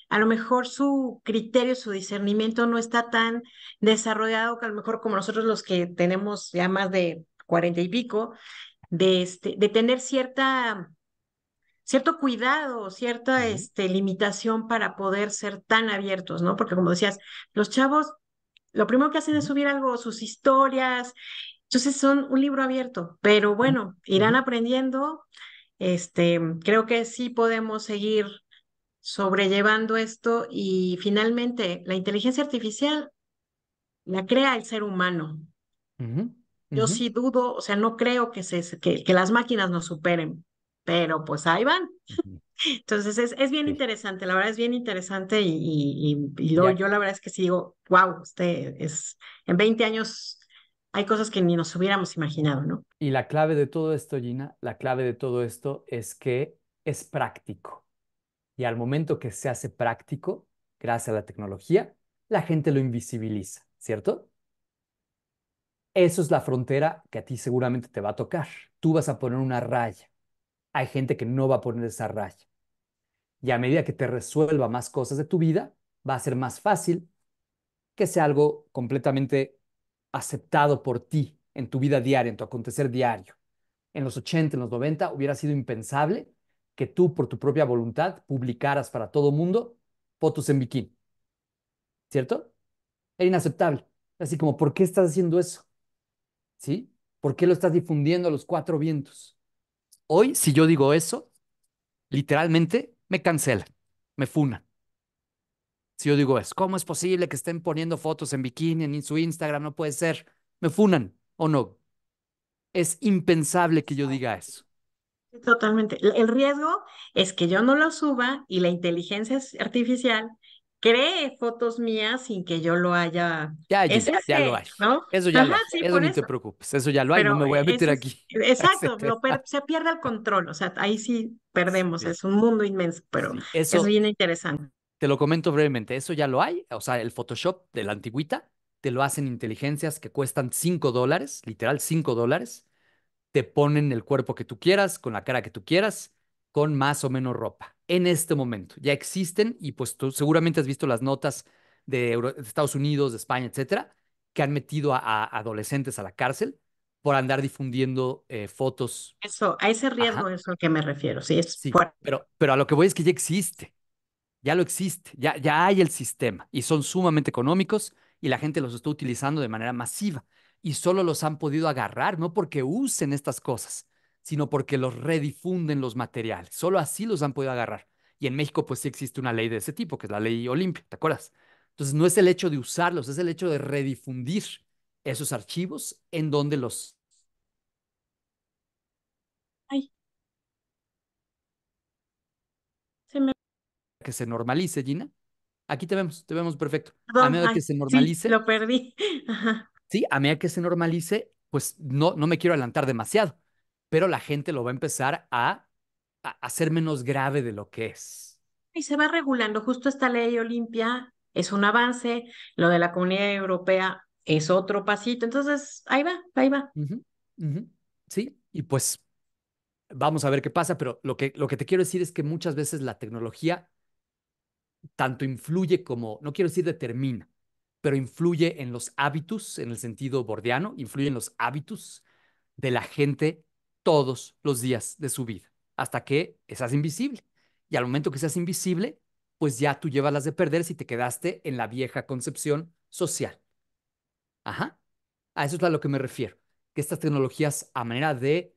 a lo mejor su criterio, su discernimiento no está tan desarrollado que a lo mejor como nosotros los que tenemos ya más de cuarenta y pico, de, este, de tener cierta cierto cuidado, cierta este, limitación para poder ser tan abiertos, ¿no? Porque como decías, los chavos lo primero que hacen es subir algo, sus historias, entonces son un libro abierto, pero bueno, irán aprendiendo. Este, creo que sí podemos seguir sobrellevando esto y finalmente la inteligencia artificial la crea el ser humano. Yo sí dudo, o sea, no creo que, se, que las máquinas nos superen pero pues ahí van. Entonces es, bien interesante, la verdad es bien interesante y, y, yo la verdad es que sí digo, wow, usted es, en 20 años hay cosas que ni nos hubiéramos imaginado, ¿no? Y la clave de todo esto, Gina, la clave de todo esto es que es práctico. Y al momento que se hace práctico, gracias a la tecnología, la gente lo invisibiliza, ¿cierto? Eso es la frontera que a ti seguramente te va a tocar. Tú vas a poner una raya hay gente que no va a poner esa raya. Y a medida que te resuelva más cosas de tu vida, va a ser más fácil que sea algo completamente aceptado por ti en tu vida diaria, en tu acontecer diario. En los 80, en los 90 hubiera sido impensable que tú por tu propia voluntad publicaras para todo mundo fotos en bikini. ¿Cierto? Era inaceptable. Así como, ¿por qué estás haciendo eso? ¿Sí? ¿Por qué lo estás difundiendo a los cuatro vientos? Hoy, si yo digo eso, literalmente me cancelan, me funan. Si yo digo es, ¿cómo es posible que estén poniendo fotos en bikini en su Instagram? No puede ser. Me funan o no. Es impensable que yo diga eso. Totalmente. El riesgo es que yo no lo suba y la inteligencia artificial cree fotos mías sin que yo lo haya. Ya, ya, lo hay. Eso ya lo hay. eso ni te preocupes, eso ya lo hay, no me voy a meter aquí. [laughs] Exacto, [laughs] se pierde el control, o sea, ahí sí perdemos, es un mundo inmenso, pero eso, es bien interesante. Te lo comento brevemente, eso ya lo hay, o sea, el Photoshop de la antigüita, te lo hacen inteligencias que cuestan 5 dólares, literal 5 dólares, te ponen el cuerpo que tú quieras, con la cara que tú quieras, con más o menos ropa. En este momento ya existen y pues tú seguramente has visto las notas de, Estados Unidos, de España, etcétera, que han metido a, adolescentes a la cárcel por andar difundiendo eh, fotos. Eso, a ese riesgo eso es al que me refiero, sí, es Pero, pero a lo que voy es que ya existe, ya lo existe, ya, ya hay el sistema y son sumamente económicos y la gente los está utilizando de manera masiva y solo los han podido agarrar, no porque usen estas cosas, sino porque los redifunden los materiales. Solo así los han podido agarrar. Y en México, pues sí existe una ley de ese tipo, que es la ley Olimpia, ¿te acuerdas? Entonces, no es el hecho de usarlos, es el hecho de redifundir esos archivos en donde los. Ay. Se me... Que se normalice, Gina. Aquí te vemos, te vemos perfecto. a medida que se normalice. Sí, lo perdí. [laughs] Sí, a medida que se normalice, pues no, no me quiero adelantar demasiado pero la gente lo va a empezar a, hacer menos grave de lo que es. Y se va regulando, justo esta ley Olimpia es un avance, lo de la comunidad europea es otro pasito, entonces ahí va, ahí va. Sí, y pues vamos a ver qué pasa, pero lo que, lo que te quiero decir es que muchas veces la tecnología tanto influye como, no quiero decir determina, pero influye en los hábitos, en el sentido bordeano, influye en los hábitos de la gente todos los días de su vida, hasta que seas invisible. Y al momento que seas invisible, pues ya tú llevas las de perder si te quedaste en la vieja concepción social. Ajá. A eso es a lo que me refiero. Que estas tecnologías, a manera de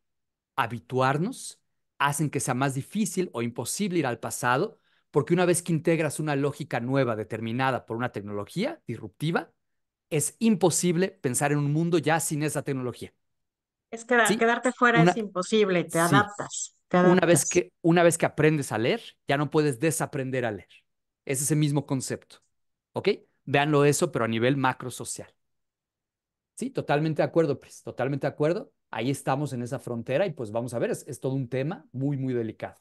habituarnos, hacen que sea más difícil o imposible ir al pasado, porque una vez que integras una lógica nueva determinada por una tecnología disruptiva, es imposible pensar en un mundo ya sin esa tecnología. Es que quedarte fuera es imposible, te adaptas, Una, vez que, una vez que aprendes a leer, ya no puedes desaprender a leer. Es ese mismo concepto. ¿Ok? Véanlo eso, pero a nivel macro social. Sí, totalmente de acuerdo, pues, totalmente de acuerdo. Ahí estamos en esa frontera y pues vamos a ver, es, es todo un tema muy, muy delicado.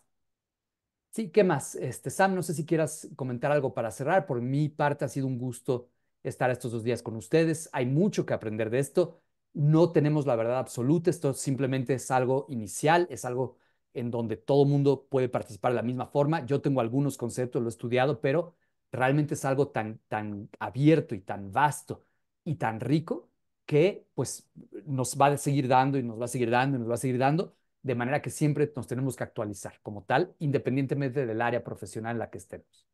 Sí, ¿qué más? Este, Sam, no sé si quieras comentar algo para cerrar. Por mi parte ha sido un gusto estar estos dos días con ustedes. Hay mucho que aprender de esto no tenemos la verdad absoluta, esto simplemente es algo inicial, es algo en donde todo mundo puede participar de la misma forma. Yo tengo algunos conceptos, lo he estudiado, pero realmente es algo tan, tan abierto y tan vasto y tan rico que pues nos va a seguir dando y nos va a seguir dando y nos va a seguir dando, de manera que siempre nos tenemos que actualizar como tal, independientemente del área profesional en la que estemos.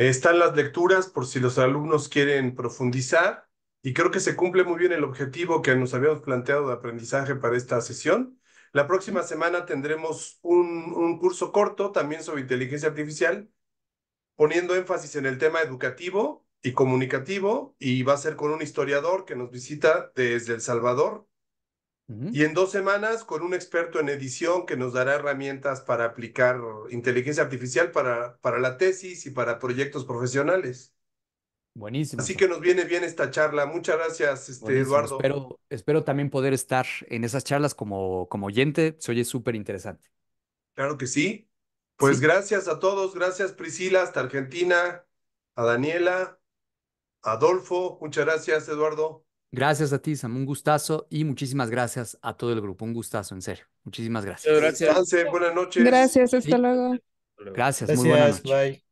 Están las lecturas por si los alumnos quieren profundizar y creo que se cumple muy bien el objetivo que nos habíamos planteado de aprendizaje para esta sesión. La próxima semana tendremos un, curso corto también sobre inteligencia artificial, poniendo énfasis en el tema educativo y comunicativo y va a ser con un historiador que nos visita desde El Salvador, y en dos semanas con un experto en edición que nos dará herramientas para aplicar inteligencia artificial para, para la tesis y para proyectos profesionales. Buenísimo. Así que nos viene bien esta charla. Muchas gracias, este, Eduardo. Espero, espero también poder estar en esas charlas como, como oyente. Se oye súper interesante. Claro que sí. Pues gracias a todos. Gracias, Priscila, hasta Argentina, a Daniela, Adolfo. Muchas gracias, Eduardo. Gracias a ti, Sam. Un gustazo y muchísimas gracias a todo el grupo. Un gustazo, en serio. Muchísimas gracias. Gracias. Buenas noches. Gracias, hasta luego. Gracias, muy buenas noches. Bye.